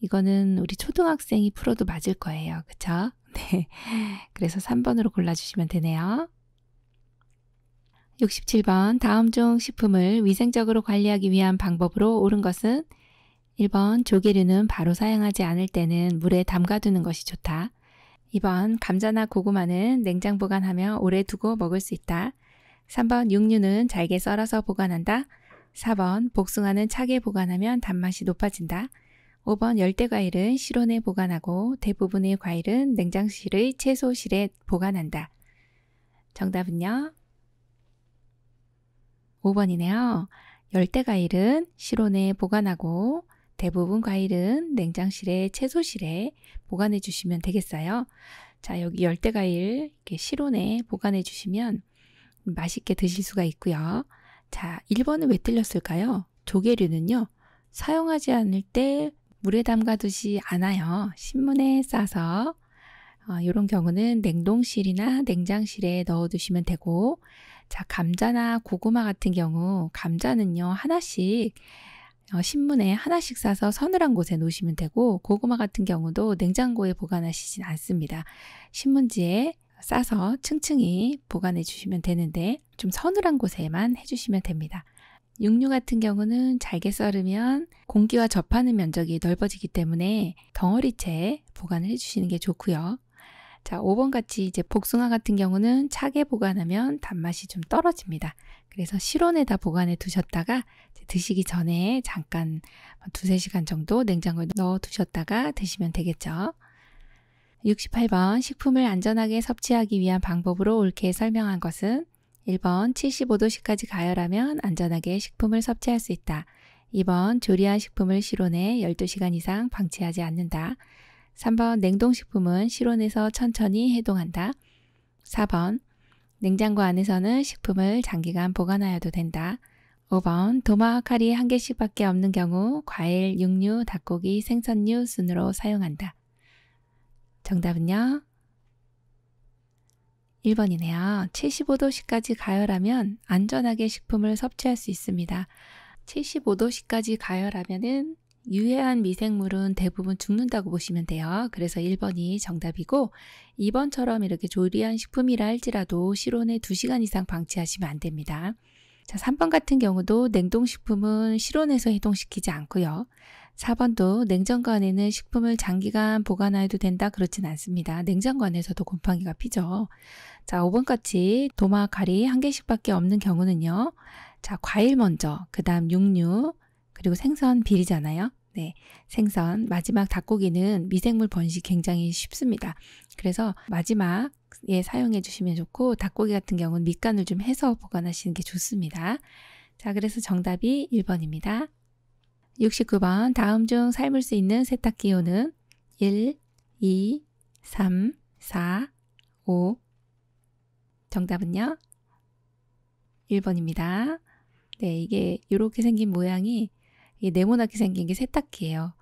이거는 우리 초등학생이 풀어도 맞을 거예요. 그쵸? 네. 그래서 3번으로 골라주시면 되네요. 67번. 다음 중 식품을 위생적으로 관리하기 위한 방법으로 옳은 것은 1번 조개류는 바로 사용하지 않을 때는 물에 담가두는 것이 좋다. 2번 감자나 고구마는 냉장 보관하며 오래 두고 먹을 수 있다. 3번 육류는 잘게 썰어서 보관한다. 4번 복숭아는 차게 보관하면 단맛이 높아진다. 5번 열대 과일은 실온에 보관하고 대부분의 과일은 냉장실의 채소실에 보관한다. 정답은요? 5번이네요. 열대 과일은 실온에 보관하고 대부분 과일은 냉장실에 채소실에 보관해 주시면 되겠어요. 자, 여기 열대 과일 이렇게 실온에 보관해 주시면 맛있게 드실 수가 있고요. 자, 1번은 왜 틀렸을까요? 조개류는요. 사용하지 않을 때 물에 담가두지 않아요. 신문에 싸서 어, 이런 경우는 냉동실이나 냉장실에 넣어두시면 되고 자 감자나 고구마 같은 경우 감자는요 하나씩 어, 신문에 하나씩 싸서 서늘한 곳에 놓으시면 되고 고구마 같은 경우도 냉장고에 보관하시진 않습니다. 신문지에 싸서 층층이 보관해 주시면 되는데 좀 서늘한 곳에만 해주시면 됩니다. 육류 같은 경우는 잘게 썰으면 공기와 접하는 면적이 넓어지기 때문에 덩어리채 보관을 해주시는 게 좋고요. 자, 5번 같이 이제 복숭아 같은 경우는 차게 보관하면 단맛이 좀 떨어집니다. 그래서 실온에다 보관해 두셨다가 드시기 전에 잠깐 두세 시간 정도 냉장고에 넣어 두셨다가 드시면 되겠죠. 68번 식품을 안전하게 섭취하기 위한 방법으로 옳게 설명한 것은 1번 75도씨까지 가열하면 안전하게 식품을 섭취할 수 있다. 2번 조리한 식품을 실온에 12시간 이상 방치하지 않는다. 3번 냉동식품은 실온에서 천천히 해동한다. 4번 냉장고 안에서는 식품을 장기간 보관하여도 된다. 5번 도마 칼이 한 개씩밖에 없는 경우 과일, 육류, 닭고기, 생선류 순으로 사용한다. 정답은요? 1번이네요. 75도씨까지 가열하면 안전하게 식품을 섭취할 수 있습니다. 75도씨까지 가열하면은 유해한 미생물은 대부분 죽는다고 보시면 돼요. 그래서 1번이 정답이고 2번처럼 이렇게 조리한 식품이라 할지라도 실온에 2시간 이상 방치하시면 안 됩니다. 자, 3번 같은 경우도 냉동식품은 실온에서 해동시키지 않고요. 4번도 냉장고 안에는 식품을 장기간 보관해도 된다 그렇진 않습니다. 냉장고 안에서도 곰팡이가 피죠. 자, 5번까지 도마 가리 한 개씩밖에 없는 경우는요. 자, 과일 먼저, 그 다음 육류, 그리고 생선 비리잖아요. 네, 생선, 마지막 닭고기는 미생물 번식 굉장히 쉽습니다. 그래서 마지막 에 사용해 주시면 좋고 닭고기 같은 경우는 밑간을 좀 해서 보관하시는 게 좋습니다. 자, 그래서 정답이 1번입니다. 69번 다음 중 삶을 수 있는 세탁기호는 1, 2, 3, 4, 5 정답은요? 1번입니다. 네, 이게 이렇게 생긴 모양이 네모나게 생긴 게 세탁기예요.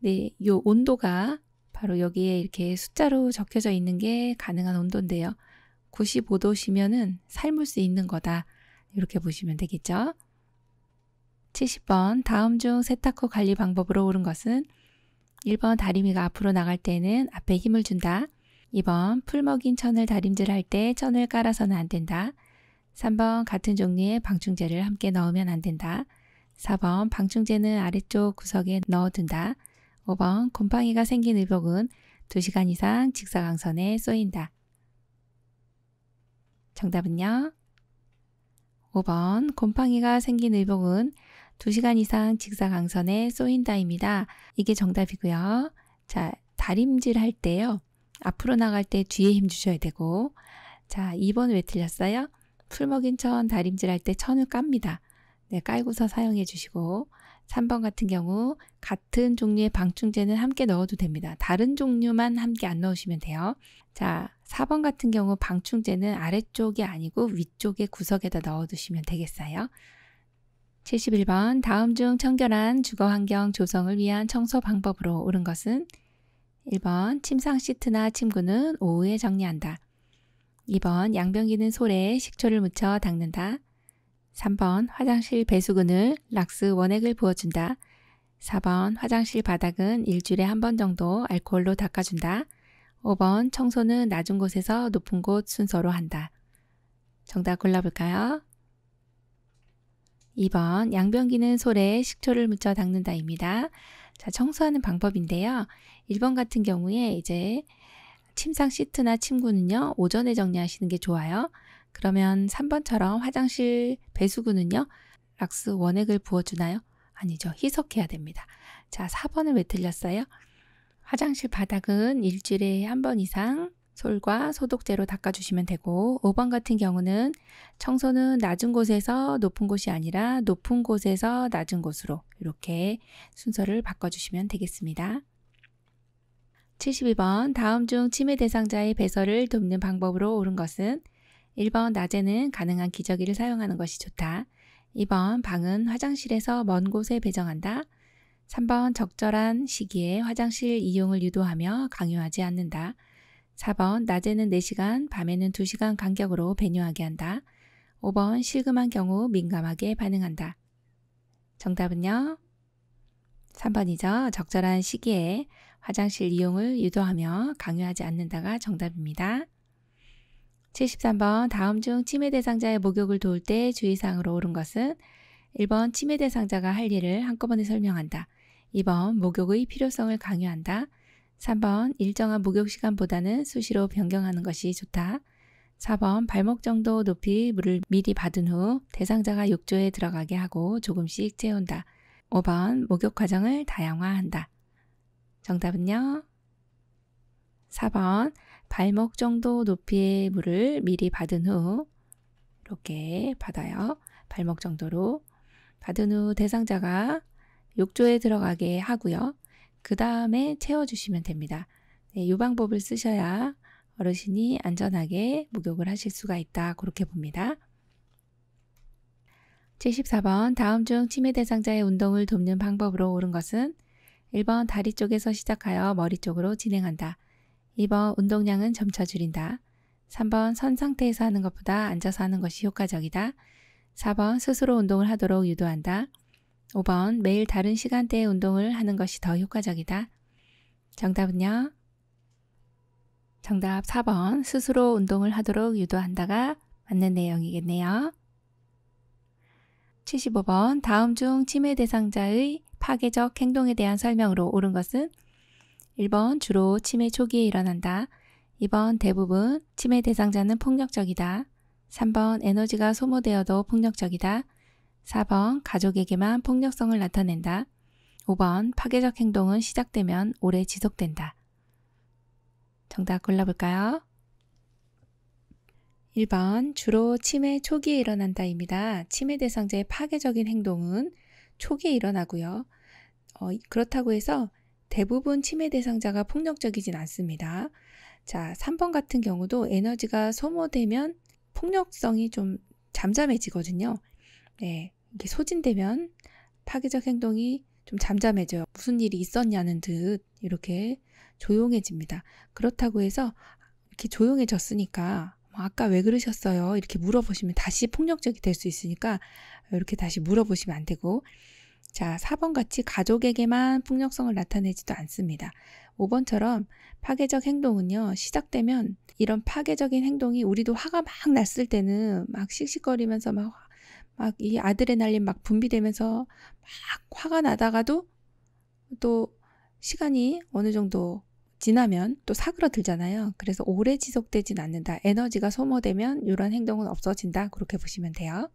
네, 이 온도가 바로 여기에 이렇게 숫자로 적혀져 있는 게 가능한 온도인데요. 95도시면은 삶을 수 있는 거다. 이렇게 보시면 되겠죠? 70번 다음 중 세탁 후 관리 방법으로 옳은 것은 1번 다리미가 앞으로 나갈 때는 앞에 힘을 준다. 2번 풀 먹인 천을 다림질 할때 천을 깔아서는 안 된다. 3번 같은 종류의 방충제를 함께 넣으면 안 된다. 4번 방충제는 아래쪽 구석에 넣어둔다. 5번 곰팡이가 생긴 의복은 2시간 이상 직사광선에 쏘인다. 정답은요? 5번 곰팡이가 생긴 의복은 2시간 이상 직사 광선에 쏘인다입니다. 이게 정답이고요. 자, 다림질 할 때요. 앞으로 나갈 때 뒤에 힘 주셔야 되고 자, 2번 왜 틀렸어요? 풀먹인 천 다림질 할 때 천을 깝니다. 네, 깔고서 사용해 주시고 3번 같은 경우 같은 종류의 방충제는 함께 넣어도 됩니다. 다른 종류만 함께 안 넣으시면 돼요. 자, 4번 같은 경우 방충제는 아래쪽이 아니고 위쪽에 구석에다 넣어두시면 되겠어요. 71번 다음 중 청결한 주거 환경 조성을 위한 청소 방법으로 옳은 것은 1번 침상 시트나 침구는 오후에 정리한다. 2번 양병기는 솔에 식초를 묻혀 닦는다. 3번 화장실 배수근을 락스 원액을 부어준다. 4번 화장실 바닥은 일주일에 한 번 정도 알코올로 닦아준다. 5번 청소는 낮은 곳에서 높은 곳 순서로 한다. 정답 골라볼까요? 2번 양변기는 솔에 식초를 묻혀 닦는다입니다. 자, 청소하는 방법인데요. 1번 같은 경우에 이제 침상 시트나 침구는요. 오전에 정리하시는 게 좋아요. 그러면 3번처럼 화장실 배수구는요. 락스 원액을 부어주나요? 아니죠. 희석해야 됩니다. 자, 4번을 왜 틀렸어요? 화장실 바닥은 일주일에 한 번 이상 솔과 소독제로 닦아주시면 되고 5번 같은 경우는 청소는 낮은 곳에서 높은 곳이 아니라 높은 곳에서 낮은 곳으로 이렇게 순서를 바꿔주시면 되겠습니다. 72번 다음 중 치매 대상자의 배설을 돕는 방법으로 옳은 것은 1번 낮에는 가능한 기저귀를 사용하는 것이 좋다. 2번 방은 화장실에서 먼 곳에 배정한다. 3번 적절한 시기에 화장실 이용을 유도하며 강요하지 않는다. 4번 낮에는 4시간, 밤에는 2시간 간격으로 배뇨하게 한다. 5번 실금한 경우 민감하게 반응한다. 정답은요? 3번이죠. 적절한 시기에 화장실 이용을 유도하며 강요하지 않는다가 정답입니다. 73번 다음 중 치매 대상자의 목욕을 도울 때 주의사항으로 옳은 것은 1번 치매 대상자가 할 일을 한꺼번에 설명한다. 2번 목욕의 필요성을 강요한다. 3번 일정한 목욕 시간보다는 수시로 변경하는 것이 좋다. 4번 발목 정도 높이 물을 미리 받은 후 대상자가 욕조에 들어가게 하고 조금씩 채운다. 5번 목욕 과정을 다양화한다. 정답은요? 4번 발목 정도 높이의 물을 미리 받은 후 이렇게 받아요. 발목 정도로 받은 후 대상자가 욕조에 들어가게 하고요. 그 다음에 채워주시면 됩니다. 네, 이 방법을 쓰셔야 어르신이 안전하게 목욕을 하실 수가 있다. 그렇게 봅니다. 74번 다음 중 치매 대상자의 운동을 돕는 방법으로 옳은 것은 1번 다리 쪽에서 시작하여 머리 쪽으로 진행한다. 2번 운동량은 점차 줄인다. 3번 선 상태에서 하는 것보다 앉아서 하는 것이 효과적이다. 4번 스스로 운동을 하도록 유도한다. 5번 매일 다른 시간대에 운동을 하는 것이 더 효과적이다. 정답은요? 정답 4번 스스로 운동을 하도록 유도한다가 맞는 내용이겠네요. 75번 다음 중 치매 대상자의 파괴적 행동에 대한 설명으로 옳은 것은 1번 주로 치매 초기에 일어난다. 2번 대부분 치매 대상자는 폭력적이다. 3번 에너지가 소모되어도 폭력적이다. 4번 가족에게만 폭력성을 나타낸다. 5번 파괴적 행동은 시작되면 오래 지속된다. 정답 골라볼까요? 1번 주로 치매 초기에 일어난다입니다. 치매 대상자의 파괴적인 행동은 초기에 일어나고요. 어, 그렇다고 해서 대부분 치매 대상자가 폭력적이진 않습니다. 자, 3번 같은 경우도 에너지가 소모되면 폭력성이 좀 잠잠해지거든요. 네, 이게 소진되면 파괴적 행동이 좀 잠잠해져요. 무슨 일이 있었냐는 듯 이렇게 조용해집니다. 그렇다고 해서 이렇게 조용해졌으니까 뭐 아까 왜 그러셨어요? 이렇게 물어보시면 다시 폭력적이 될 수 있으니까 이렇게 다시 물어보시면 안 되고 자, 4번 같이 가족에게만 폭력성을 나타내지도 않습니다. 5번처럼 파괴적 행동은요, 시작되면 이런 파괴적인 행동이 우리도 화가 막 났을 때는 막 씩씩거리면서 막 막이 아드레날린 막 분비되면서 막 화가 나다가도 또 시간이 어느 정도 지나면 또 사그러들잖아요. 그래서 오래 지속되진 않는다. 에너지가 소모되면 이런 행동은 없어진다. 그렇게 보시면 돼요.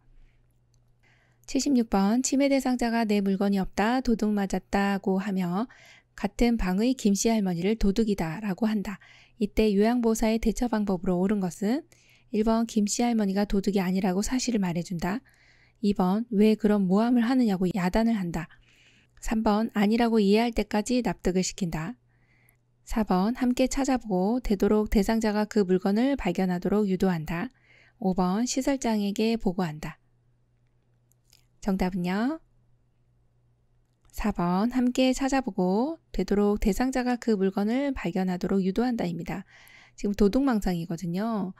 76번 치매 대상자가 내 물건이 없다 도둑 맞았다고 하며 같은 방의 김씨 할머니를 도둑이다 라고 한다. 이때 요양보호사의 대처 방법으로 옳은 것은 1번 김씨 할머니가 도둑이 아니라고 사실을 말해준다. 2번 왜 그런 모함을 하느냐고 야단을 한다. 3번 아니라고 이해할 때까지 납득을 시킨다. 4번 함께 찾아보고 되도록 대상자가 그 물건을 발견하도록 유도한다. 5번 시설장에게 보고한다. 정답은요. 4번 함께 찾아보고 되도록 대상자가 그 물건을 발견하도록 유도한다입니다. 지금 도둑망상이거든요.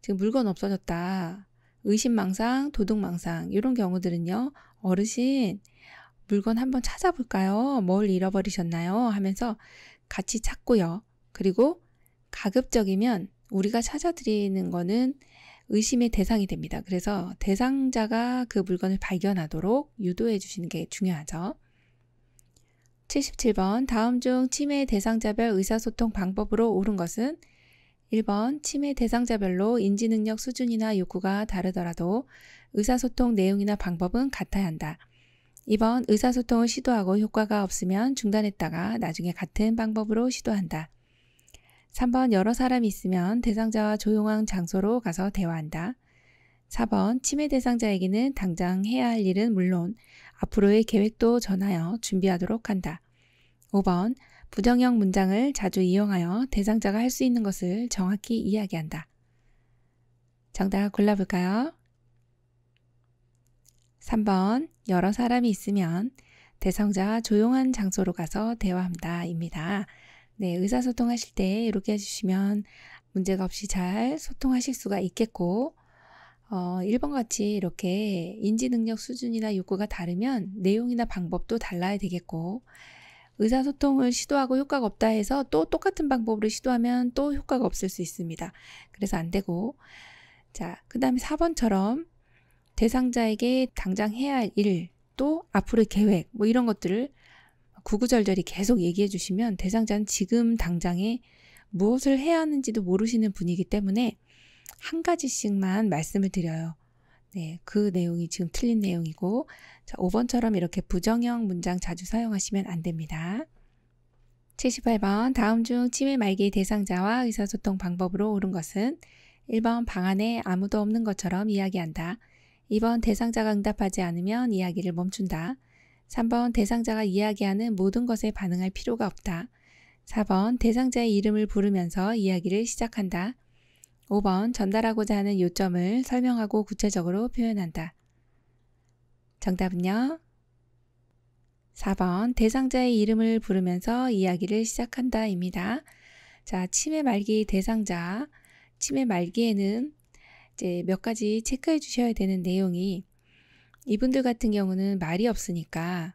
지금 물건 없어졌다. 의심망상, 도둑망상 이런 경우들은요. 어르신 물건 한번 찾아볼까요? 뭘 잃어버리셨나요? 하면서 같이 찾고요. 그리고 가급적이면 우리가 찾아드리는 거는 의심의 대상이 됩니다. 그래서 대상자가 그 물건을 발견하도록 유도해 주시는 게 중요하죠. 77번 다음 중 치매 대상자별 의사소통 방법으로 옳은 것은 1번 치매 대상자별로 인지능력 수준이나 욕구가 다르더라도 의사소통 내용이나 방법은 같아야 한다. 2번 의사소통을 시도하고 효과가 없으면 중단했다가 나중에 같은 방법으로 시도한다. 3번 여러 사람이 있으면 대상자와 조용한 장소로 가서 대화한다. 4번 치매 대상자에게는 당장 해야 할 일은 물론 앞으로의 계획도 전하여 준비하도록 한다. 5번 부정형 문장을 자주 이용하여 대상자가 할 수 있는 것을 정확히 이야기한다. 정답 골라볼까요? 3번 여러 사람이 있으면 대상자와 조용한 장소로 가서 대화한다 입니다. 네, 의사소통하실 때 이렇게 해주시면 문제가 없이 잘 소통하실 수가 있겠고 어, 1번 같이 이렇게 인지 능력 수준이나 욕구가 다르면 내용이나 방법도 달라야 되겠고 의사소통을 시도하고 효과가 없다 해서 또 똑같은 방법으로 시도하면 또 효과가 없을 수 있습니다. 그래서 안 되고. 자, 그 다음에 4번처럼 대상자에게 당장 해야 할 일, 또 앞으로의 계획, 뭐 이런 것들을 구구절절히 계속 얘기해 주시면 대상자는 지금 당장에 무엇을 해야 하는지도 모르시는 분이기 때문에 한 가지씩만 말씀을 드려요. 네, 그 내용이 지금 틀린 내용이고 자, 5번처럼 이렇게 부정형 문장 자주 사용하시면 안 됩니다. 78번 다음 중 치매 말기 대상자와 의사소통 방법으로 옳은 것은 1번 방 안에 아무도 없는 것처럼 이야기한다. 2번 대상자가 응답하지 않으면 이야기를 멈춘다. 3번 대상자가 이야기하는 모든 것에 반응할 필요가 없다. 4번 대상자의 이름을 부르면서 이야기를 시작한다. 5번 전달하고자 하는 요점을 설명하고 구체적으로 표현한다. 정답은요. 4번 대상자의 이름을 부르면서 이야기를 시작한다입니다. 자, 치매 말기 대상자 치매 말기에는 이제 몇 가지 체크해 주셔야 되는 내용이 이분들 같은 경우는 말이 없으니까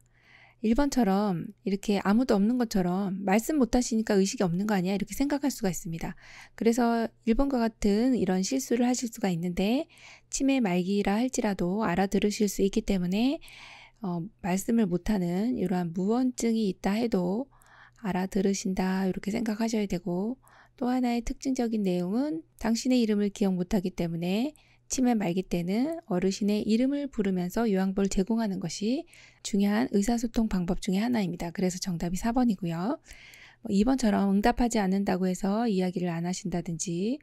1번처럼 이렇게 아무도 없는 것처럼 말씀 못 하시니까 의식이 없는 거 아니야? 이렇게 생각할 수가 있습니다. 그래서 1번과 같은 이런 실수를 하실 수가 있는데 치매 말기라 할지라도 알아들으실 수 있기 때문에 어, 말씀을 못하는 이러한 무언증이 있다 해도 알아들으신다 이렇게 생각하셔야 되고 또 하나의 특징적인 내용은 당신의 이름을 기억 못하기 때문에 치매 말기 때는 어르신의 이름을 부르면서 요양보를 제공하는 것이 중요한 의사소통 방법 중의 하나입니다. 그래서 정답이 4번이고요. 2번처럼 뭐 응답하지 않는다고 해서 이야기를 안 하신다든지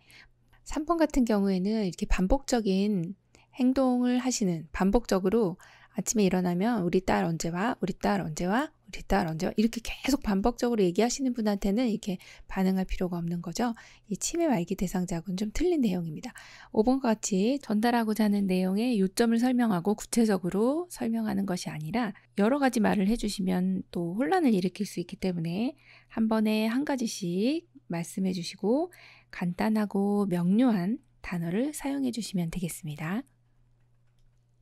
3번 같은 경우에는 이렇게 반복적인 행동을 하시는 반복적으로 아침에 일어나면 우리 딸 언제 와? 우리 딸 언제 와? 우리 딸 언제 이렇게 계속 반복적으로 얘기하시는 분한테는 이렇게 반응할 필요가 없는 거죠. 이 치매 말기 대상자군 좀 틀린 내용입니다. 5번과 같이 전달하고자 하는 내용의 요점을 설명하고 구체적으로 설명하는 것이 아니라 여러 가지 말을 해주시면 또 혼란을 일으킬 수 있기 때문에 한 번에 한 가지씩 말씀해 주시고 간단하고 명료한 단어를 사용해 주시면 되겠습니다.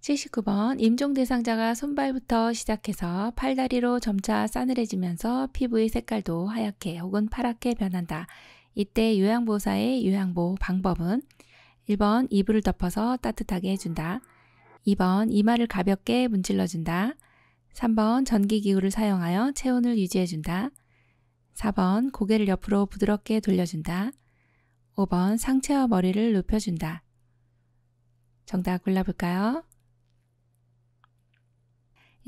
79번 임종 대상자가 손발부터 시작해서 팔다리로 점차 싸늘해지면서 피부의 색깔도 하얗게 혹은 파랗게 변한다. 이때 요양보사의 호 요양보 방법은 1번 이불을 덮어서 따뜻하게 해준다. 2번 이마를 가볍게 문질러준다. 3번 전기기구를 사용하여 체온을 유지해준다. 4번 고개를 옆으로 부드럽게 돌려준다. 5번 상체와 머리를 눕혀준다. 정답 골라볼까요?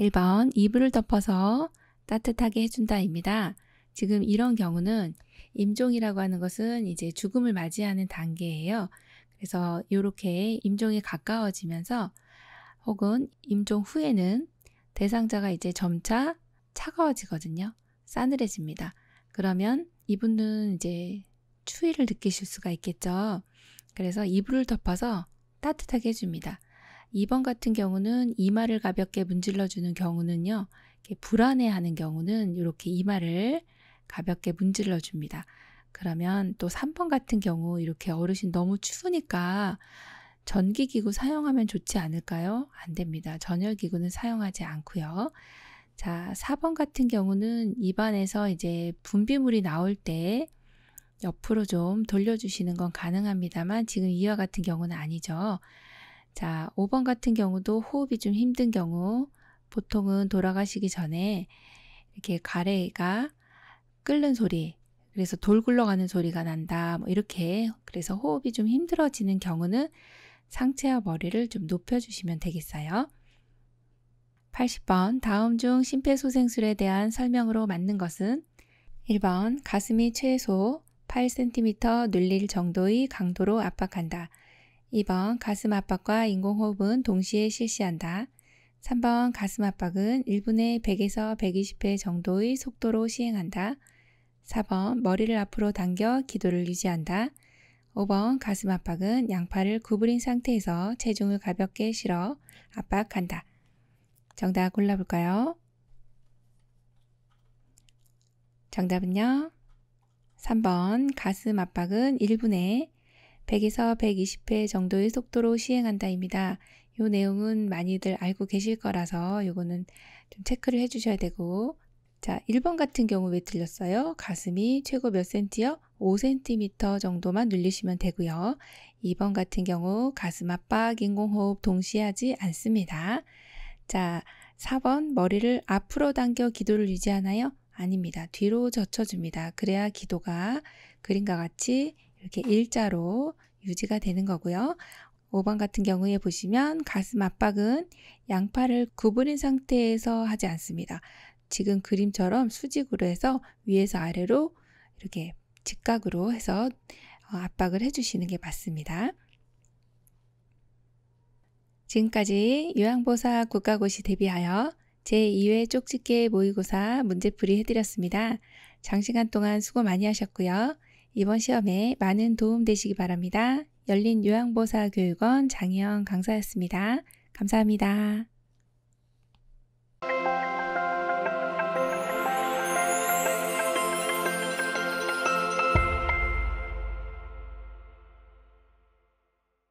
1번 이불을 덮어서 따뜻하게 해준다입니다. 지금 이런 경우는 임종이라고 하는 것은 이제 죽음을 맞이하는 단계예요. 그래서 이렇게 임종에 가까워지면서 혹은 임종 후에는 대상자가 이제 점차 차가워지거든요. 싸늘해집니다. 그러면 이분은 이제 추위를 느끼실 수가 있겠죠. 그래서 이불을 덮어서 따뜻하게 해줍니다. 2번 같은 경우는 이마를 가볍게 문질러주는 경우는요. 불안해하는 경우는 이렇게 이마를 가볍게 문질러줍니다. 그러면 또 3번 같은 경우 이렇게 어르신 너무 추우니까 전기기구 사용하면 좋지 않을까요? 안 됩니다. 전열기구는 사용하지 않고요. 자, 4번 같은 경우는 입안에서 이제 분비물이 나올 때 옆으로 좀 돌려주시는 건 가능합니다만 지금 이와 같은 경우는 아니죠. 자, 5번 같은 경우도 호흡이 좀 힘든 경우 보통은 돌아가시기 전에 이렇게 가래가 끓는 소리, 그래서 돌 굴러가는 소리가 난다. 뭐 이렇게 그래서 호흡이 좀 힘들어지는 경우는 상체와 머리를 좀 높여주시면 되겠어요. 80번 다음 중 심폐소생술에 대한 설명으로 맞는 것은 1번 가슴이 최소 8cm 눌릴 정도의 강도로 압박한다. 2번 가슴 압박과 인공호흡은 동시에 실시한다. 3번 가슴 압박은 1분에 100에서 120회 정도의 속도로 시행한다. 4번 머리를 앞으로 당겨 기도를 유지한다. 5번 가슴 압박은 양팔을 구부린 상태에서 체중을 가볍게 실어 압박한다. 정답 골라볼까요? 정답은요? 3번 가슴 압박은 1분에 100에서 120회 정도의 속도로 시행한다입니다. 이 내용은 많이들 알고 계실 거라서 이거는 좀 체크를 해주셔야 되고 자, 1번 같은 경우 왜 틀렸어요? 가슴이 최고 몇 센티요? 5cm 정도만 늘리시면 되고요. 2번 같은 경우 가슴 압박, 인공호흡 동시에 하지 않습니다. 자, 4번 머리를 앞으로 당겨 기도를 유지하나요? 아닙니다. 뒤로 젖혀줍니다. 그래야 기도가 그림과 같이 이렇게 일자로 유지가 되는 거고요. 5번 같은 경우에 보시면 가슴 압박은 양팔을 구부린 상태에서 하지 않습니다. 지금 그림처럼 수직으로 해서 위에서 아래로 이렇게 직각으로 해서 어, 압박을 해주시는 게 맞습니다. 지금까지 요양보사 국가고시 대비하여 제2회 쪽집게 모의고사 문제풀이 해드렸습니다. 장시간 동안 수고 많이 하셨고요. 이번 시험에 많은 도움 되시기 바랍니다. 열린 요양보사 교육원 장희영 강사였습니다. 감사합니다.